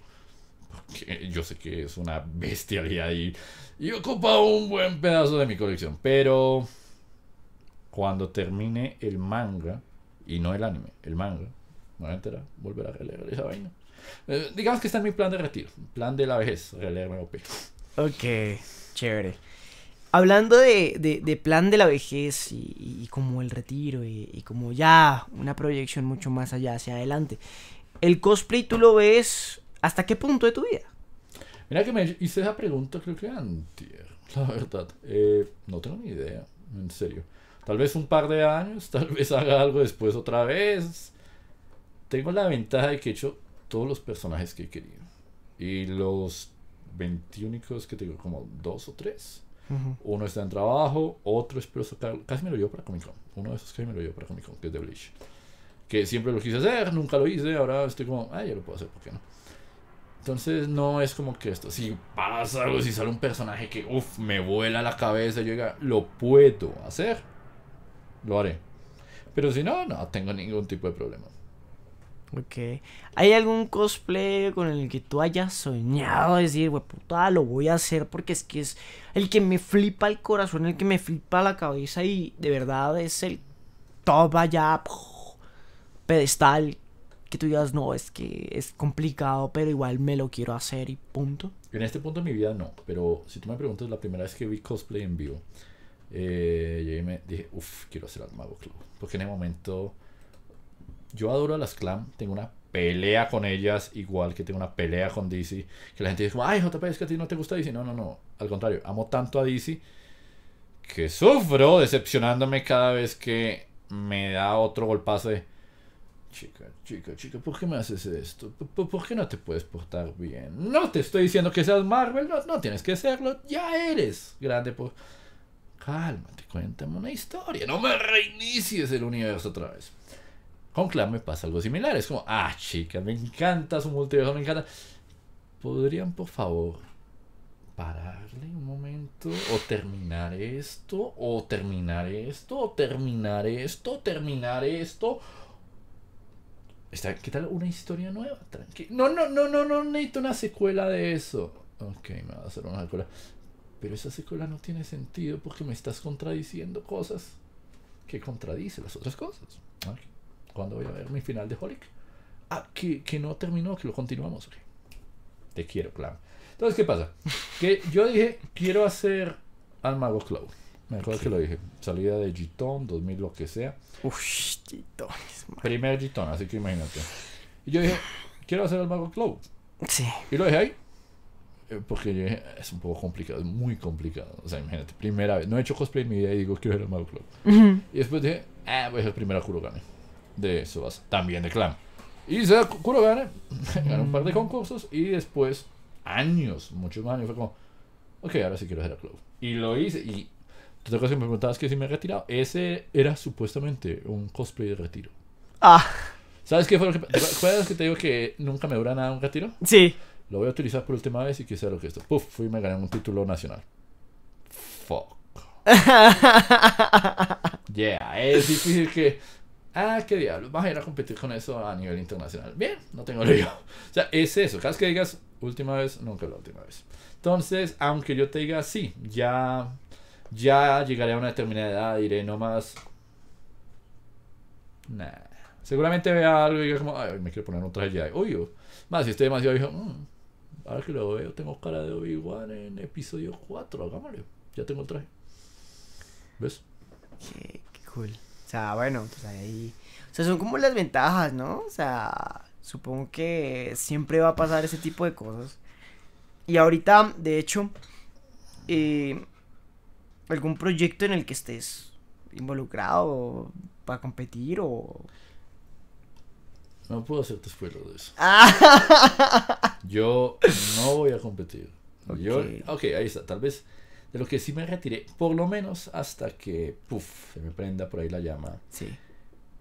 Porque yo sé que es una bestialidad y, y ocupa un buen pedazo de mi colección, pero cuando termine el manga, y no el anime, el manga, me voy a enterar, volver a releer esa vaina. Eh, digamos que está en mi plan de retiro, plan de la vejez, releerme OP. Ok, chévere. Hablando de, plan de la vejez y, como el retiro y, como ya una proyección mucho más allá, hacia adelante, ¿el cosplay tú lo ves hasta qué punto de tu vida? Mira que me hice esa pregunta creo que antier, la verdad. Eh, no tengo ni idea, en serio. Tal vez un par de años, [LAUGHS] tal vez haga algo después otra vez. Tengo la ventaja de que he hecho todos los personajes que he querido. Y los Veintiúnicos que tengo, como dos o tres. Uno está en trabajo, otro espero sacar. Casi me lo llevo para Comic Con. Uno de esos casi me lo llevo para Comic Con, que es de Bleach. Que siempre lo quise hacer, nunca lo hice. Ahora estoy como, ah, ya lo puedo hacer, ¿por qué no? Entonces no es como que esto, si pasa algo, si sale un personaje que, uff, me vuela la cabeza, yo lo puedo hacer lo haré. Pero si no, no tengo ningún tipo de problema. Ok. ¿Hay algún cosplay con el que tú hayas soñado decir, wey, puta, lo voy a hacer porque es que es el que me flipa el corazón, el que me flipa la cabeza y de verdad es el top allá, pedestal, que tú digas, no, es que es complicado, pero igual me lo quiero hacer y punto? En este punto de mi vida no, pero si tú me preguntas la primera vez que vi cosplay en vivo, eh, y me dije, uff, quiero hacer al Mago Club. Porque en el momento yo adoro a las Clam, tengo una pelea con ellas, igual que tengo una pelea con DC, que la gente dice, ay, JP, es que a ti no te gusta DC. No, no, no, al contrario, amo tanto a DC que sufro decepcionándome cada vez que me da otro golpazo de, chica, chica, chica, ¿por qué me haces esto? ¿Por, qué no te puedes portar bien? No te estoy diciendo que seas Marvel, no, tienes que serlo, ya eres grande. Por... Pues". Cálmate, cuéntame una historia. No me reinicies el universo otra vez. Con Clan me pasa algo similar. Es como, ah, chica, me encanta su multiverso, me encanta. ¿Podrían, por favor, pararle un momento? O terminar esto, o terminar esto, o terminar esto, o terminar esto. Está, ¿Qué tal una historia nueva? Tranquilo. No, no, no, no, no necesito una secuela de eso. Ok, me va a hacer una secuela. Pero esa secuela no tiene sentido porque me estás contradiciendo cosas que contradice las otras cosas. ¿Cuándo voy a ver mi final de Holic? Ah, que, que no terminó, que lo continuamos. Te quiero, plan. Entonces, ¿qué pasa? Que yo dije, quiero hacer al Mago Cloud. Me acuerdo que lo dije. Salida de Gitón, 2000, lo que sea. Uff, Gitón. Primer Gitón, así que imagínate. Y yo dije, quiero hacer al Mago Cloud. Sí. Y lo dejé ahí. Eh, porque es un poco complicado, es muy complicado. O sea, imagínate, primera vez, no he hecho cosplay en mi vida y digo, quiero ser el Mago Club Y después dije, ah, voy a ser primera Kurogane de Sobas, también de Clan. Y se Kurogane, [LAUGHS] gané un par de mm. concursos y después, años, muchos años, fue como, ok, ahora sí quiero ser el Club Y lo hice y otra cosa que me preguntabas que si me he retirado, ese era supuestamente un cosplay de retiro. Ah. ¿Sabes qué fue lo que... ¿Recuerdas que te digo que nunca me dura nada un retiro? Sí. Lo voy a utilizar por última vez y que sea lo que esto. Puff, fui y me gané un título nacional. Fuck. [LAUGHS] yeah, es difícil que. Ah, qué diablo, vas a ir a competir con eso a nivel internacional. Bien, no tengo lío. [LAUGHS] O sea, es eso. Cada que digas última vez, nunca la última vez. Entonces, aunque yo te diga sí, ya, ya llegaré a una determinada edad, iré nomás. Nah. Seguramente vea algo y diga como, ay, me quiero poner un traje Jedi. Uy, oh. más si estoy demasiado viejo. Mm. Ahora que lo veo, tengo cara de Obi-Wan en episodio 4. Hagámosle. Ya tengo el traje. ¿Ves? Qué, cool. O sea, bueno, pues ahí. O sea, son como las ventajas, ¿no? O sea, supongo que siempre va a pasar ese tipo de cosas. Y ahorita, de hecho, eh, algún proyecto en el que estés involucrado para competir o no puedo hacerte spoiler de eso. Ah. Yo no voy a competir. ok, ahí está. Tal vez de lo que sí me retiré, por lo menos hasta que, puff, se me prenda por ahí la llama. Sí.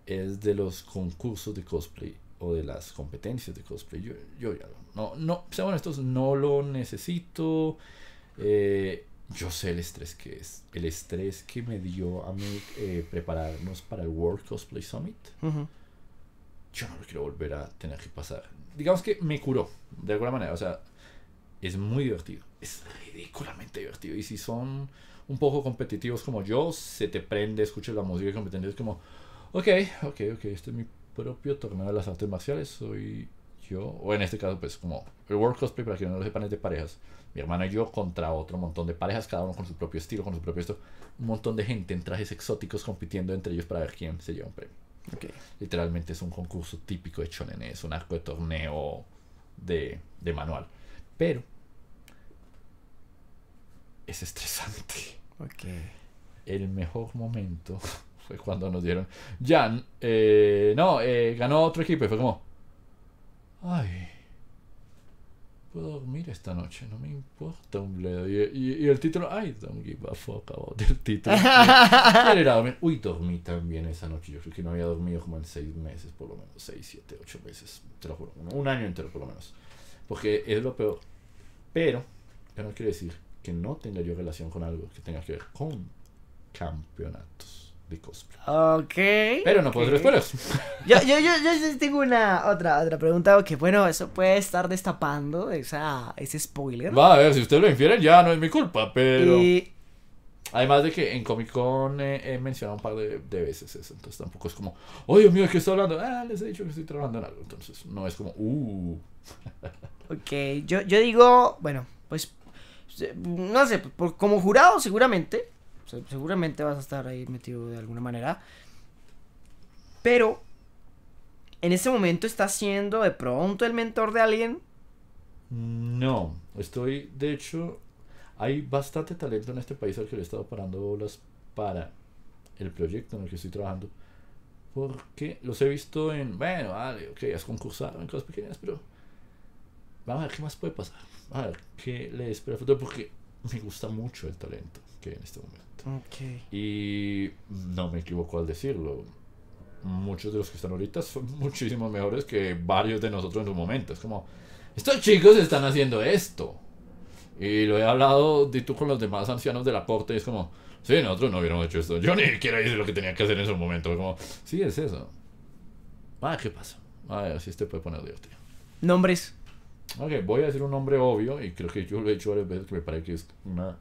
Es de los concursos de cosplay o de las competencias de cosplay. Yo, ya no, no, bueno, honestos, no lo necesito. Eh, yo sé el estrés que es. El estrés que me dio a mí eh, prepararnos para el World Cosplay Summit yo no lo quiero volver a tener que pasar. Digamos que me curó, de alguna manera. O sea, es muy divertido. Es ridículamente divertido. Y si son un poco competitivos como yo, se te prende, escuchas la música y competente. Es como, ok, ok, ok, este es mi propio torneo de las artes marciales. Soy yo, o en este caso, pues como el World Cosplay, para que no lo sepan, es de parejas. Mi hermana y yo contra otro montón de parejas, cada uno con su propio estilo, con su propio esto. Un montón de gente en trajes exóticos compitiendo entre ellos para ver quién se lleva un premio. Literalmente es un concurso típico de Chonen es un arco de torneo de, de manual. Pero es estresante. El mejor momento [LAUGHS] fue cuando nos dieron. Jan, eh, no, eh, ganó otro equipo y fue como. Ay dormir esta noche, no me importa un bledo. Y, el título, ay, don't give a fuck título. [LAUGHS] Uy, dormí también esa noche. Yo creo que no había dormido como en seis meses, por lo menos, seis, siete, ocho meses, te lo juro, un año entero por lo menos. Porque es lo peor. Pero, no quiere decir que no tenga yo relación con algo que tenga que ver con campeonatos de cosplay. Ok. Pero no puedo okay. spoilers. Yo, yo, yo, yo, tengo una otra, otra pregunta que, bueno, eso puede estar destapando esa, ese spoiler. Va a ver, si ustedes lo infieren, ya no es mi culpa, pero. Y... Además de que en Comic Con he mencionado un par de, veces eso, entonces tampoco es como, Oye Dios mío, ¿de qué estoy hablando? Ah, les he dicho que estoy trabajando en algo, entonces no es como, uh. [LAUGHS] ok, yo, yo digo, bueno, pues, no sé, como jurado seguramente, seguramente vas a estar ahí metido de alguna manera. Pero en ese momento estás siendo de pronto el mentor de alguien. No, estoy, de hecho, hay bastante talento en este país al que le he estado parando bolas para el proyecto en el que estoy trabajando. Porque los he visto en, bueno, vale, ok, has concursado en cosas pequeñas, pero vamos a ver qué más puede pasar. A ver qué le espera futuro, porque me gusta mucho el talento que hay en este momento. Y no me equivoco al decirlo. Muchos de los que están ahorita son [LAUGHS] muchísimo mejores que varios de nosotros en su momento. Es como, estos chicos están haciendo esto. Y lo he hablado de tú con los demás ancianos de la corte. Y es como, sí, nosotros no hubiéramos hecho esto. Yo ni siquiera hice lo que tenía que hacer en su momento. Como, sí, es eso. Ah, ¿qué pasa? ah así te puede poner divertido. Nombres. Ok, voy a decir un nombre obvio y creo que yo lo he hecho varias veces que me parece que es una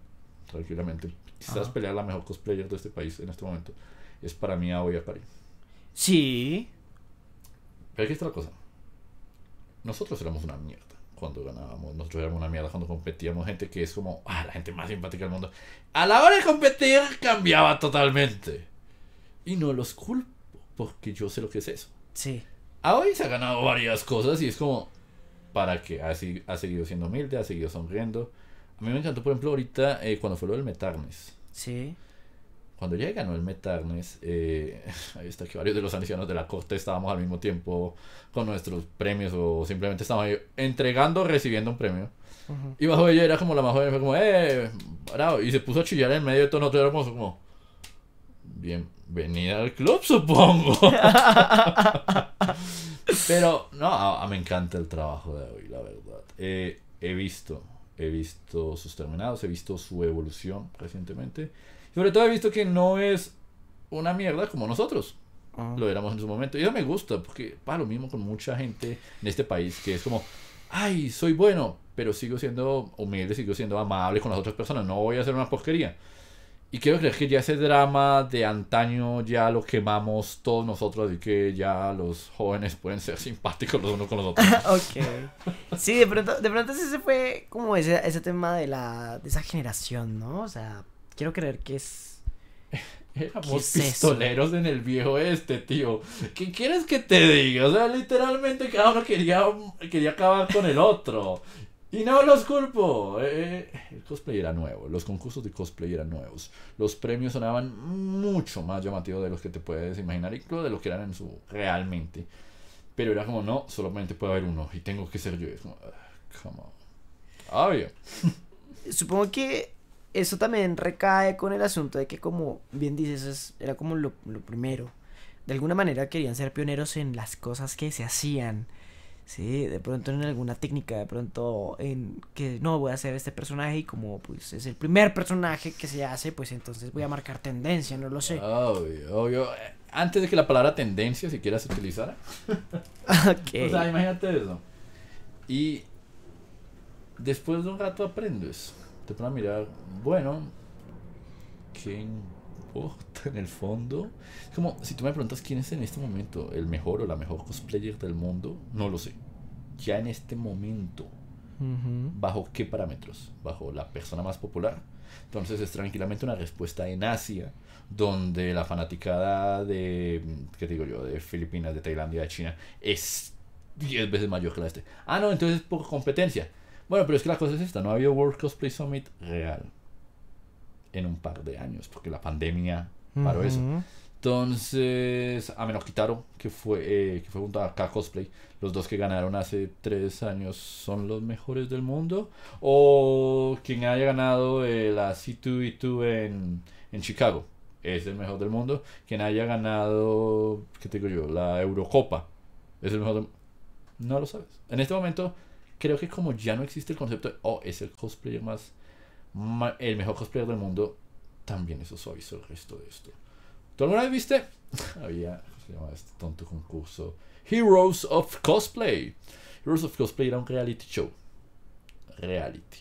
tranquilamente Quizás pelear la mejor cosplayer de este país en este momento es para mí Aoi parís Sí. Pero aquí está la cosa. Nosotros éramos una mierda cuando ganábamos. Nosotros éramos una mierda cuando competíamos. Gente que es como, ah, la gente más simpática del mundo. A la hora de competir cambiaba totalmente. Y no los culpo porque yo sé lo que es eso. Sí. Aoi se ha ganado varias cosas y es como, para que ha, ha seguido siendo humilde, ha seguido sonriendo a mí me encantó, por ejemplo, ahorita eh, cuando fue lo del Metarnes. Sí. Cuando ya ganó el Metarnes, eh, [LAUGHS] ahí está que varios de los ancianos de la corte estábamos al mismo tiempo con nuestros premios o simplemente estábamos entregando o recibiendo un premio. Y bajo ella era como la más joven, fue como, ¡eh! Bravo. Y se puso a chillar en medio de todo nosotros, éramos como, bienvenida al club, supongo. [LAUGHS] Pero, no, a, me encanta el trabajo de hoy, la verdad. Eh, he visto he visto sus terminados, he visto su evolución recientemente. sobre todo he visto que no es una mierda como nosotros. Ah. Lo éramos en su momento. Y eso me gusta, porque pasa lo mismo con mucha gente en este país, que es como, ay, soy bueno, pero sigo siendo humilde, sigo siendo amable con las otras personas, no voy a hacer una porquería. Y quiero creer que ya ese drama de antaño ya lo quemamos todos nosotros, y que ya los jóvenes pueden ser [LAUGHS] simpáticos los unos con los otros. [LAUGHS] ok. Sí, de pronto, de pronto se fue como ese, ese tema de la de esa generación, ¿no? O sea, quiero creer que es... [LAUGHS] Éramos pistoleros en el viejo este, tío. ¿Qué quieres que te diga? O sea, literalmente cada uno quería, quería acabar con el otro. Y no los culpo. Eh, eh, el cosplay era nuevo, los concursos de cosplay eran nuevos. Los premios sonaban mucho más llamativos de los que te puedes imaginar, incluso de los que eran en su realmente. Pero era como, no, solamente puede haber uno y tengo que ser yo. Es como, ah, come on. Obvio. [LAUGHS] Supongo que eso también recae con el asunto de que, como bien dices, era como lo primero. De alguna manera querían ser pioneros en las cosas que se hacían ¿sí? De pronto en alguna técnica, de pronto en que no voy a hacer este personaje y como pues es el primer personaje que se hace, pues entonces voy a marcar tendencia, no lo sé. Obvio, obvio. Antes de que la palabra tendencia si quieras utilizara. [LAUGHS] Ok. O sea, imagínate eso. Y después de un rato aprendes. Te pones a mirar, bueno, ¿quién en el fondo. como si tú me preguntas quién es en este momento el mejor o la mejor cosplayer del mundo, no lo sé. Ya en este momento, ¿bajo qué parámetros? ¿Bajo la persona más popular? Entonces es tranquilamente una respuesta en Asia, donde la fanaticada de, ¿qué digo yo?, de Filipinas, de Tailandia, de China, es 10 veces mayor que la este. Ah, no, entonces por competencia. Bueno, pero es que la cosa es esta, no había habido World Cosplay Summit real en un par de años, porque la pandemia paró eso. Entonces, a menos quitaron, que fue, eh, que fue junto a K Cosplay, los dos que ganaron hace tres años son los mejores del mundo. O quien haya ganado eh, la C2E2 en, en Chicago es el mejor del mundo. Quien haya ganado, ¿qué te digo yo? La Eurocopa es el mejor del mundo. No lo sabes. En este momento, creo que como ya no existe el concepto de, oh, es el cosplayer más el mejor cosplayer del mundo, también eso suavizó el resto de esto. ¿Tú alguna vez viste? [LAUGHS] Había, se llama este tonto concurso, Heroes of Cosplay. Heroes of Cosplay era un reality show. Reality.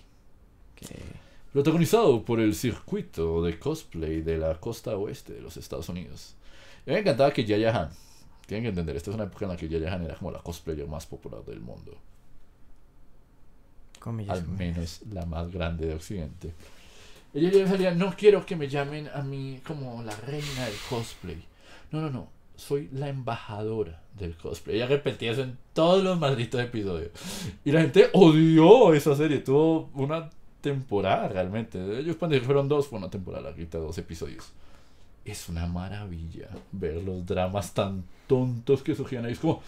Protagonizado por el circuito de cosplay de la costa oeste de los Estados Unidos. Y me encantaba que Yaya Han. Tienen que entender, esta es una época en la que Yaya Han era como la cosplayer más popular del mundo al menos la más grande de Occidente. Ella ya salía, no quiero que me llamen a mí como la reina del cosplay. No, no, no, soy la embajadora del cosplay. Ella repetía eso en todos los malditos episodios. Y la gente odió esa serie, tuvo una temporada realmente. Ellos cuando fueron dos, fue una temporada larguita, dos episodios. Es una maravilla ver los dramas tan tontos que surgían ahí. Es como,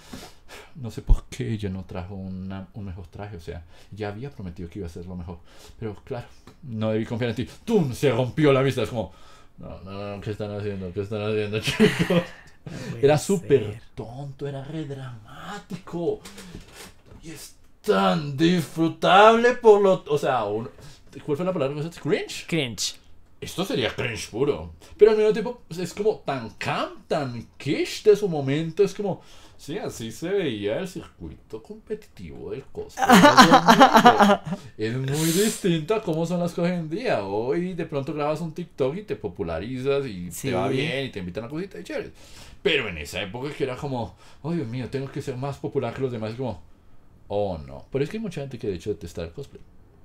no sé por qué ella no trajo un mejor traje. O sea, ya había prometido que iba a ser lo mejor. Pero claro, no debí confiar en ti. ¡Tum! Se rompió la vista. Es como, no, no, no, ¿qué están haciendo? ¿Qué están haciendo, [LAUGHS] chicos? era súper tonto, era re dramático. Y es tan disfrutable por lo. O sea, ¿cuál fue la palabra? ¿Cringe? Cringe. Esto sería cringe puro. Pero al mismo tiempo es como tan camp, tan kish de su momento. Es como. Sí, así se veía el circuito competitivo del cosplay. [LAUGHS] es muy distinto a cómo son las cosas en día. Hoy de pronto grabas un TikTok y te popularizas y te va bien y te invitan a cositas y Pero en esa época que era como, oh Dios mío, tengo que ser más popular que los demás. Y como, oh no. Pero es que hay mucha gente que de hecho detesta el cosplay.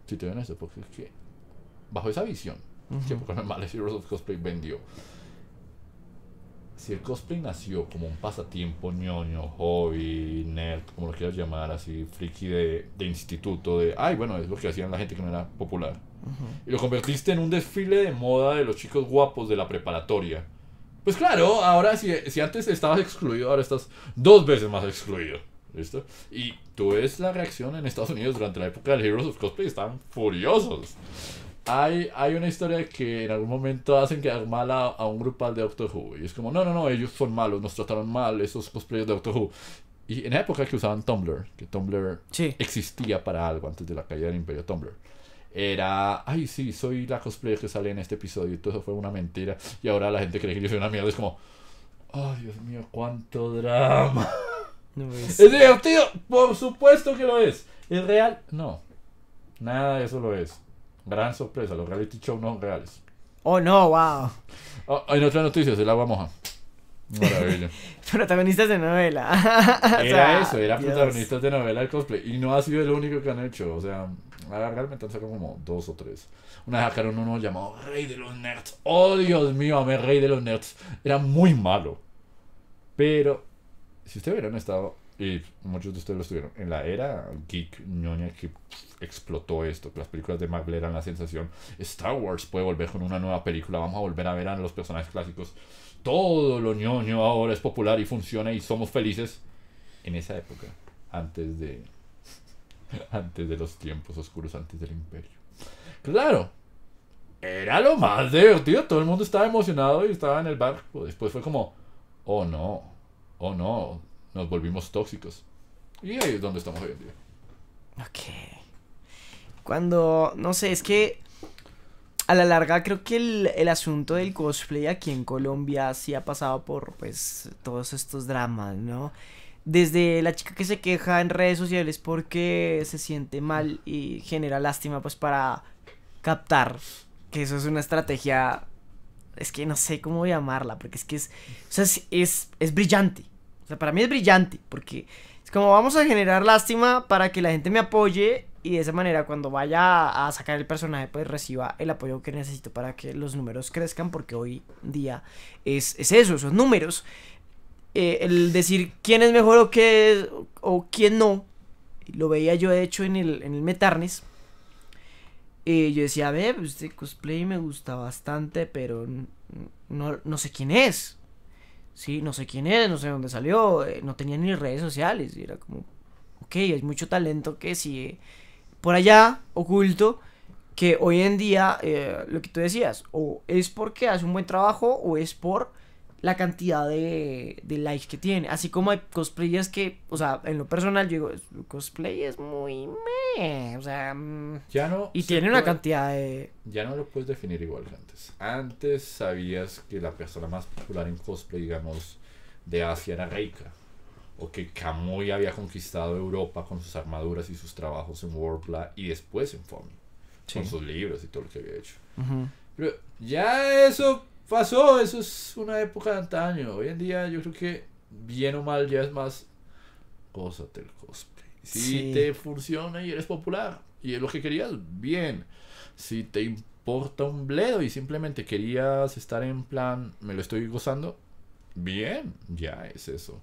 Si te ven eso, porque es que bajo esa visión, uh -huh. que por Heroes of Cosplay vendió si el cosplay nació como un pasatiempo ñoño, hobby, nerd, como lo quieras llamar, así, friki de, de instituto, de, ay, bueno, es lo que hacían la gente que no era popular. Y lo convertiste en un desfile de moda de los chicos guapos de la preparatoria. Pues claro, ahora si, si antes estabas excluido, ahora estás dos veces más excluido. ¿Listo? Y tú ves la reacción en Estados Unidos durante la época del Heroes of Cosplay, estaban furiosos. Hay, hay una historia que en algún momento hacen que mal a, a un grupal de Doctor Who. Y es como, no, no, no, ellos son malos, nos trataron mal, esos cosplayers de Doctor Who. Y en la época que usaban Tumblr, que Tumblr existía para algo antes de la caída del imperio Tumblr era, ay, sí, soy la cosplayer que sale en este episodio y todo eso fue una mentira. Y ahora la gente cree que yo soy una mierda. Es como, ay, Dios mío, cuánto drama. [LAUGHS] es. es divertido, por supuesto que lo es. ¿Es real? No, nada de eso lo es. Gran sorpresa, los reality show no reales. Oh no, wow. Hay oh, otra otras noticias, el agua moja. Maravilla. [LAUGHS] protagonistas de novela. [LAUGHS] era eso, era protagonistas de novela el cosplay. Y no ha sido el único que han hecho. O sea, realmente han sacado como dos o tres. Una vez sacaron uno llamado Rey de los Nerds. Oh, Dios mío, amé Rey de los Nerds. Era muy malo. Pero, si ustedes hubieran estado y muchos de ustedes lo estuvieron, en la era geek ñoña que explotó esto, las películas de Marvel eran la sensación, Star Wars puede volver con una nueva película, vamos a volver a ver a los personajes clásicos, todo lo ñoño ahora es popular y funciona y somos felices en esa época, antes de, [LAUGHS] antes de los tiempos oscuros, antes del imperio. Claro, era lo más divertido, todo el mundo estaba emocionado y estaba en el barco, después fue como, oh no, oh no, nos volvimos tóxicos. Y ahí es donde estamos hoy en día. Ok. Cuando, no sé, es que a la larga creo que el, asunto del cosplay aquí en Colombia sí ha pasado por pues todos estos dramas, ¿no? Desde la chica que se queja en redes sociales porque se siente mal y genera lástima pues para captar que eso es una estrategia es que no sé cómo llamarla porque es que es, es, es brillante para mí es brillante, porque es como vamos a generar lástima para que la gente me apoye y de esa manera cuando vaya a sacar el personaje pues reciba el apoyo que necesito para que los números crezcan porque hoy día es, eso, esos números. Eh, el decir quién es mejor o qué o quién no, lo veía yo hecho en el, en el Metarnes. Eh, yo decía, a ver, pues, este cosplay me gusta bastante, pero no, no sé quién es. Sí, no sé quién es, no sé dónde salió, eh, no tenía ni redes sociales. Y era como, ok, hay mucho talento que si por allá, oculto, que hoy en día, eh, lo que tú decías, o es porque hace un buen trabajo o es por la cantidad de, de likes que tiene. Así como hay cosplayers que, o sea, en lo personal, yo digo, cosplay es muy meh, o sea, mm, ya no y tiene una cantidad de. Ya no lo puedes definir igual que antes. Antes sabías que la persona más popular en cosplay, digamos, de Asia era Reika, o que Kamui había conquistado Europa con sus armaduras y sus trabajos en Warpla y después en Fomi, con sus libros y todo lo que había hecho. Pero ya eso pasó, eso es una época de antaño. Hoy en día yo creo que bien o mal ya es más cosa el cosplay. Si te funciona y eres popular y es lo que querías, bien. Si te importa un bledo y simplemente querías estar en plan, me lo estoy gozando, bien, ya es eso.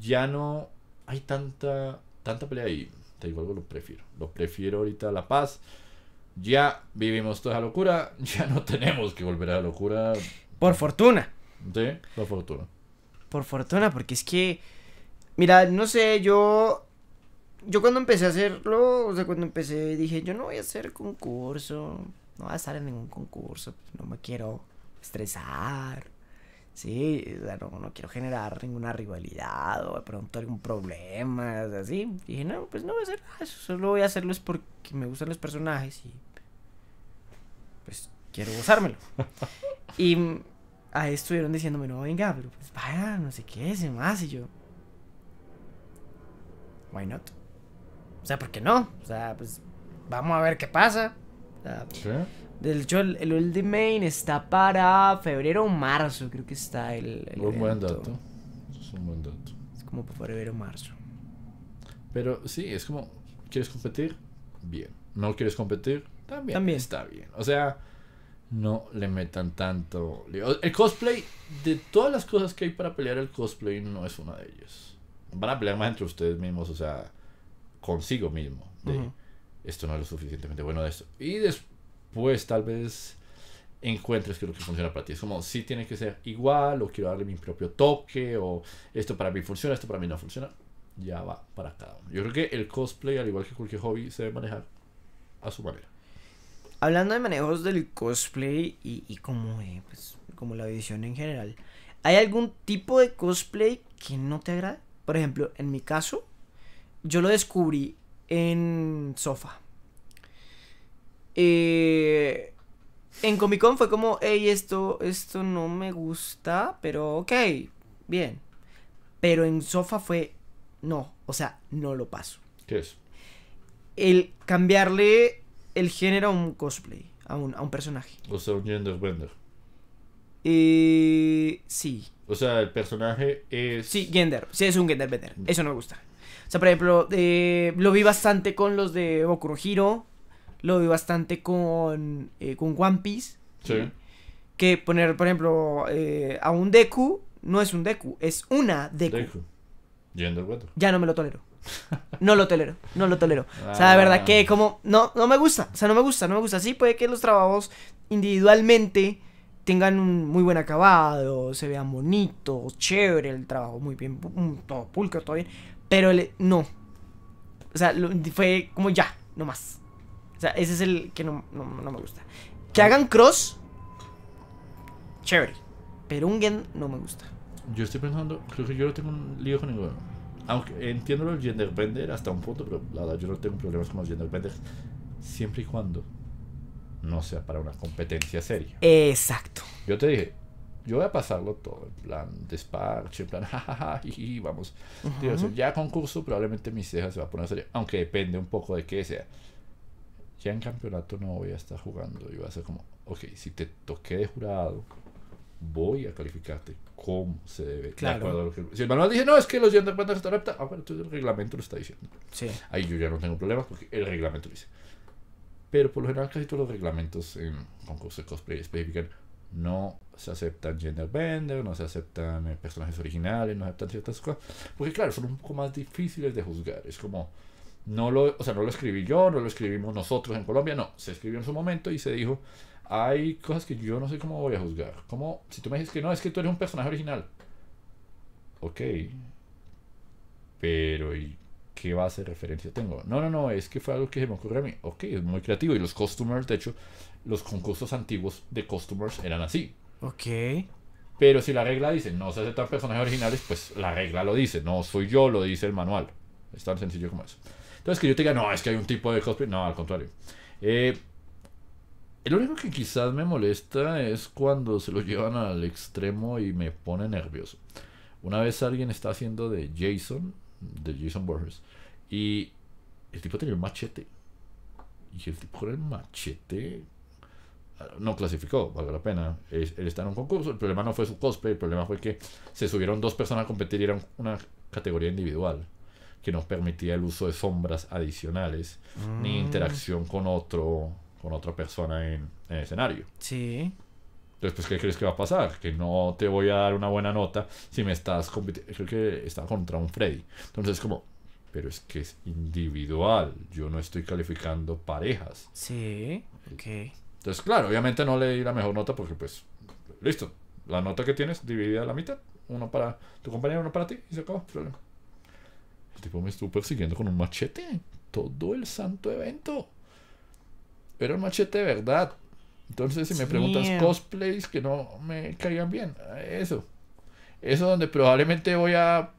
Ya no hay tanta tanta pelea y Te digo algo, lo prefiero. Lo prefiero ahorita la paz. Ya vivimos toda la locura, [LAUGHS] ya no tenemos que volver a la locura por fortuna. Sí, por fortuna. Por fortuna, porque es que. Mira, no sé, yo. Yo cuando empecé a hacerlo, o sea, cuando empecé dije, yo no voy a hacer concurso, no voy a estar en ningún concurso, pues, no me quiero estresar, sí, o sea, no, no quiero generar ninguna rivalidad o de pronto algún problema, así. dije, no, pues no voy a hacer nada, solo voy a hacerlo es porque me gustan los personajes y pues quiero gozármelo. Y ahí estuvieron diciéndome, no, venga, pero pues vaya, no sé qué, se más. Y yo, why not? O sea, ¿por qué no? O sea, pues vamos a ver qué pasa. O sea, ¿Sí? De hecho, el, el Old Main está para febrero o marzo, creo que está el. buen dato. Es un buen dato. Es como para febrero o marzo. Pero sí, es como, ¿quieres competir? Bien. ¿No quieres competir? También. También. Está bien. O sea, no le metan tanto. El cosplay, de todas las cosas que hay para pelear, el cosplay no es una de ellas. Van a pelear más entre ustedes mismos, o sea, consigo mismo. Esto no es lo suficientemente bueno de esto. Y después, tal vez encuentres que lo que funciona para ti es como si tiene que ser igual o quiero darle mi propio toque o esto para mí funciona esto para mí no funciona ya va para cada uno yo creo que el cosplay al igual que cualquier hobby se debe manejar a su manera hablando de manejos del cosplay y, como, pues, como la visión en general, ¿hay algún tipo de cosplay que no te agrada? Por ejemplo, en mi caso, yo lo descubrí en Sofa. Eh, en Comic Con fue como, hey, esto, esto no me gusta, pero ok, bien. Pero en Sofa fue, no, o sea, no lo paso. ¿Qué es? El cambiarle el género a un cosplay, a un, a un personaje. O sea, un genderbender. Eh, sí. O sea, el personaje es... Sí, gender. Sí, es un genderbender. Mm. Eso no me gusta. O sea, por ejemplo, eh, lo vi bastante con los de Boku Lo vi bastante con, eh, con One Piece. Sí. Que poner, por ejemplo, eh, a un Deku no es un Deku, es una Deku. Deku. Genderbender. Ya no me lo tolero. No lo tolero, no lo tolero. O sea, de verdad ah. que como, no, no me gusta, o sea, no me gusta, no me gusta. Sí, puede que los trabajos individualmente tengan un muy buen acabado, se vean bonitos, chévere el trabajo, muy bien, mm, todo pulcro, todo bien. Pero no. O sea, fue como ya, no más. O sea, ese es el que no, me gusta. Que ah. hagan cross, chévere. Pero un gen no me gusta. Yo estoy pensando, creo que yo tengo un lío con el aunque entiendo los genderbender hasta un punto, pero la verdad yo no tengo problemas con los genderbender siempre y cuando no sea para una competencia seria. Exacto. Yo te dije, yo voy a pasarlo todo, en plan despacho, en plan jajaja, [LAUGHS] y vamos. ya concurso, probablemente mis cejas se va a poner seria, aunque depende un poco de qué sea. Ya en campeonato no voy a estar jugando y voy a ser como, ok, si te toqué de jurado, voy a calificarte cómo se debe. Claro. si el manual dice, no, es que los Yandarbandas están aptas, ah, bueno, entonces el reglamento lo está diciendo. Sí. Ahí yo ya no tengo problemas porque el reglamento lo dice. Pero por lo general, casi todos los reglamentos en concursos de cosplay especifican no se aceptan genderbender, no se aceptan eh, personajes originales, no se aceptan ciertas cosas. Porque claro, son un poco más difíciles de juzgar. Es como, no lo, o sea, no lo escribí yo, no lo escribimos nosotros en Colombia, no. Se escribió en su momento y se dijo, hay cosas que yo no sé cómo voy a juzgar. Como si tú me dices que no, es que tú eres un personaje original. Ok. Pero ¿y qué base de referencia tengo? No, no, no, es que fue algo que se me ocurrió a mí. Ok, es muy creativo. Y los customers, de hecho, los concursos antiguos de customers eran así. Ok. Pero si la regla dice no se aceptan personajes originales, pues la regla lo dice. No soy yo, lo dice el manual. Es tan sencillo como eso. Entonces que yo te diga, no, es que hay un tipo de cosplay. No, al contrario. Eh, lo único que quizás me molesta es cuando se lo llevan al extremo y me pone nervioso. Una vez alguien está haciendo de Jason, de Jason Borges, y el tipo tenía el machete. Y el tipo con el machete ah, no clasificó, vale la pena. Él, está en un concurso. El problema no fue su cosplay, el problema fue que se subieron dos personas a competir y era una categoría individual que no permitía el uso de sombras adicionales ni mm. interacción con otro con otra persona en, el escenario. Sí. Entonces, pues, ¿qué crees que va a pasar? Que no te voy a dar una buena nota si me estás compitiendo. Creo que estaba contra un Freddy. Entonces, como, pero es que es individual. Yo no estoy calificando parejas. Sí, ok. Entonces, claro, obviamente no le di la mejor nota porque, pues, listo. La nota que tienes dividida a la mitad. Uno para tu compañero, uno para ti. Y se acabó el El tipo me estuvo persiguiendo con un machete. Todo el santo evento. Pero el machete de verdad. Entonces, si me preguntas cosplays que no me caigan bien, eso. Eso donde probablemente voy a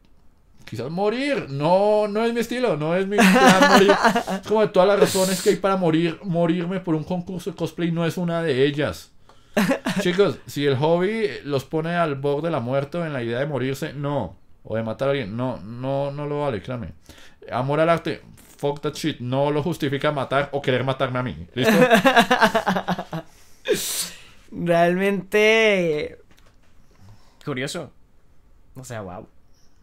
quizás morir. No, no es mi estilo, no es mi plan [LAUGHS] Es como de todas las razones que hay para morir, morirme por un concurso de cosplay no es una de ellas. Chicos, si el hobby los pone al borde de la muerte en la idea de morirse, no. O de matar a alguien, no, no, no lo vale, créame. Amor al arte, fuck that shit. No lo justifica matar o querer matarme a mí. ¿Listo? [LAUGHS] Realmente. Curioso. O sea, wow.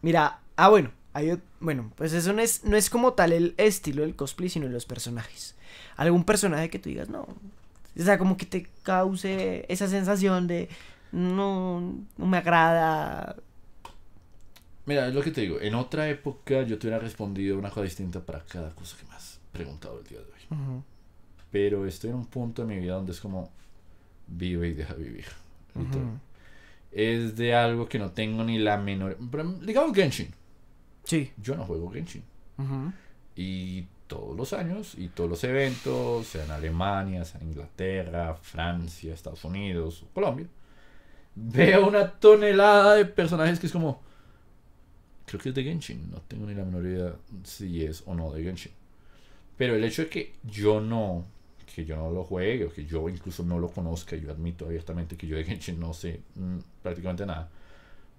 Mira, ah, bueno. Hay, bueno, pues eso no es, no es como tal el estilo del cosplay, sino los personajes. Algún personaje que tú digas, no. O sea, como que te cause esa sensación de. No, no me agrada. Mira, es lo que te digo. En otra época yo te hubiera respondido una cosa distinta para cada cosa que me has preguntado el día de hoy. Pero estoy en un punto de mi vida donde es como vive y deja vivir. Es de algo que no tengo ni la menor. digamos Genshin. Sí. Yo no juego Genshin. Y todos los años y todos los eventos, sea en Alemania, sea en Inglaterra, Francia, Estados Unidos, Colombia, veo una tonelada de personajes que es como creo que es de Genshin, no tengo ni la menor idea si es o no de Genshin. Pero el hecho de que yo no, que yo no lo juegue o que yo incluso no lo conozca, yo admito abiertamente que yo de [LAUGHS] Genshin no sé mm, prácticamente nada,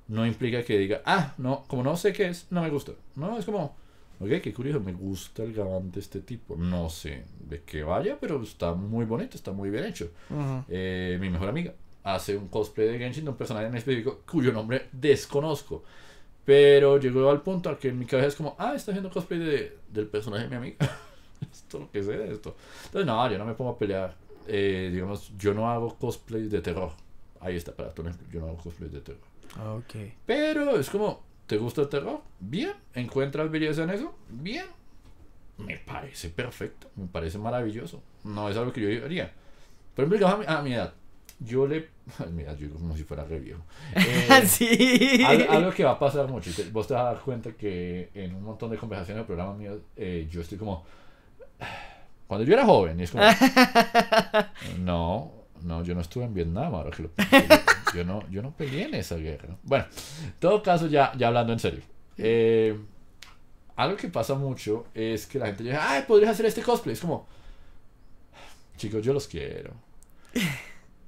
no implica que diga, ah, no, como no sé qué es, no me gusta. No, es como, ok, qué curioso, me gusta el gabante de este tipo. No sé de qué vaya, pero está muy bonito, está muy bien hecho. Eh, mi mejor amiga hace un cosplay de Genshin de un personaje en específico cuyo nombre desconozco. Pero llegó al punto a que en mi cabeza es como, ah, está haciendo cosplay del personaje de mi amiga. [LAUGHS] esto lo que sé esto. Entonces, no, yo no me pongo a pelear. Eh, digamos, yo no hago cosplay de terror. Ahí está, para todo yo no hago cosplay de terror. Ah, Pero es como, ¿te gusta el terror? Bien. ¿Encuentras belleza en eso? Bien. Me parece perfecto, me parece maravilloso. No es algo que yo haría. Por ejemplo, a a mi edad, yo le. [LAUGHS] Mira, yo digo como si fuera re viejo. [LAUGHS] Eh, sí. Algo, que va a pasar mucho. Vos te vas a dar cuenta que en un montón de conversaciones del programa mío, eh, yo estoy como. [SIGHS] Cuando yo era joven, es como. [LAUGHS] no, no, yo no estuve en Vietnam, ahora que lo. Yo no, yo no peleé en esa guerra. Bueno, en todo caso, ya, ya hablando en serio. Eh, algo que pasa mucho es que la gente dice, ay, podrías hacer este cosplay. Es como, chicos, yo los quiero.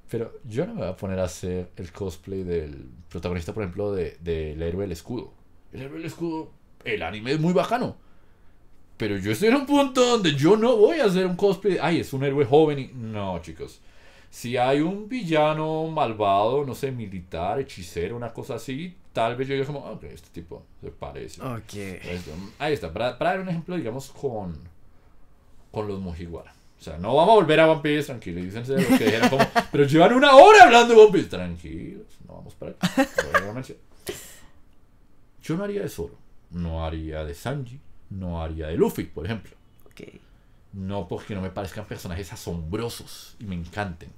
Pero yo no me voy a poner a hacer el cosplay del protagonista, por ejemplo, del héroe del escudo. El héroe del escudo, el anime es muy bacano. Pero yo estoy en un punto donde yo no voy a hacer un cosplay. Ay, es un héroe joven y. No, chicos. Si hay un villano malvado, no sé, militar, hechicero, una cosa así, tal vez yo diga como, ok, este tipo se parece. Ok. Ahí está. Para, dar un ejemplo, digamos, con, con los Mojiguara. O sea, no vamos a volver a Vampires, tranquilos, lo que dijeron. pero llevan una hora hablando de Vampires. tranquilos, no vamos para allá. Yo no haría de Zoro, no haría de Sanji, no haría de Luffy, por ejemplo. Okay. No porque no me parezcan personajes asombrosos y me encanten,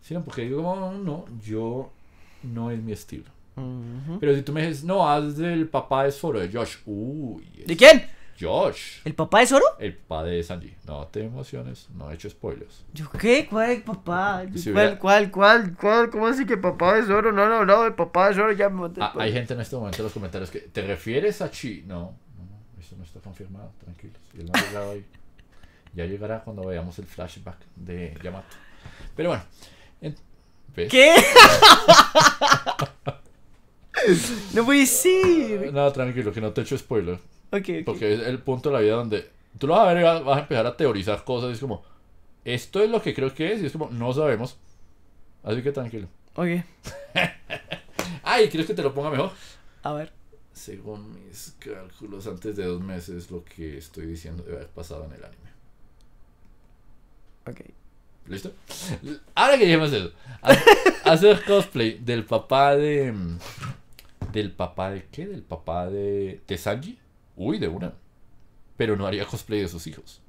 sino porque digo, no, no yo no es mi estilo. Pero si tú me dices, no, haz del papá de Zoro, de Josh. Uy, ¿De quién? Josh. ¿El papá de Zoro? El padre de Sanji. No te emociones, no he hecho spoilers. ¿Yo qué? ¿Cuál papá? ¿Cuál, cuál, cuál, ¿Cómo así que papá de Zoro? No no, no, El papá de Zoro, ya me ah, Hay gente en este momento en los comentarios que. ¿Te refieres a Chi? No, no, eso no está confirmado, Tranquilo Él no ha llegado ahí. Ya llegará cuando veamos el flashback de Yamato. Pero bueno. ¿Qué? [LAUGHS] no voy a decir. No, tranquilo, que no te he hecho spoiler. Porque es el punto de la vida donde tú lo vas a ver y vas, a empezar a teorizar cosas. es como, esto es lo que creo que es. Y es como, no sabemos. Así que tranquilo. [LAUGHS] Ok. Ay, ¿quieres que te lo ponga mejor? A ver. Según mis cálculos, antes de dos meses, lo que estoy diciendo debe haber pasado en el anime. Ok. ¿Listo? Ahora que dijimos eso, hacer [LAUGHS] cosplay del papá de. ¿Del papá de qué? ¿Del papá de. ¿De Sanji? Uy, de una. Pero no haría cosplay de sus hijos.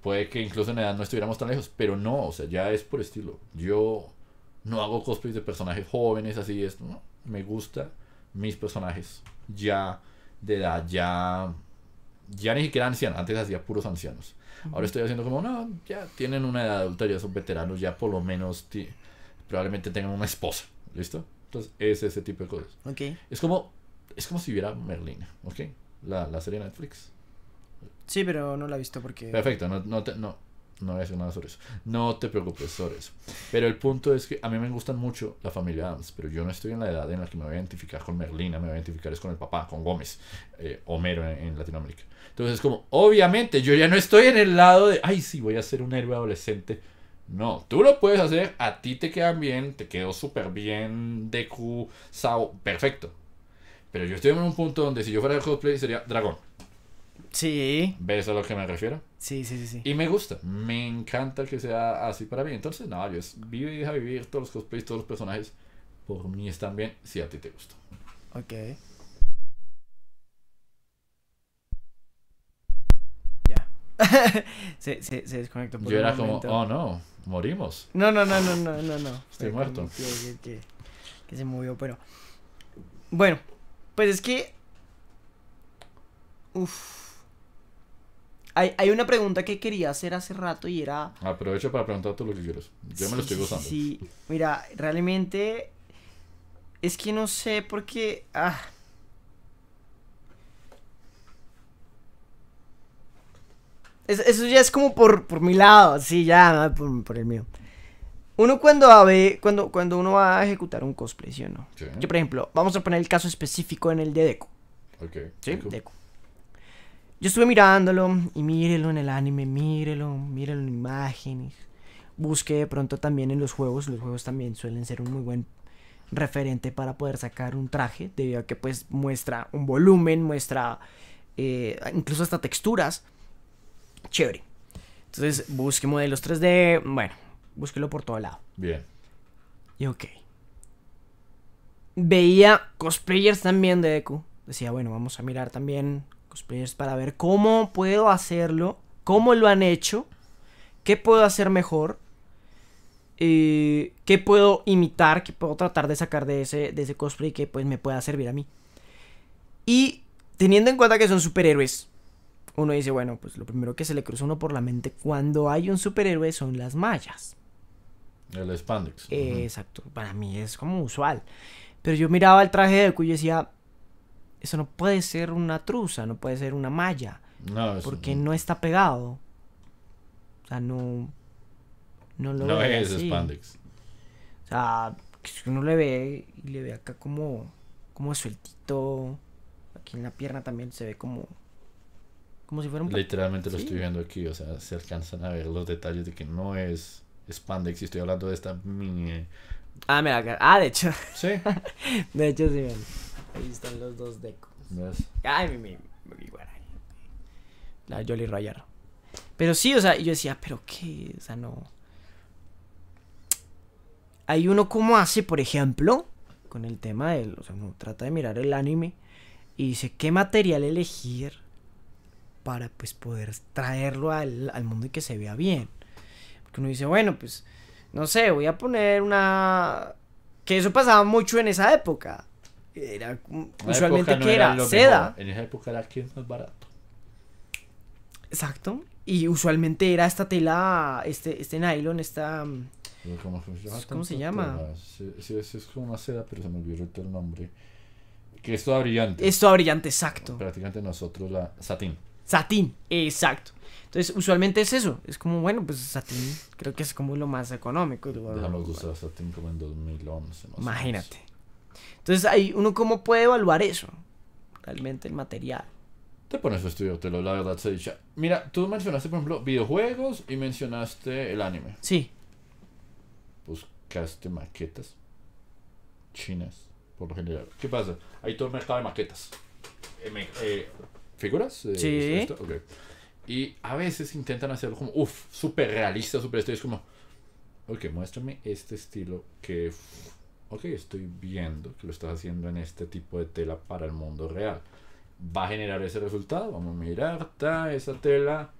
Puede que incluso en edad no estuviéramos tan lejos, pero no, o sea, ya es por estilo. Yo no hago cosplay de personajes jóvenes, así es. ¿no? Me gusta mis personajes ya de edad, ya. Ya ni siquiera ancianos, antes hacía puros ancianos. Ahora estoy haciendo como, no, ya tienen una edad adulta, ya son veteranos, ya por lo menos probablemente tengan una esposa. ¿Listo? Entonces, es ese tipo de cosas. Okay. Es como es como si hubiera Merlina, ¿ok? La, la serie de Netflix. Sí, pero no la he visto porque... Perfecto, no, no, no, voy a decir nada sobre eso. No te preocupes sobre eso. Pero el punto es que a mí me gustan mucho la familia Adams, pero yo no estoy en la edad en la que me voy a identificar con Merlina, me voy a identificar es con el papá, con Gómez, eh, Homero en, Latinoamérica. Entonces es como, obviamente, yo ya no estoy en el lado de, ay, sí, voy a ser un héroe adolescente. No, tú lo puedes hacer, a ti te quedan bien, te quedó súper bien, Deku, Sao, perfecto. Pero yo estoy en un punto donde si yo fuera el cosplay sería dragón. Sí. ¿Ves a lo que me refiero? Sí, sí, sí, sí. Y me gusta, me encanta que sea así para mí. Entonces, no, yo es vive y deja vivir todos los cosplays, todos los personajes. Por mí están bien si a ti te gusta. Ok. Ya. [LAUGHS] se, se, se desconectó por Yo era como, oh no, morimos. No, no, no, no, no, no. no. Estoy muerto. que se movió, pero. Bueno, pues es que... Uf. Hay, hay, una pregunta que quería hacer hace rato y era... Aprovecho para preguntarte lo que quieras. Yo me lo estoy gozando. Sí, mira, realmente... Es que no sé por qué... Ah. eso ya es como por, por mi lado, sí, ya, por el mío. Uno cuando a ve, cuando, cuando uno va a ejecutar un cosplay, ¿sí o no? Yo, por ejemplo, vamos a poner el caso específico en el de deco. Ok. ¿Sí? Yo estuve mirándolo y mírelo en el anime, mírelo, mírelo en imágenes. Busque de pronto también en los juegos. Los juegos también suelen ser un muy buen referente para poder sacar un traje, debido a que pues muestra un volumen, muestra eh, incluso hasta texturas. Chévere. Entonces busque modelos 3D, bueno, Búsquelo por todo lado. Bien. Y ok. Veía cosplayers también de Deku. Decía, bueno, vamos a mirar también cosplayers para ver cómo puedo hacerlo, cómo lo han hecho, qué puedo hacer mejor, eh, qué puedo imitar, qué puedo tratar de sacar de ese, de ese cosplay que pues me pueda servir a mí. Y teniendo en cuenta que son superhéroes, uno dice, bueno, pues lo primero que se le cruza uno por la mente cuando hay un superhéroe son las mallas. El spandex. Eh, exacto, para mí es como usual. Pero yo miraba el traje de Cuyo y decía, eso no puede ser una truza, no puede ser una malla. No, porque no. está pegado. O sea, no... No lo no es spandex. O sea, uno le ve y le ve acá como, como sueltito. Aquí en la pierna también se ve como... Como si fuera un... Literalmente lo estoy viendo aquí, o sea, se alcanzan a ver los detalles de que no es spandex estoy hablando de esta eh, Ah, mira, ah, de hecho. Sí. [LAUGHS] de hecho, sí, Ahí están los dos decos. Ay, mi, mi, La Jolly Roger. Pero sí, o sea, yo decía, pero qué, o sea, no. Hay uno como hace, por ejemplo, con el tema del, o sea, uno trata de mirar el anime y dice, ¿qué material elegir para pues poder traerlo al mundo y que se vea bien? Que uno dice, bueno, pues, no sé, voy a poner una... Que eso pasaba mucho en esa época. Era usualmente que era, seda. En esa época era es más barato. Exacto. Y usualmente era esta tela, este, este nylon, esta... Mm, ¿Cómo, se llama? es como una seda, pero se me olvidó el nombre. Que es toda brillante. Es brillante, exacto. Prácticamente nosotros la satín. Satín, exacto. Entonces, usualmente es eso. Es como, bueno, pues satín creo que es como lo más económico. Dejamos de usar satín como en 2011. Imagínate. Entonces, ahí uno cómo puede evaluar eso. Realmente el material. Te pones a estudiártelo, la verdad se dicha. Mira, tú mencionaste, por ejemplo, videojuegos y mencionaste el anime. Sí. Buscaste maquetas chinas, por lo general. ¿Qué pasa? Hay todo el mercado de maquetas. Eh, eh, figuras. Eh, sí. Y a veces intentan hacerlo como, uff, súper realista, súper esto. es como, ok, muéstrame este estilo que, ok, estoy viendo que lo estás haciendo en este tipo de tela para el mundo real. Va a generar ese resultado, vamos a mirar, está esa tela.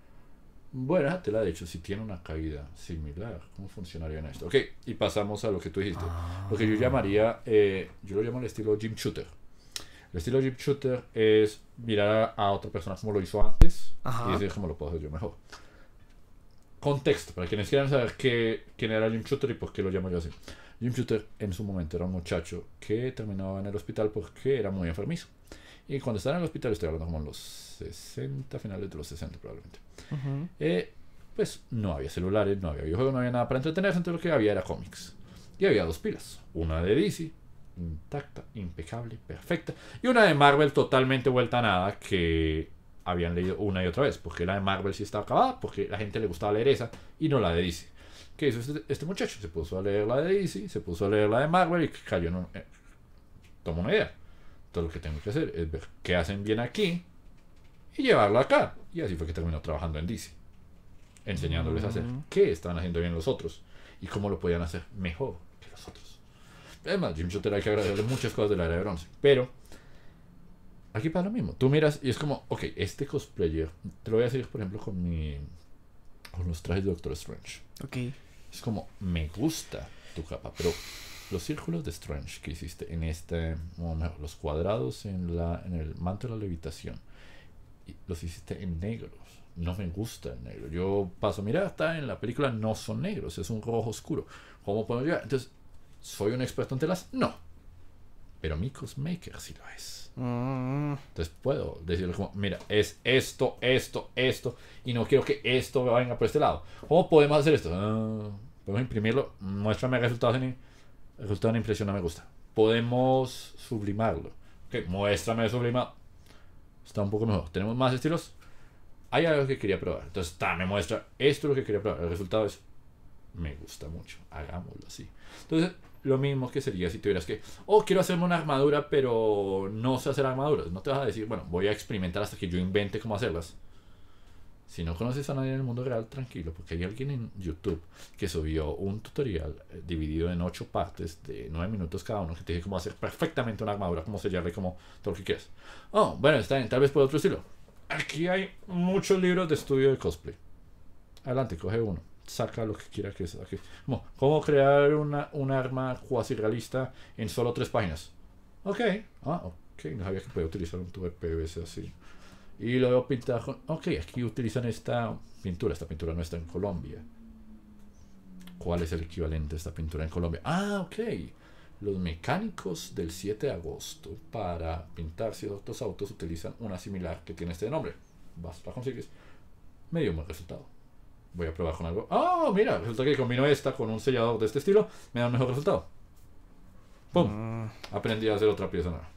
buena tela de hecho si tiene una caída similar. ¿Cómo funcionaría en esto? Ok, y pasamos a lo que tú dijiste. Lo que yo ah. llamaría, eh, yo lo llamo el estilo Jim Shooter. El estilo Jim Shooter es mirar a, otra persona como lo hizo antes y decir cómo lo puedo hacer yo mejor. Contexto, para quienes quieran saber que quién era Jim Shooter y por qué lo llamo yo así. Jim Shooter en su momento era un muchacho que terminaba en el hospital porque era muy enfermizo. Y cuando estaba en el hospital, estoy hablando como en los 60, finales de los 60 probablemente, eh, pues no había celulares, no había videojuegos, no había nada para entretenerse, entonces lo que había era cómics. Y había dos pilas, una de DC intacta, impecable, perfecta. Y una de Marvel totalmente vuelta a nada que habían leído una y otra vez. Porque la de Marvel sí está acabada, porque la gente le gustaba leer esa y no la de DC. ¿Qué hizo este, muchacho? Se puso a leer la de DC, se puso a leer la de Marvel y cayó en un... Eh, tomó una idea. Todo lo que tengo que hacer es ver qué hacen bien aquí y llevarlo acá. Y así fue que terminó trabajando en DC. Enseñándoles a hacer mm. qué están haciendo bien los otros y cómo lo podían hacer mejor que los otros más, Jim te hay que agradecerle muchas cosas de la era de bronce. Pero aquí pasa lo mismo. Tú miras y es como, ok, este cosplayer, te lo voy a decir, por ejemplo, con mi. con los trajes de Doctor Strange. Ok. Es como, me gusta tu capa, pero los círculos de Strange que hiciste en este. los cuadrados en, la, en el manto de la levitación. Los hiciste en negros. No me gusta el negro. Yo paso, mira, está en la película, no son negros, es un rojo oscuro. ¿Cómo puedo llegar? Entonces, ¿Soy un experto en telas? No. Pero mi Maker sí lo es. Mm. Entonces puedo decirle como, mira, es esto, esto, esto, y no quiero que esto venga por este lado. ¿Cómo podemos hacer esto? Ah, podemos imprimirlo, muéstrame resultados en, resultado en impresión, no me gusta. Podemos sublimarlo. Ok, muéstrame sublimado. Está un poco mejor. ¿Tenemos más estilos? Hay algo que quería probar. Entonces, está me muestra, esto lo que quería probar. El resultado es, me gusta mucho, hagámoslo así. Entonces, lo mismo que sería si tuvieras que, oh, quiero hacerme una armadura, pero no sé hacer armaduras. No te vas a decir, bueno, voy a experimentar hasta que yo invente cómo hacerlas. Si no conoces a nadie en el mundo real, tranquilo, porque hay alguien en YouTube que subió un tutorial eh, dividido en ocho partes de 9 minutos cada uno que te dice cómo hacer perfectamente una armadura, cómo sellarle, como todo lo que quieras. Oh, bueno, está bien, tal vez por otro estilo. Aquí hay muchos libros de estudio de cosplay. Adelante, coge uno saca lo que quiera que saque. ¿Cómo crear un arma cuasi realista en solo tres páginas? Ok, ah, ok, no sabía que podía utilizar un tubo de PVC así. Y lo pintar con, ok, aquí utilizan esta pintura, esta pintura no está en Colombia. ¿Cuál es el equivalente a esta pintura en Colombia? Ah, ok. Los mecánicos del 7 de agosto para pintar ciertos autos utilizan una similar que tiene este nombre. Vas, la consigues. Me dio un buen resultado. Voy a probar con algo. ¡Ah! ¡Oh, mira, resulta que combino esta con un sellador de este estilo. Me da un mejor resultado. ¡Pum! Ah. Aprendí a hacer otra pieza nueva.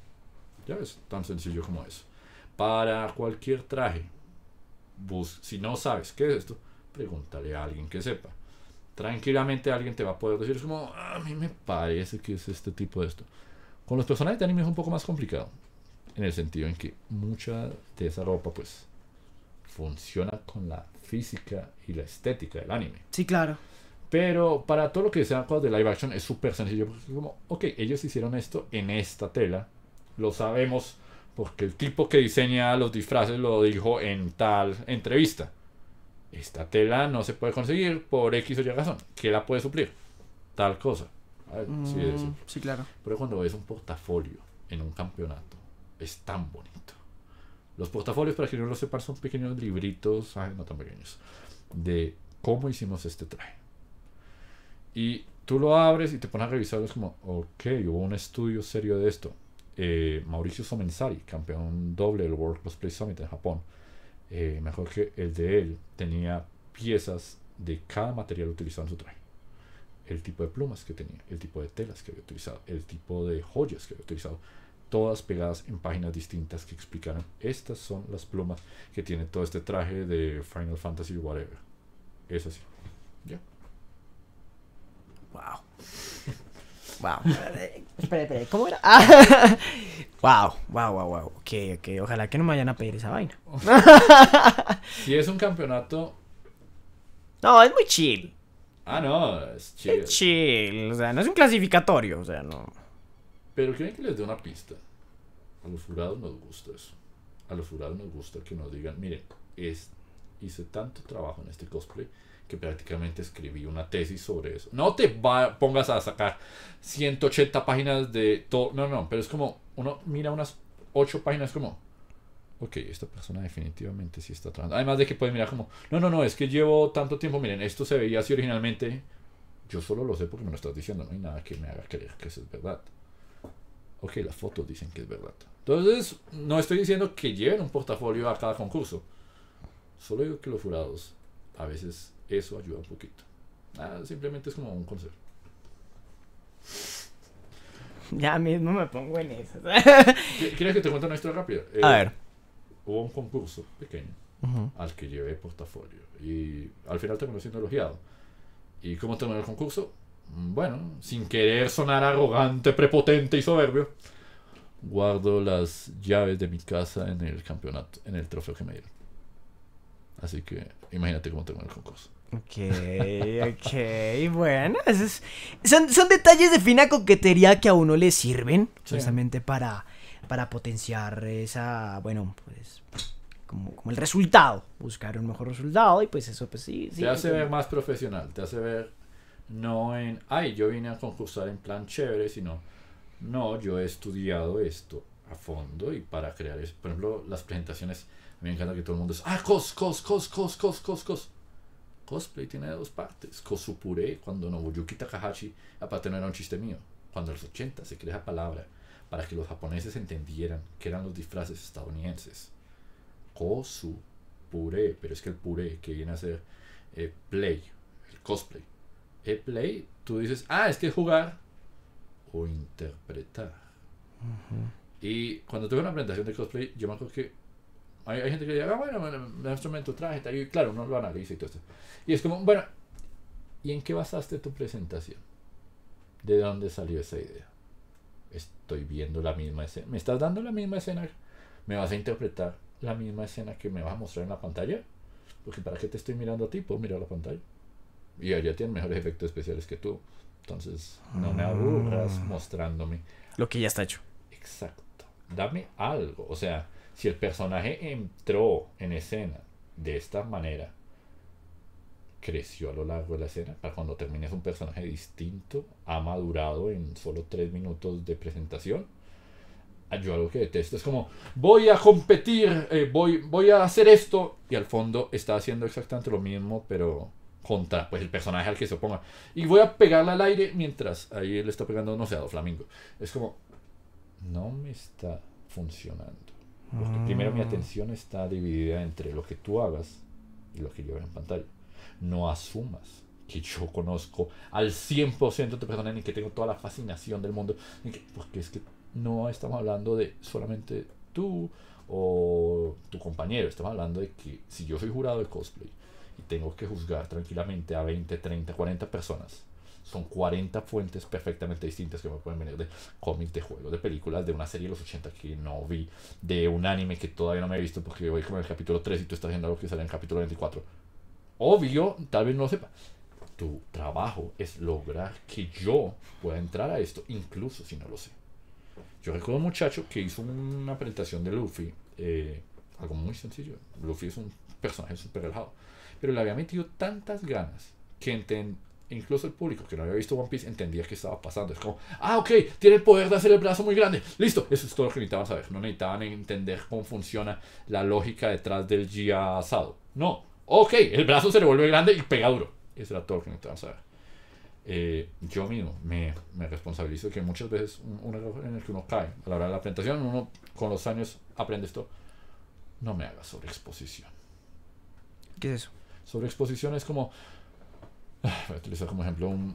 Ya es tan sencillo como eso. Para cualquier traje, bus, si no sabes qué es esto, pregúntale a alguien que sepa. Tranquilamente alguien te va a poder decir, es como, a mí me parece que es este tipo de esto. Con los personajes de anime es un poco más complicado. En el sentido en que mucha de esa ropa, pues, funciona con la física y la estética del anime. Sí, claro. Pero para todo lo que sean cosas de live action es súper sencillo. Porque es como, ok, ellos hicieron esto en esta tela. Lo sabemos porque el tipo que diseña los disfraces lo dijo en tal entrevista. Esta tela no se puede conseguir por X o Y razón. ¿Qué la puede suplir? Tal cosa. sí, mm, sí, claro. Pero cuando ves un portafolio en un campeonato, es tan bonito. Los portafolios, para que no lo sepas, son pequeños libritos, no tan pequeños, de cómo hicimos este traje. Y tú lo abres y te pones a revisar, es como, ok, hubo un estudio serio de esto. Eh, Mauricio Somenzari, campeón doble del World Cosplay Summit en Japón, eh, mejor que el de él, tenía piezas de cada material utilizado en su traje. El tipo de plumas que tenía, el tipo de telas que había utilizado, el tipo de joyas que había utilizado, todas pegadas en páginas distintas que explicaran estas son las plumas que tiene todo este traje de Final Fantasy whatever es así ya wow wow espere, espere, ¿cómo era? wow wow wow wow ok ojalá que no me vayan a pedir esa vaina si es un campeonato no es muy chill Ah, no, es chill. Es chill, o sea, no es un clasificatorio, o sea, no. Pero quieren que les dé una pista a los jurados nos gusta eso. A los jurados nos gusta que nos digan, miren, hice tanto trabajo en este cosplay que prácticamente escribí una tesis sobre eso. No te pongas a sacar 180 páginas de todo. No, no, pero es como, uno mira unas 8 páginas como, ok, esta persona definitivamente sí está trabajando. Además de que puede mirar como, no, no, no, es que llevo tanto tiempo, miren, esto se veía así originalmente. Yo solo lo sé porque me lo estás diciendo, no hay nada que me haga creer que eso es verdad ok, las fotos dicen que es verdad. Entonces, no estoy diciendo que lleven un portafolio a cada concurso. Solo digo que los jurados, a veces eso ayuda un poquito. simplemente es como un consejo. Ya mismo me pongo en eso. ¿Quieres que te cuente una historia rápida? a eh, ver. Hubo un concurso pequeño al que llevé portafolio. Y al final terminó siendo elogiado. ¿Y cómo terminó el concurso? Mm, bueno, sin querer sonar arrogante, prepotente y soberbio, guardo las llaves de mi casa en el campeonato, en el trofeo que me dieron. Así que imagínate cómo tengo el concurso. Ok, ok, bueno, son, detalles de fina coquetería que a uno le sirven precisamente justamente para, para potenciar esa, bueno, pues como, el resultado, buscar un mejor resultado y pues eso pues sí. te hace ver más profesional, te hace ver no en, ay, yo vine a concursar en plan chévere, sino, no, yo he estudiado esto a fondo y para crear Por ejemplo, las presentaciones, a mí me encanta que todo el mundo es, ah, cos, cos, cos, cos, cos, cos, cos. Cosplay tiene dos partes. cosupure cuando Nobuyuki Takahashi, aparte no era un chiste mío. Cuando en los 80 se crea esa palabra para que los japoneses entendieran que eran los disfraces estadounidenses. cosupure pero es que el puré que viene a ser eh, play, el cosplay, e-play, tú dices, ah, es que jugar o interpretar. Y cuando tuve una presentación de cosplay, yo me acuerdo que hay, gente que dice, ah, bueno, me, me instrumento este traje, tal, y claro, uno lo analiza y todo esto. Y es como, bueno, ¿y en qué basaste tu presentación? ¿De dónde salió esa idea? Estoy viendo la misma escena. ¿Me estás dando la misma escena? ¿Me vas a interpretar la misma escena que me vas a mostrar en la pantalla? Porque ¿para qué te estoy mirando a ti? Puedo mirar la pantalla y allá tienen mejores efectos especiales que tú. Entonces, no me ah. aburras mostrándome. Lo que ya está hecho. Exacto. Dame algo. O sea, si el personaje entró en escena de esta manera, creció a lo largo de la escena, para cuando termines un personaje distinto, ha madurado en solo tres minutos de presentación. Yo algo que detesto es como, voy a competir, eh, voy, voy a hacer esto, y al fondo está haciendo exactamente lo mismo, pero contra pues, el personaje al que se oponga. Y voy a pegarla al aire mientras ahí él está pegando, no sé, a Flamingo. Es como, no me está funcionando. Porque mm. primero mi atención está dividida entre lo que tú hagas y lo que yo en pantalla. No asumas que yo conozco al 100% de personas y que tengo toda la fascinación del mundo. porque es que no estamos hablando de solamente tú o tu compañero. Estamos hablando de que si yo soy jurado de cosplay y tengo que juzgar tranquilamente a 20, 30, 40 personas. Son 40 fuentes perfectamente distintas que me pueden venir de cómics, de juegos, de películas, de una serie de los 80 que no vi, de un anime que todavía no me he visto porque voy con el capítulo 3 y tú estás viendo algo que sale en el capítulo 24. Obvio, tal vez no lo sepa. Tu trabajo es lograr que yo pueda entrar a esto, incluso si no lo sé. Yo recuerdo un muchacho que hizo una presentación de Luffy, eh, algo muy sencillo. Luffy es un personaje súper relajado pero le había metido tantas ganas que incluso el público que no había visto One Piece entendía que estaba pasando. Es como, ah, ok, tiene el poder de hacer el brazo muy grande. Listo, eso es todo lo que necesitaban saber. No necesitaban entender cómo funciona la lógica detrás del Gia asado. No, ok, el brazo se le vuelve grande y pega duro. Eso era todo lo que necesitaban saber. Eh, yo mismo me, me, responsabilizo que muchas veces un, error en el que uno cae a la hora de la presentación, uno con los años aprende esto. No me hagas sobreexposición. ¿Qué es eso? Sobre exposiciones como. [SIGHS] Ah, voy a utilizar como ejemplo un.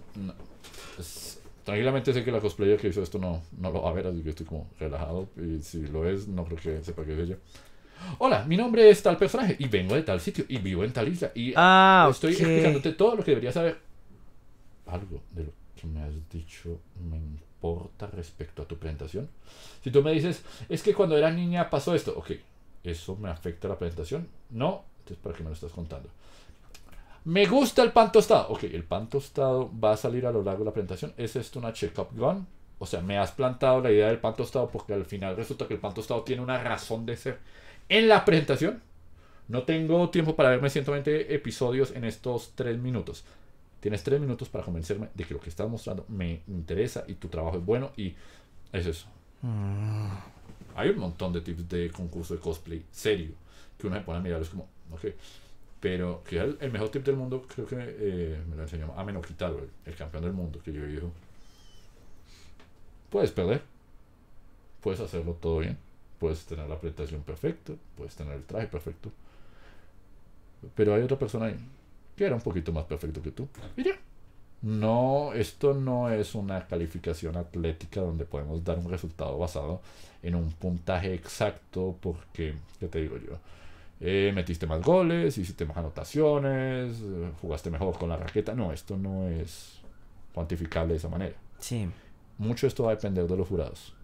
tranquilamente sé que la cosplayer que hizo esto no, no lo va a ver, así que estoy como relajado. Y si lo es, no creo que sepa qué es ella. Hola, mi nombre es tal personaje y vengo de tal sitio y vivo en tal isla. Y ah, estoy explicándote todo lo que deberías saber. Algo de lo que me has dicho me importa respecto a tu presentación. Si tú me dices, es que cuando era niña pasó esto, ok, ¿eso me afecta la presentación? No, entonces ¿para qué me lo estás contando? Me gusta el pan tostado. Ok, el pan tostado va a salir a lo largo de la presentación. ¿Es esto una check-up gun? O sea, me has plantado la idea del pan tostado porque al final resulta que el pan tostado tiene una razón de ser. En la presentación, no tengo tiempo para verme 120 episodios en estos 3 minutos. Tienes 3 minutos para convencerme de que lo que estás mostrando me interesa y tu trabajo es bueno y es eso. Mm. Hay un montón de tips de concurso de cosplay serio que uno se pone a mirar, es como, ok. Pero que el, mejor tip del mundo, creo que eh, me lo enseñó a menos el, el, campeón del mundo, que yo dijo, puedes perder, puedes hacerlo todo bien, puedes tener la presentación perfecta, puedes tener el traje perfecto, pero hay otra persona ahí que era un poquito más perfecto que tú. Y ya. No, esto no es una calificación atlética donde podemos dar un resultado basado en un puntaje exacto porque, ¿qué te digo yo? Eh, metiste más goles, hiciste más anotaciones, eh, jugaste mejor con la raqueta. No, esto no es cuantificable de esa manera. Sí. Mucho esto va a depender de los jurados.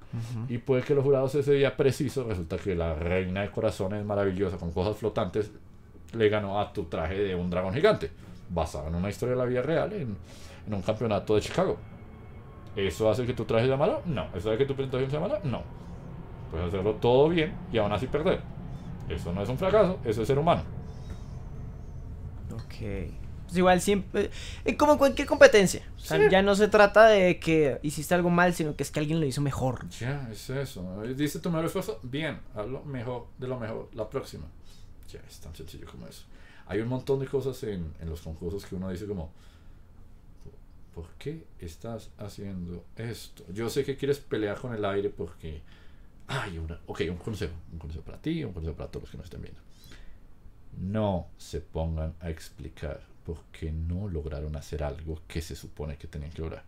Y puede que los jurados ese día preciso, resulta que la reina de corazones maravillosa con cosas flotantes le ganó a tu traje de un dragón gigante, basado en una historia de la vida real, en, un campeonato de Chicago. ¿Eso hace que tu traje sea malo? No. ¿Eso hace que tu presentación sea malo? No. Puedes hacerlo todo bien y aún así perder. Eso no es un fracaso, eso es ser humano. Ok. Pues igual siempre. Eh, como cualquier competencia. O sea, ya no se trata de que hiciste algo mal, sino que es que alguien lo hizo mejor. Ya, es eso. Dice tu mejor esfuerzo, bien, hazlo mejor, de lo mejor, la próxima. Ya, es tan sencillo como eso. Hay un montón de cosas en, los concursos que uno dice como. ¿Por qué estás haciendo esto? Yo sé que quieres pelear con el aire porque Ay, ok, un consejo. Un consejo para ti, un consejo para todos los que nos estén viendo. No se pongan a explicar por qué no lograron hacer algo que se supone que tenían que lograr.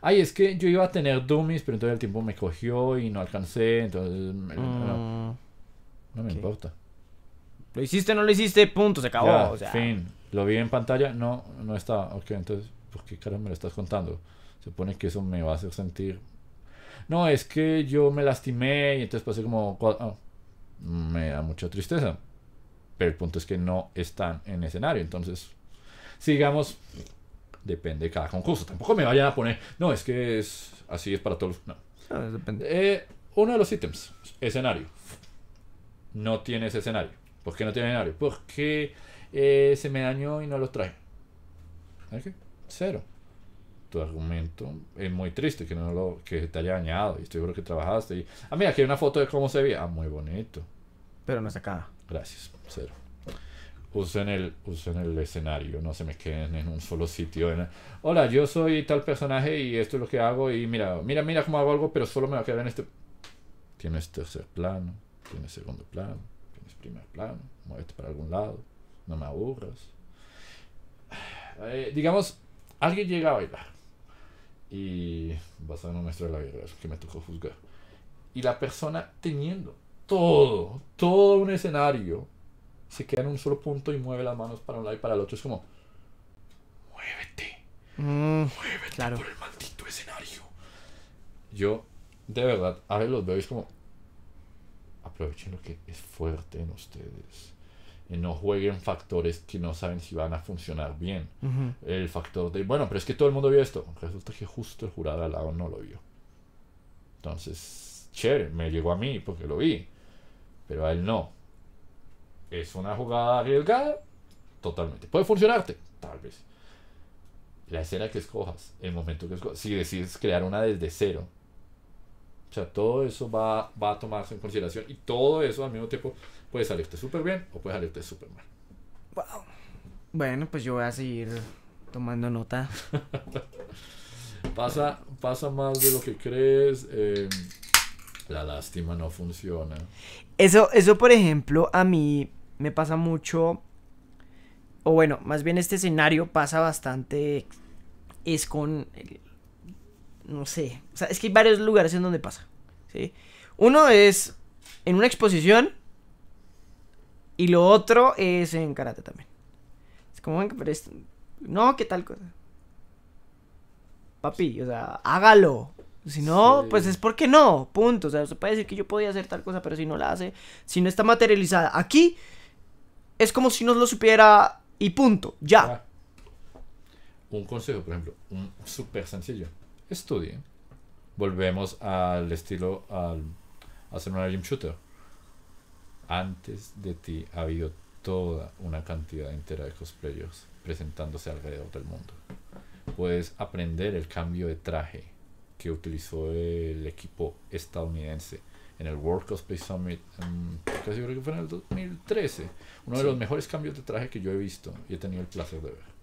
Ay, es que yo iba a tener dummies, pero entonces el tiempo me cogió y no alcancé, entonces... Mm, no, me importa. Lo hiciste, no lo hiciste, punto, se acabó. Ya, Fin. Lo vi en pantalla, no, no estaba. Ok, entonces, ¿por qué carajo me lo estás contando? Se supone que eso me va a hacer sentir no, es que yo me lastimé y entonces pasé como... Ah, me da mucha tristeza. Pero el punto es que no están en escenario. Entonces, sigamos. Depende de cada concurso. Tampoco me vayan a poner, no, es que es así, es para todos. No. Ah, depende. Eh, uno de los ítems, escenario. No ese escenario. ¿Por qué no tiene escenario? Porque eh, se me dañó y no lo trae. Cero argumento es muy triste que no lo que te haya dañado. Y estoy seguro que trabajaste. Y, ah, mira, aquí hay una foto de cómo se veía. Ah, muy bonito. Pero no es acá. Gracias, cero. en el, en el escenario, no se me queden en un solo sitio. Hola, yo soy tal personaje y esto es lo que hago. Y mira, mira, mira cómo hago algo, pero solo me va a quedar en este. Tienes tercer plano, tienes segundo plano, tienes primer plano. Muévete para algún lado, no me aburras. Eh, digamos, alguien llega a bailar y basado en un de la guerra, que me tocó juzgar. Y la persona teniendo todo, todo un escenario, se queda en un solo punto y mueve las manos para un lado y para el otro. Es como, muévete, mm, muévete por el maldito escenario. Yo, de verdad, a veces los veo es como, aprovechen lo que es fuerte en ustedes no jueguen factores que no saben si van a funcionar bien. El factor de, bueno, pero es que todo el mundo vio esto. Resulta que justo el jurado al lado no lo vio. Entonces, chévere, me llegó a mí porque lo vi, pero a él no. Es una jugada arriesgada, totalmente. Puede funcionarte, tal vez. La escena que escojas, el momento que escojas, si decides crear una desde cero, o sea, todo eso va, va a tomarse en consideración y todo eso al mismo tiempo Puede salirte súper bien o puede salirte súper mal. Bueno, pues yo voy a seguir tomando nota. [LAUGHS] pasa, pasa más de lo que crees. Em, la lástima no funciona. Eso, eso, por ejemplo, a mí me pasa mucho. O bueno, más bien este escenario pasa bastante. Es con. No sé. O sea, es que hay varios lugares en donde pasa. ¿sí? Uno es en una exposición y lo otro es en karate también. Es como, pero No, ¿qué tal cosa? Papi, o sea, hágalo. Si no, pues es porque no, punto. O sea, se puede decir que yo podía hacer tal cosa, pero si no la hace, si no está materializada aquí, es como si no lo supiera y punto, ya. Un consejo, por ejemplo, un súper sencillo. Estudie Volvemos al estilo, al hacer una gym shooter. Antes de ti ha habido toda una cantidad entera de cosplayers presentándose alrededor del mundo. Puedes aprender el cambio de traje que utilizó el equipo estadounidense en el World Cosplay Summit, mm, casi creo que fue en el 2013, uno de los mejores cambios de traje que yo he visto y he tenido el placer de ver.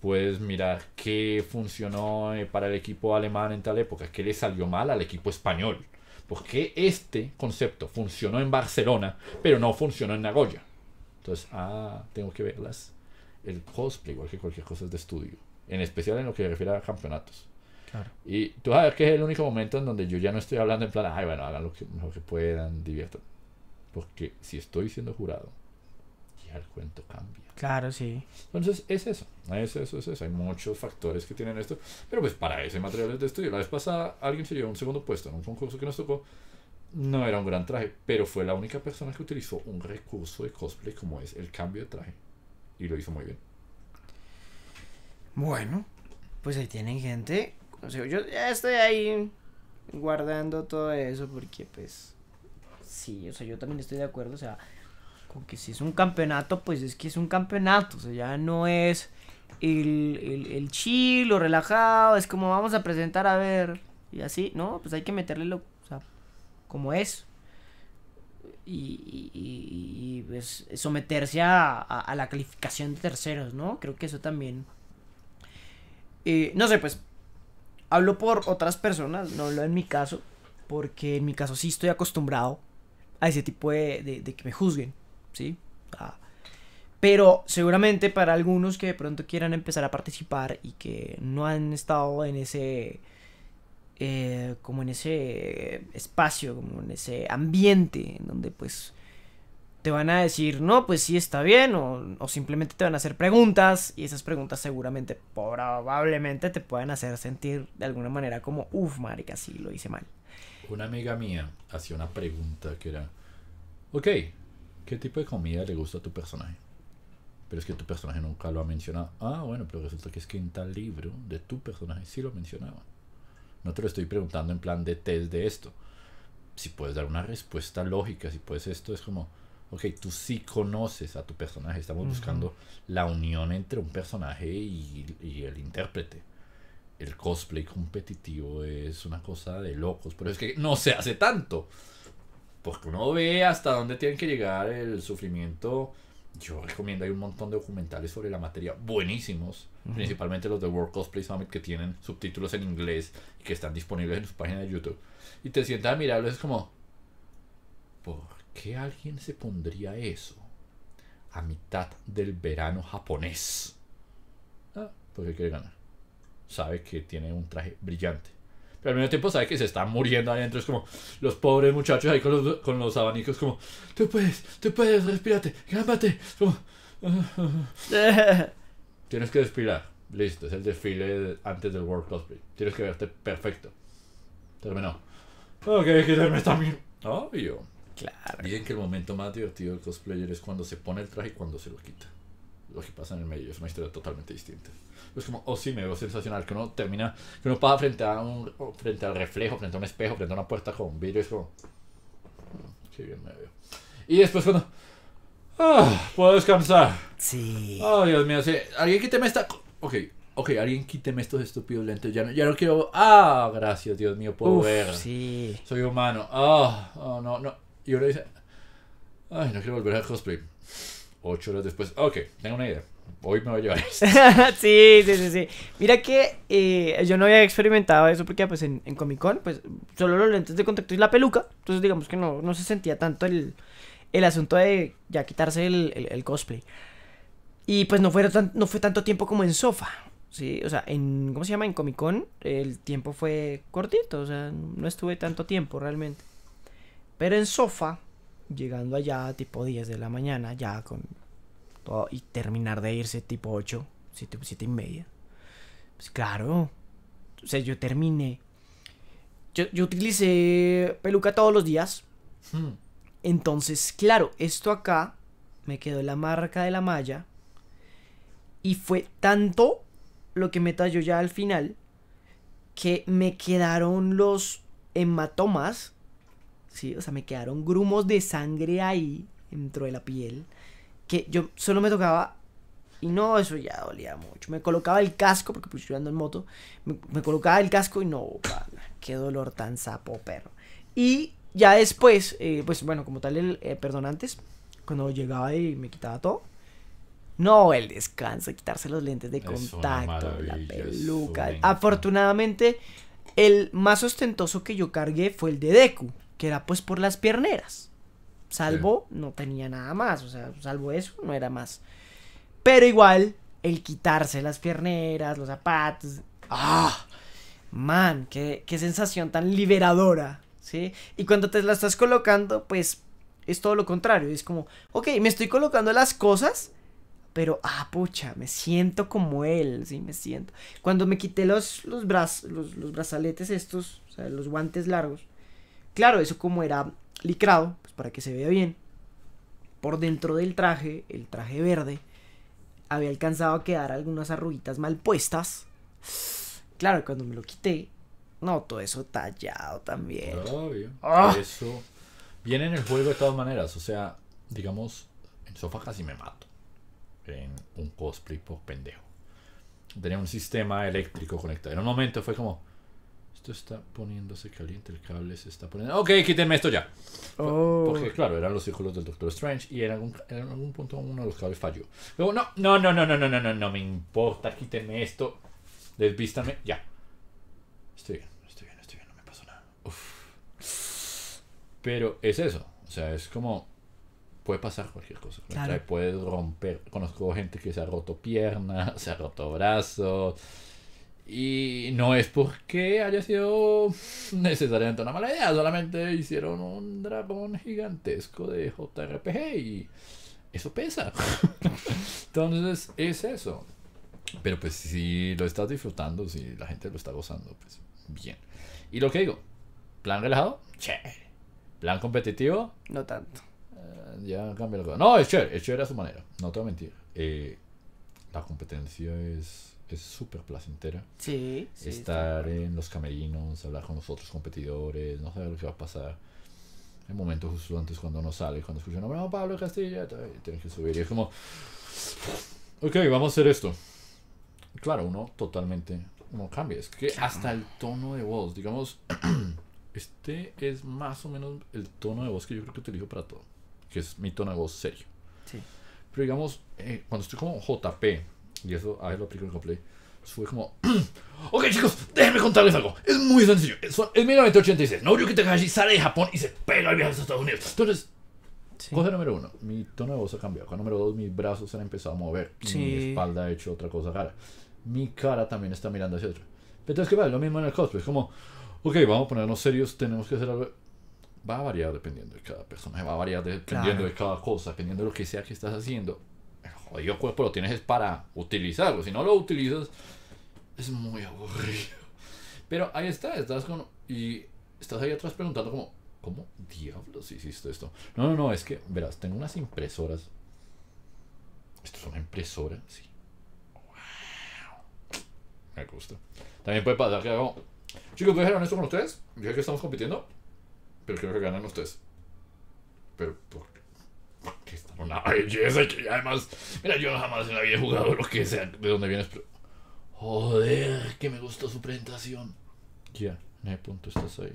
Puedes mirar qué funcionó eh, para el equipo alemán en tal época, qué le salió mal al equipo español ¿Por qué este concepto funcionó en Barcelona, pero no funcionó en Nagoya? Entonces, ah, tengo que verlas. El cosplay, igual que cualquier cosa es de estudio, en especial en lo que se refiere a campeonatos. Claro. Y tú ver que es el único momento en donde yo ya no estoy hablando en plan, ay, bueno, hagan lo que, lo que puedan, diviertan. Porque si estoy siendo jurado, ya el cuento cambia. Claro, sí. Entonces, es eso, es eso, es eso. Hay muchos factores que tienen esto, pero pues para ese material materiales de estudio. La vez pasada alguien se llevó un segundo puesto en un concurso que nos tocó. No era un gran traje, pero fue la única persona que utilizó un recurso de cosplay como es el cambio de traje. Y lo hizo muy bien. Bueno, pues ahí tienen gente. O sea, yo ya estoy ahí guardando todo eso porque pues... Sí, o sea, yo también estoy de acuerdo. O sea, porque si es un campeonato, pues es que es un campeonato, o sea, ya no es el, el, el chill o relajado, es como vamos a presentar a ver, y así, no, pues hay que meterle lo, o sea, como es. Y, y, pues someterse a, a, la calificación de terceros, ¿no? Creo que eso también. Eh, no sé, pues hablo por otras personas, no hablo en mi caso, porque en mi caso sí estoy acostumbrado a ese tipo de, de que me juzguen. ¿sí? Ah. Pero seguramente para algunos que de pronto quieran empezar a participar y que no han estado en ese... Eh, como en ese espacio, como en ese ambiente, en donde pues te van a decir, no, pues sí está bien, o, simplemente te van a hacer preguntas, y esas preguntas seguramente, probablemente te puedan hacer sentir de alguna manera como, uff, marica, sí, lo hice mal. Una amiga mía hacía una pregunta que era, ok, ¿Qué tipo de comida le gusta a tu personaje? Pero es que tu personaje nunca lo ha mencionado. Ah, bueno, pero resulta que es que en tal libro de tu personaje sí lo mencionaba. No te lo estoy preguntando en plan de test de esto. Si puedes dar una respuesta lógica, si puedes esto, es como, ok, tú sí conoces a tu personaje. Estamos buscando la unión entre un personaje y el intérprete el cosplay competitivo es una cosa de locos, pero es que no se hace tanto porque uno ve hasta dónde tienen que llegar el sufrimiento. Yo recomiendo, hay un montón de documentales sobre la materia, buenísimos, principalmente los de World Cosplay Summit que tienen subtítulos en inglés y que están disponibles en sus páginas de YouTube. Y te sientas a es como, ¿por qué alguien se pondría eso a mitad del verano japonés? Ah, porque pues, quiere ganar. Sabe que tiene un traje brillante pero al mismo tiempo sabe que se está muriendo adentro. Es como los pobres muchachos ahí con los, con los abanicos, como, tú puedes, tú puedes, respírate, cámpate Como, [LAUGHS] Tienes que respirar. Listo, es el desfile antes del World Cosplay. Tienes que verte perfecto. Terminó. Ok, que esta también. Obvio. Claro. Dicen que el momento más divertido del cosplayer es cuando se pone el traje y cuando se lo quita. Lo que pasa en el medio es una historia totalmente distinta pues como, oh sí, me veo sensacional, que uno termina, que uno pasa frente a un, frente al reflejo, frente a un espejo, frente a una puerta con un vidrio, es como, qué mm, bien me veo. Y después cuando, ah, puedo descansar. Sí. Oh, Dios mío, sí. Alguien quíteme esta, ok, ok, alguien quíteme estos estúpidos lentes, ya no, ya no quiero, ah, gracias, Dios mío, puedo ver. sí. Soy humano, ah, oh, oh, no, no. Y uno dice, ay, no quiero volver al cosplay. Ocho horas después, ok, tengo una idea hoy me voy a llevar [LAUGHS] sí, sí, sí, Mira que eh, yo no había experimentado eso porque pues en, Comic Con, pues solo los lentes de contacto y la peluca. Entonces digamos que no, se sentía tanto el, asunto de ya quitarse el, cosplay. Y pues no fue, no fue tanto tiempo como en Sofa. Sí, o sea, en, ¿cómo se llama? En Comic Con el tiempo fue cortito, o sea, no estuve tanto tiempo realmente. Pero en Sofa, llegando allá tipo 10 de la mañana, ya con y terminar de irse tipo 8, 7, y media. Pues claro. O sea, yo terminé. Yo, utilicé peluca todos los días. Hmm. Entonces, claro, esto acá me quedó la marca de la malla. Y fue tanto lo que me talló ya al final que me quedaron los hematomas. Sí, o sea, me quedaron grumos de sangre ahí dentro de la piel que yo solo me tocaba y no, eso ya dolía mucho. Me colocaba el casco, porque pues yo ando en moto, me, colocaba el casco y no, qué dolor tan sapo, perro. Y ya después, eh, pues bueno, como tal, el, eh, perdón, antes, cuando llegaba y me quitaba todo, no, el descanso, quitarse los lentes de contacto, la peluca. Afortunadamente, el más ostentoso que yo cargué fue el de Deku, que era pues por las pierneras. Salvo, no tenía nada más, o sea, salvo eso, no era más. Pero igual, el quitarse las pierneras, los zapatos. ¡Ah! Man, qué, sensación tan liberadora, ¿sí? Y cuando te la estás colocando, pues es todo lo contrario. Es como, ok, me estoy colocando las cosas, pero, ah, pucha, me siento como él, sí, me siento. Cuando me quité los, los, los, los, brazaletes estos, o sea, los guantes largos, claro, eso como era licrado, pues para que se vea bien. Por dentro del traje, el traje verde, había alcanzado a quedar algunas arruguitas mal puestas. Claro, cuando me lo quité, no, todo eso tallado también. Obvio. Ah. Eso viene en el juego de todas maneras. O sea, digamos, en sofá casi me mato. En un cosplay por pendejo. Tenía un sistema eléctrico conectado. En un momento fue como, esto está poniéndose caliente, el cable se está poniendo... Ok, quítenme esto ya. Oh. Porque claro, eran los círculos del Doctor Strange y en algún, punto uno de los cables falló. no, no, no, no, no, no, no, no, no me importa, quítenme esto. Desvístame, ya. Estoy bien, estoy bien, estoy bien, no me pasó nada. Pero es eso, o sea, es como... Puede pasar cualquier cosa. puedes Puede romper. Conozco gente que se ha roto piernas, [LAUGHS] se ha roto brazos y no es porque haya sido necesariamente una mala idea, solamente hicieron un dragón gigantesco de JRPG y eso pesa. [LAUGHS] Entonces es eso. Pero pues si lo estás disfrutando, si la gente lo está gozando, pues bien. Y lo que digo, plan relajado, Che. Plan competitivo, no tanto. Eh, ya cambia la cosa. No, es chévere, es a su manera, no te voy a mentir. Eh, la competencia es es súper placentera. Estar en los camerinos, hablar con los otros competidores, no saber lo que va a pasar. el momento justo antes cuando no sale, cuando escuchan, no, Pablo Castilla, tienes que subir. Y es como, ok, vamos a hacer esto. Claro, uno totalmente, uno cambia. Es que hasta el tono de voz, digamos, [CLEARS THROAT] este es más o menos el tono de voz que yo creo que utilizo para todo. Que es mi tono de voz serio. Pero digamos, eh, cuando estoy como JP, y eso a lo aplico en el Fue como. [CLEARS THROAT] ok, chicos, déjenme contarles algo. Es muy sencillo. Es, es 1986. Noriyuki Takahashi sale de Japón y se pega al viaje a Estados Unidos. Entonces, cosa número uno: mi tono de voz ha cambiado. Con número dos: mis brazos se han empezado a mover. Mi espalda ha hecho otra cosa rara. Mi cara también está mirando hacia Pero Entonces, que pasa? Lo mismo en el cosplay. Es como, ok, vamos a ponernos serios, tenemos que hacer algo. Va a variar dependiendo de cada persona, va a variar dependiendo de cada cosa, dependiendo de lo que sea que estás haciendo jodido pues, cuerpo lo tienes es para utilizarlo. Si no lo utilizas, es muy aburrido. Pero ahí está, estás con. Y estás ahí atrás preguntando, como, ¿cómo diablos hiciste esto? No, no, no, es que, verás, tengo unas impresoras. Esto es una impresora, sí. Me gusta. También puede pasar que hago. Chicos, voy a ser honesto con ustedes. Ya que estamos compitiendo, pero creo que ganan ustedes. Pero, ¿por que están una belleza. Que además, mira, yo jamás en la vida he jugado lo que sea de donde vienes. Pero... Joder, que me gustó su presentación. Ya, yeah, en qué punto estás ahí.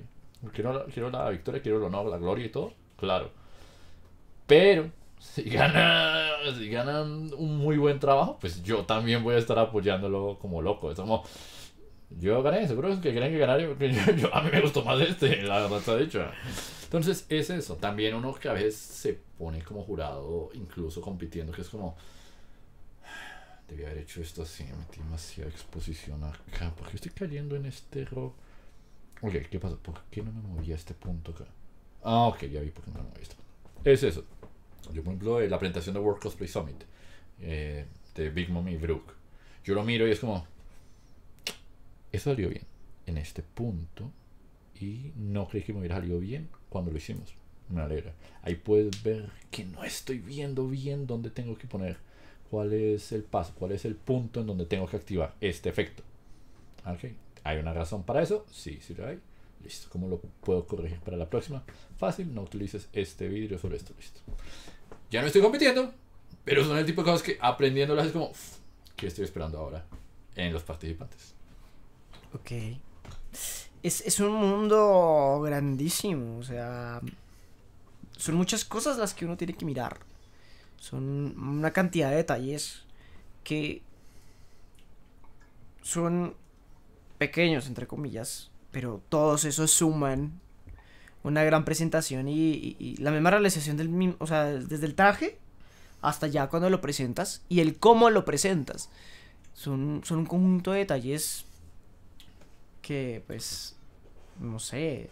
Quiero la, quiero la victoria, quiero el honor, la gloria y todo. Claro. Pero si ganan, si ganan un muy buen trabajo, pues yo también voy a estar apoyándolo como loco. Es yo gané, seguro que creen que ganar. Yo, yo, a mí me gustó más este, la verdad está dicho. Entonces es eso, también uno que a veces se pone como jurado, incluso compitiendo, que es como, debía haber hecho esto así, metí demasiada exposición acá, porque estoy cayendo en este error. Ok, ¿qué pasa? ¿Por qué no me moví a este punto acá? Ah, ok, ya vi por qué no me moví a este Es eso. Yo, por ejemplo, la presentación de World Cosplay Summit eh, de Big Mom y Brooke, yo lo miro y es como, eso salió bien en este punto y no creí que me hubiera salido bien cuando lo hicimos. Me alegra. Ahí puedes ver que no estoy viendo bien dónde tengo que poner, cuál es el paso, cuál es el punto en donde tengo que activar este efecto. Okay. ¿Hay una razón para eso? Sí, sí lo hay. Listo. ¿Cómo lo puedo corregir para la próxima? Fácil, no utilices este vidrio sobre esto. Listo. Ya no estoy compitiendo, pero son el tipo de cosas que aprendiéndolas es como, ¿qué estoy esperando ahora en los participantes? Ok es, un mundo grandísimo, o sea, son muchas cosas las que uno tiene que mirar. Son una cantidad de detalles que son pequeños, entre comillas, pero todos esos suman una gran presentación y, la misma realización del mismo, o sea, desde el traje hasta ya cuando lo presentas y el cómo lo presentas. Son, son un conjunto de detalles que, pues, no sé,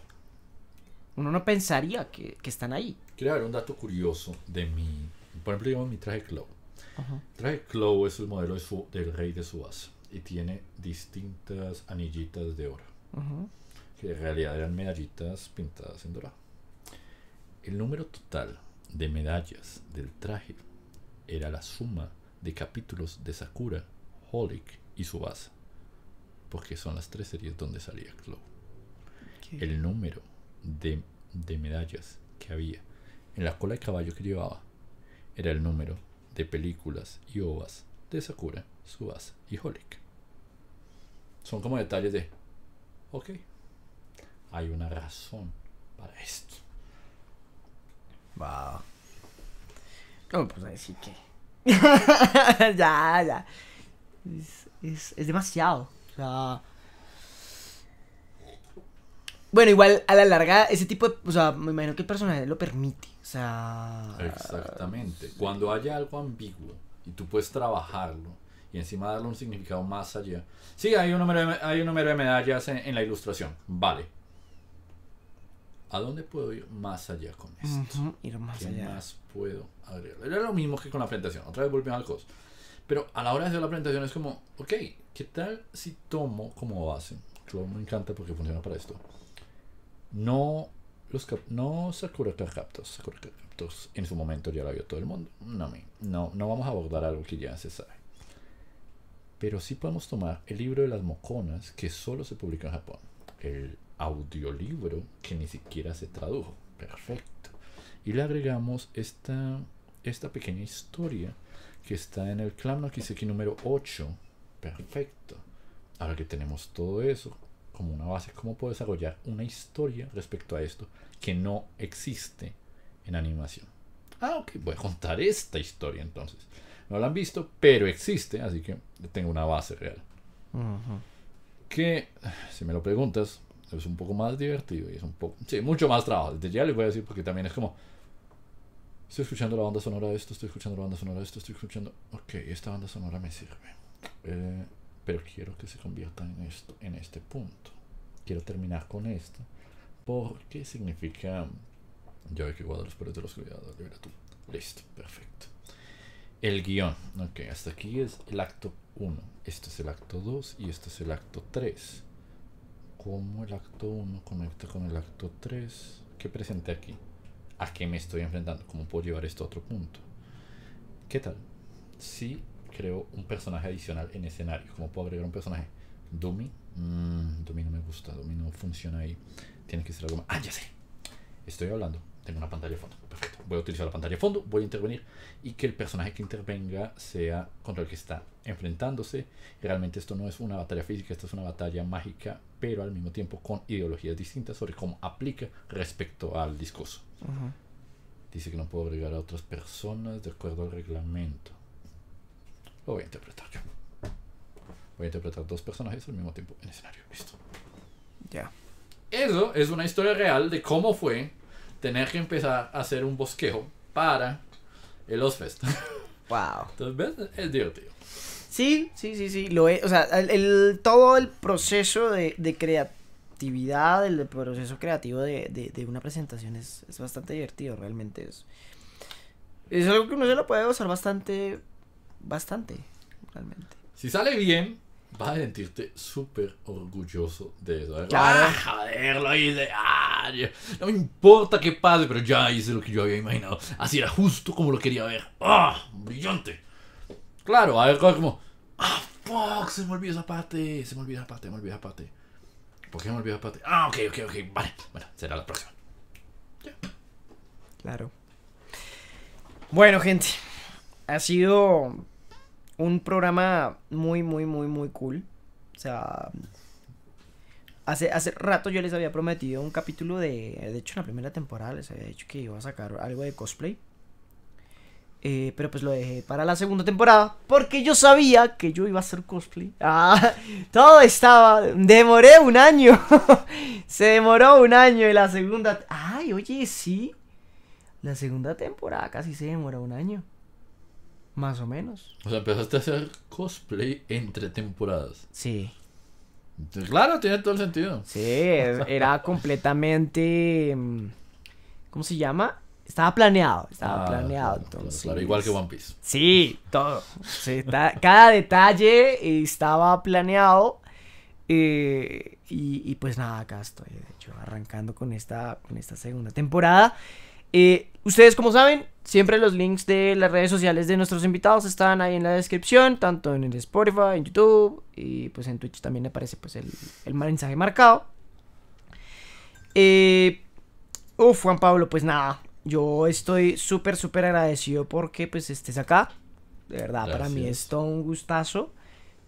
uno no pensaría que, que están ahí. Quiero dar un dato curioso de mi, por ejemplo, mi traje Clow. El Traje Clow es el modelo del rey de Subasa y tiene distintas anillitas de oro, que en realidad eran medallitas pintadas en dorado. El número total de medallas del traje era la suma de capítulos de Sakura, Holic y Subasa porque son las tres series donde salía Clow. El número de, medallas que había en la cola de caballo que llevaba era el número de películas y ovas de Sakura, Subasa y Holic. Son como detalles de, ok, hay una razón para esto. Wow. No pues decir que. [LAUGHS] ya, ya. es demasiado sea... Bueno, igual a la larga, ese tipo de. O sea, me imagino que el personaje lo permite. O sea. Exactamente. Cuando haya algo ambiguo y tú puedes trabajarlo y encima darle un significado más allá. Sí, hay un número de, hay un número de medallas en, la ilustración. Vale. ¿A dónde puedo ir más allá con esto? ir más ¿Qué más puedo agregar? Era lo mismo que con la presentación. Otra vez volviendo al cos. Pero a la hora de hacer la presentación es como, ok, ¿Qué tal si tomo como base? Chrome me encanta porque funciona para esto. No los no Sakura Captos. Sakura Captos en su momento ya lo vio todo el mundo. No, no, no vamos a abordar algo que ya se sabe. Pero sí podemos tomar el libro de las moconas que solo se publica en Japón. El audiolibro que ni siquiera se tradujo. Perfecto. Y le agregamos esta, esta pequeña historia que está en el Clan Kiseki número 8 Perfecto. Ahora que tenemos todo eso como una base, ¿cómo puedo desarrollar una historia respecto a esto que no existe en animación? Ah, ok, voy a contar esta historia entonces. No la han visto, pero existe, así que tengo una base real. Que, si me lo preguntas, es un poco más divertido y es un poco... Sí, mucho más trabajo. ya les voy a decir porque también es como... Estoy escuchando la banda sonora de esto, estoy escuchando la banda sonora de esto, estoy escuchando... Ok, esta banda sonora me sirve eh, pero quiero que se convierta en esto, en este punto. Quiero terminar con esto, porque significa yo que guardo los poderes de los cuidados, tú. Listo, perfecto. El guión, ok, hasta aquí es el acto 1, Esto es el acto 2 y esto es el acto 3. ¿Cómo el acto 1 conecta con el acto 3? ¿Qué presenté aquí? ¿A qué me estoy enfrentando? ¿Cómo puedo llevar esto a otro punto? ¿Qué tal? Sí creo un personaje adicional en escenario. ¿Cómo puedo agregar un personaje? Dummy. Mm, no me gusta, Dummy no funciona ahí. Tiene que ser algo más. Ah, ya sé. Estoy hablando. Tengo una pantalla de fondo. Perfecto. Voy a utilizar la pantalla de fondo, voy a intervenir y que el personaje que intervenga sea contra el que está enfrentándose. Realmente esto no es una batalla física, esto es una batalla mágica, pero al mismo tiempo con ideologías distintas sobre cómo aplica respecto al discurso. Dice que no puedo agregar a otras personas de acuerdo al reglamento voy a interpretar yo. Voy a interpretar dos personajes al mismo tiempo en escenario. Listo. Ya. Eso es una historia real de cómo fue tener que empezar a hacer un bosquejo para el Ozfest. [LAUGHS] Wow. Entonces, ¿ves? Es divertido. Sí, sí, sí, sí. Lo es. O sea, el, todo el proceso de, creatividad, el, proceso creativo de, una presentación es, es, bastante divertido, realmente. Es, es algo que uno se lo puede usar bastante bastante, realmente. Si sale bien, vas a sentirte súper orgulloso de eso. Claro. ¿eh? Ah, joder, lo hice. Ah, no me importa qué pase, pero ya hice lo que yo había imaginado. Así era justo como lo quería ver. ¡Ah! Brillante. Claro, a ver, como. ¡Ah, fuck! Se me olvidó esa parte. Se me olvidó esa parte, se me olvidó esa parte. ¿Por qué me olvidó esa parte? Ah, ok, ok, ok. Vale. Bueno, será la próxima. Claro. Bueno, gente ha sido un programa muy, muy, muy, muy cool. O sea, hace, hace rato yo les había prometido un capítulo de... De hecho, en la primera temporada les había dicho que iba a sacar algo de cosplay. Eh, pero pues lo dejé para la segunda temporada porque yo sabía que yo iba a hacer cosplay. [LAUGHS] Ah, todo estaba... Demoré un año. [LAUGHS] Se demoró un año y la segunda... Ay, oye, sí. La segunda temporada casi se demoró un año. Más o menos. O sea, empezaste a hacer cosplay entre temporadas. Sí. claro, tiene todo el sentido. Sí, era [LAUGHS] completamente... Mm, ¿Cómo se llama? Estaba planeado, estaba ah, planeado. Claro, igual que One Piece. Sí, todo. cada detalle estaba planeado. Eh, y, y, pues nada, acá estoy, de hecho, arrancando con esta, con esta segunda temporada. Eh, Ustedes como saben, siempre los links de las redes sociales de nuestros invitados están ahí en la descripción, tanto en el Spotify, en YouTube y pues en Twitch también aparece pues el, mensaje marcado. Eh, uf, Juan Pablo, pues nada, yo estoy súper, súper agradecido porque pues estés acá. De verdad, para mí es todo un gustazo.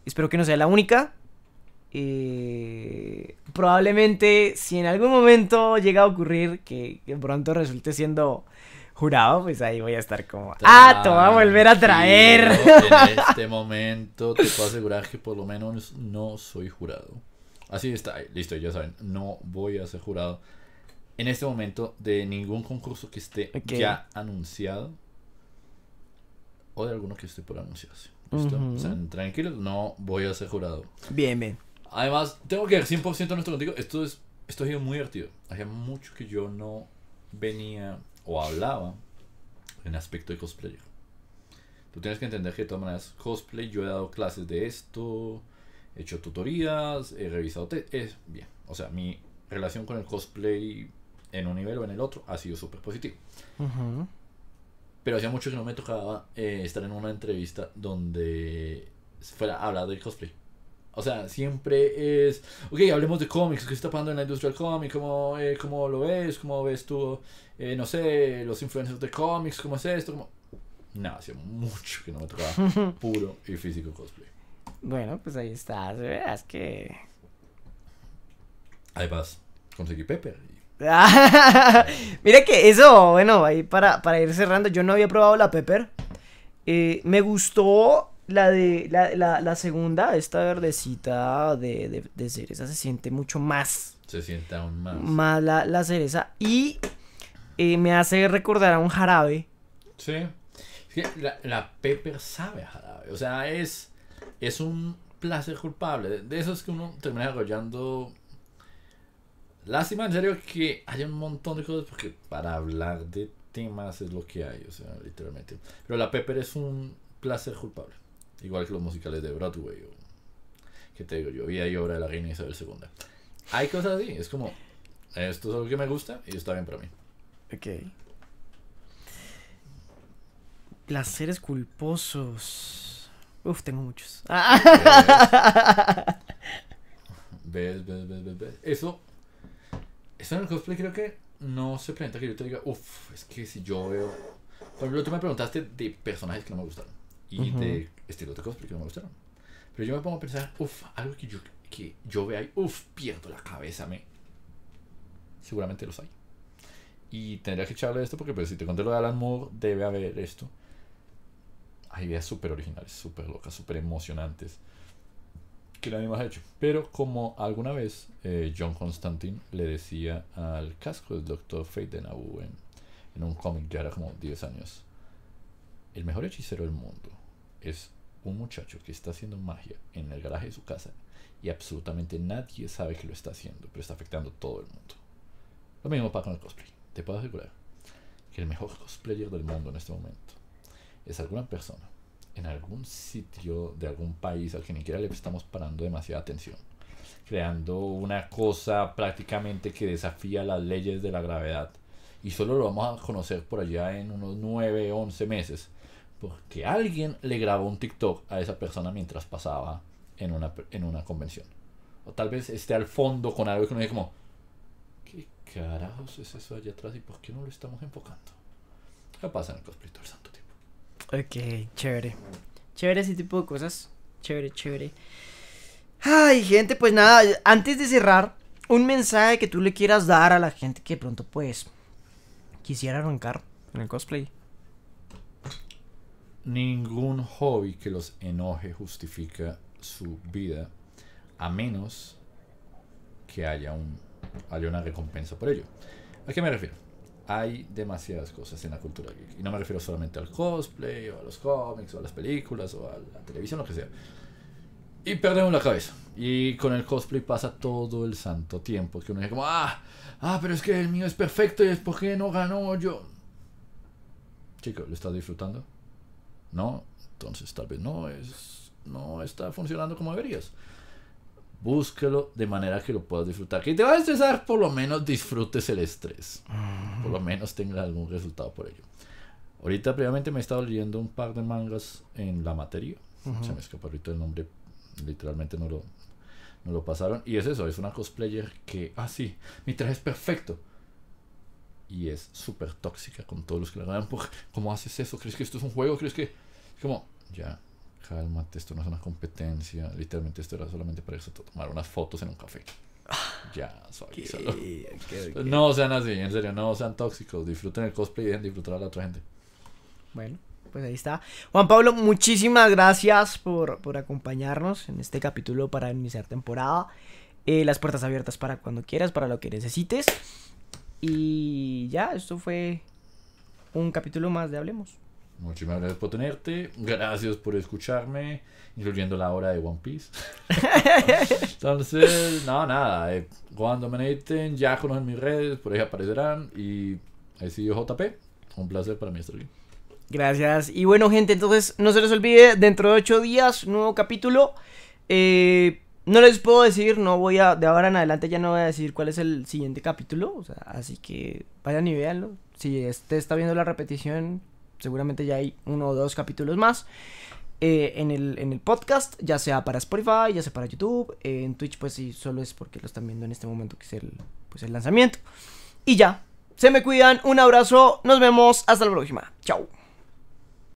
Espero que no sea la única. Eh, probablemente si en algún momento llega a ocurrir que, de pronto resulte siendo jurado, pues ahí voy a estar como, ah, te voy a volver a traer. En este momento te puedo asegurar que por lo menos no soy jurado. Así está, listo, ya saben, no voy a ser jurado en este momento de ningún concurso que esté ya anunciado o de alguno que esté por anunciarse. ¿Listo? o sea, tranquilos, no voy a ser jurado. Bien, bien. Además, tengo que ver 100% nuestro contigo. Esto es esto ha sido muy divertido. Hacía mucho que yo no venía o hablaba en aspecto de cosplay. Tú tienes que entender que de todas maneras, cosplay, yo he dado clases de esto, he hecho tutorías, he revisado... Es bien, o sea, mi relación con el cosplay en un nivel o en el otro ha sido súper positivo. Pero hacía mucho que no me tocaba eh, estar en una entrevista donde fuera a hablar del cosplay. O sea, siempre es, ok, hablemos de cómics, qué está pasando en la industrial del cómic, eh, ¿Cómo, lo ves, cómo ves tú, eh, no sé, los influencers de cómics, cómo es esto, ¿Cómo... No, hacía mucho que no me tocaba [LAUGHS] puro y físico cosplay. Bueno, pues ahí estás, Es que... Además, conseguí Pepper. [LAUGHS] Mira que eso, bueno, ahí para, ir cerrando, yo no había probado la Pepper. Eh, me gustó la de la, la, segunda, esta verdecita de, cereza se siente mucho más. Se siente aún más. Más la, cereza. Y eh, me hace recordar a un jarabe. Sí. la, Pepper sabe a jarabe. O sea, es, es un placer culpable. De eso es que uno termina arrollando, Lástima, en serio, que hay un montón de cosas. Porque para hablar de temas es lo que hay. O sea, literalmente. Pero la Pepper es un placer culpable. Igual que los musicales de Broadway. O, ¿Qué te digo? Yo vi ahí obra de la reina Isabel II. Hay cosas así. Es como, esto es algo que me gusta y está bien para mí. Ok. Placeres culposos. Uf, tengo muchos. [LAUGHS] ¿Ves? ¿Ves? ¿Ves? ¿Ves? ¿Ves? Eso. Eso en el cosplay creo que no se presenta que yo te diga, uf, es que si yo veo. Por ejemplo, tú me preguntaste de personajes que no me gustaron y uh -huh. de cosas porque no me gustaron. Pero yo me pongo a pensar, uff, algo que yo, que yo vea y uff, pierdo la cabeza, me. Seguramente los hay. Y tendría que echarle esto porque, pues, si te conté lo de Alan Moore, debe haber esto. Hay ideas súper originales, súper locas, súper emocionantes que nadie más ha hecho. Pero como alguna vez eh, John Constantine le decía al casco del Doctor Fate de Nabu en, en un cómic ya era como 10 años, el mejor hechicero del mundo es un muchacho que está haciendo magia en el garaje de su casa y absolutamente nadie sabe que lo está haciendo, pero está afectando todo el mundo. Lo mismo pasa con el cosplay. Te puedo asegurar que el mejor cosplayer del mundo en este momento es alguna persona en algún sitio de algún país al que ni siquiera le estamos parando demasiada atención, creando una cosa prácticamente que desafía las leyes de la gravedad. Y solo lo vamos a conocer por allá en unos 9, 11 meses porque alguien le grabó un TikTok a esa persona mientras pasaba en una, en una convención. O tal vez esté al fondo con algo que uno dice como, ¿qué carajos es eso allá atrás y por qué no lo estamos enfocando? ¿Qué pasa en el cosplay todo el santo tiempo? Ok, chévere. Chévere ese tipo de cosas. Chévere, chévere. Ay, gente, pues nada, antes de cerrar, un mensaje que tú le quieras dar a la gente que pronto pues quisiera arrancar en el cosplay. Ningún hobby que los enoje justifica su vida a menos que haya, un, haya una recompensa por ello. ¿A qué me refiero? Hay demasiadas cosas en la cultura geek. Y no me refiero solamente al cosplay, o a los cómics, o a las películas, o a la televisión, lo que sea. Y perdemos la cabeza. Y con el cosplay pasa todo el santo tiempo. Que uno dice como, ah, ah, pero es que el mío es perfecto y es porque no ganó yo. Chico, ¿lo estás disfrutando? ¿no? Entonces tal vez no, es, no está funcionando como deberías. Búsquelo de manera que lo puedas disfrutar. Que te va a estresar, por lo menos disfrutes el estrés. Ah. Por lo menos tengas algún resultado por ello. Ahorita previamente me he estado leyendo un par de mangas en la materia. Se me escapó ahorita el nombre. Literalmente no lo, no lo pasaron. Y es eso, es una cosplayer que, ah sí, mi traje es perfecto y es súper tóxica con todos los que la rodean. ¿Cómo haces eso? ¿Crees que esto es un juego? ¿Crees que.? Es como, ya, cálmate, esto no es una competencia. Literalmente, esto era solamente para eso, tomar unas fotos en un café. Ah, ya, suavízalo. No sean así, en serio, no sean tóxicos. Disfruten el cosplay y disfrutar a la otra gente. Bueno, pues ahí está. Juan Pablo, muchísimas gracias por, acompañarnos en este capítulo para iniciar temporada. Eh, las puertas abiertas para cuando quieras, para lo que necesites. Y ya, esto fue un capítulo más de Hablemos. Muchísimas gracias por tenerte, gracias por escucharme, incluyendo la hora de One Piece. [LAUGHS] Entonces, no, nada, eh, cuando me necesiten ya conocen mis redes, por ahí aparecerán y he sido JP, un placer para mí estar aquí. Gracias. Y bueno, gente, entonces no se les olvide, dentro de ocho días, nuevo capítulo. Eh, no les puedo decir, no voy a. De ahora en adelante ya no voy a decir cuál es el siguiente capítulo. así que vayan y véanlo. Si este está viendo la repetición, seguramente ya hay uno o dos capítulos más. Eh, en, el, en el podcast, ya sea para Spotify, ya sea para YouTube. Eh, en Twitch, pues sí, solo es porque lo están viendo en este momento, que es el, pues, el lanzamiento. Y ya. Se me cuidan, un abrazo, nos vemos, hasta la próxima. Chao.